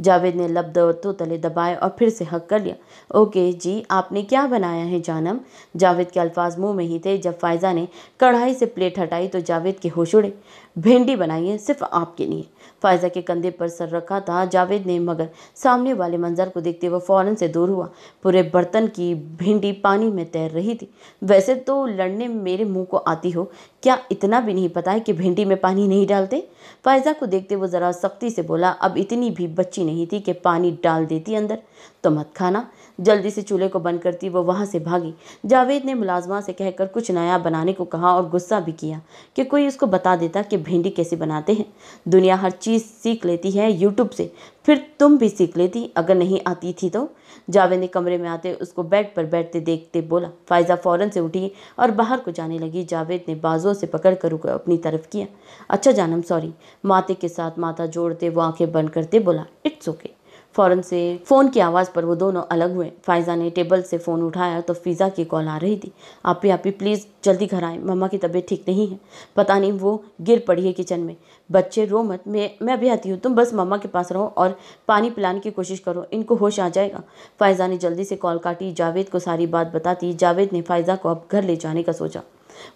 जावेद ने लब तो तले दबाए और फिर से हक कर लिया ओके जी आपने क्या बनाया है जानम जावेद के अल्फाज मुंह में ही थे जब फायजा ने कढ़ाई से प्लेट हटाई तो जावेद के होश उड़े भिंडी बनाइए सिर्फ आपके लिए फायजा के कंधे पर सर रखा था जावेद ने मगर सामने वाले मंजर को देखते हुए फ़ौरन से दूर हुआ पूरे बर्तन की भिंडी पानी में तैर रही थी वैसे तो लड़ने मेरे मुंह को आती हो क्या इतना भी नहीं पता है कि भिंडी में पानी नहीं डालते फायजा को देखते हुए ज़रा सख्ती से बोला अब इतनी भी बच्ची नहीं थी कि पानी डाल देती अंदर तो मत खाना जल्दी से चूल्हे को बंद करती वो वहाँ से भागी जावेद ने मुलाजमा से कहकर कुछ नया बनाने को कहा और गुस्सा भी किया कि कोई उसको बता देता कि भिंडी कैसे बनाते हैं दुनिया हर चीज़ सीख लेती है यूट्यूब से फिर तुम भी सीख लेती अगर नहीं आती थी तो जावेद ने कमरे में आते उसको बेड पर बैठते देखते बोला फायजा फ़ौरन से उठी और बाहर को जाने लगी जावेद ने बाजों से पकड़ कर अपनी तरफ किया अच्छा जानम सॉरी माते के साथ माता जोड़ते वो आंखें बंद करते बोला इट्स ओके okay. फ़ौरन से फ़ोन की आवाज़ पर वो दोनों अलग हुए फायज़ा ने टेबल से फ़ोन उठाया तो फ़िज़ा की कॉल आ रही थी आप ही आप ही प्लीज़ जल्दी घर आए मम्मा की तबीयत ठीक नहीं है पता नहीं वो गिर पड़ी है किचन में बच्चे रो मत मैं मैं अभी आती हूँ तुम बस मम्मा के पास रहो और पानी पिलाने की कोशिश करो इनको होश आ जाएगा फ़ायज़ा ने जल्दी से कॉल काटी जावेद को सारी बात बताती जावेद ने फ़ायज़ा को अब घर ले जाने का सोचा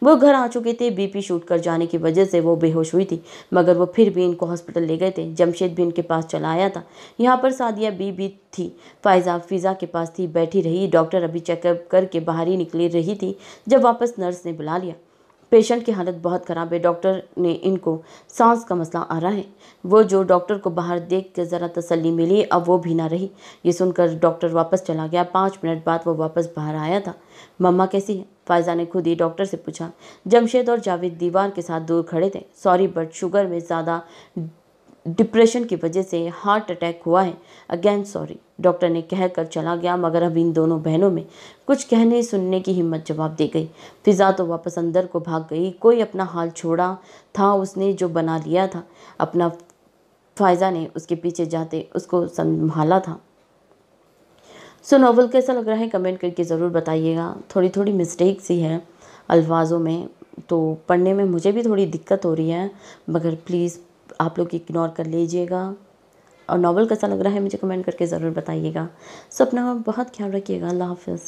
वो घर आ चुके थे बीपी शूट कर जाने की वजह से वो बेहोश हुई थी मगर वो फिर भी इनको हॉस्पिटल ले गए थे जमशेद भी इनके पास चला आया था यहाँ पर सादिया बी भी थी फायजा फिज़ा के पास थी बैठी रही डॉक्टर अभी चेकअप करके बाहर ही निकली रही थी जब वापस नर्स ने बुला लिया पेशेंट की हालत बहुत ख़राब है डॉक्टर ने इनको सांस का मसला आ रहा है वो जो डॉक्टर को बाहर देख के ज़रा तसल्ली मिली अब वो भी ना रही ये सुनकर डॉक्टर वापस चला गया पाँच मिनट बाद वो वापस बाहर आया था मम्मा कैसी है फायजा ने खुद ही डॉक्टर से पूछा जमशेद और जावेद दीवार के साथ दूर खड़े थे सॉरी बट शुगर में ज़्यादा डिप्रेशन की वजह से हार्ट अटैक हुआ है अगेन सॉरी डॉक्टर ने कहकर चला गया मगर अब इन दोनों बहनों में कुछ कहने सुनने की हिम्मत जवाब दे गई फिजा तो वापस अंदर को भाग गई कोई अपना हाल छोड़ा था उसने जो बना लिया था अपना फायजा ने उसके पीछे जाते उसको संभाला था सो नावल कैसा लग रहा है कमेंट करके ज़रूर बताइएगा थोड़ी थोड़ी मिस्टेक सी है अल्फाजों में तो पढ़ने में मुझे भी थोड़ी दिक्कत हो रही है मगर प्लीज़ आप लोग इग्नोर कर लीजिएगा और नावल कैसा लग रहा है मुझे कमेंट करके ज़रूर बताइएगा सो अपना बहुत ख्याल रखिएगा अल्लाह हाफिज़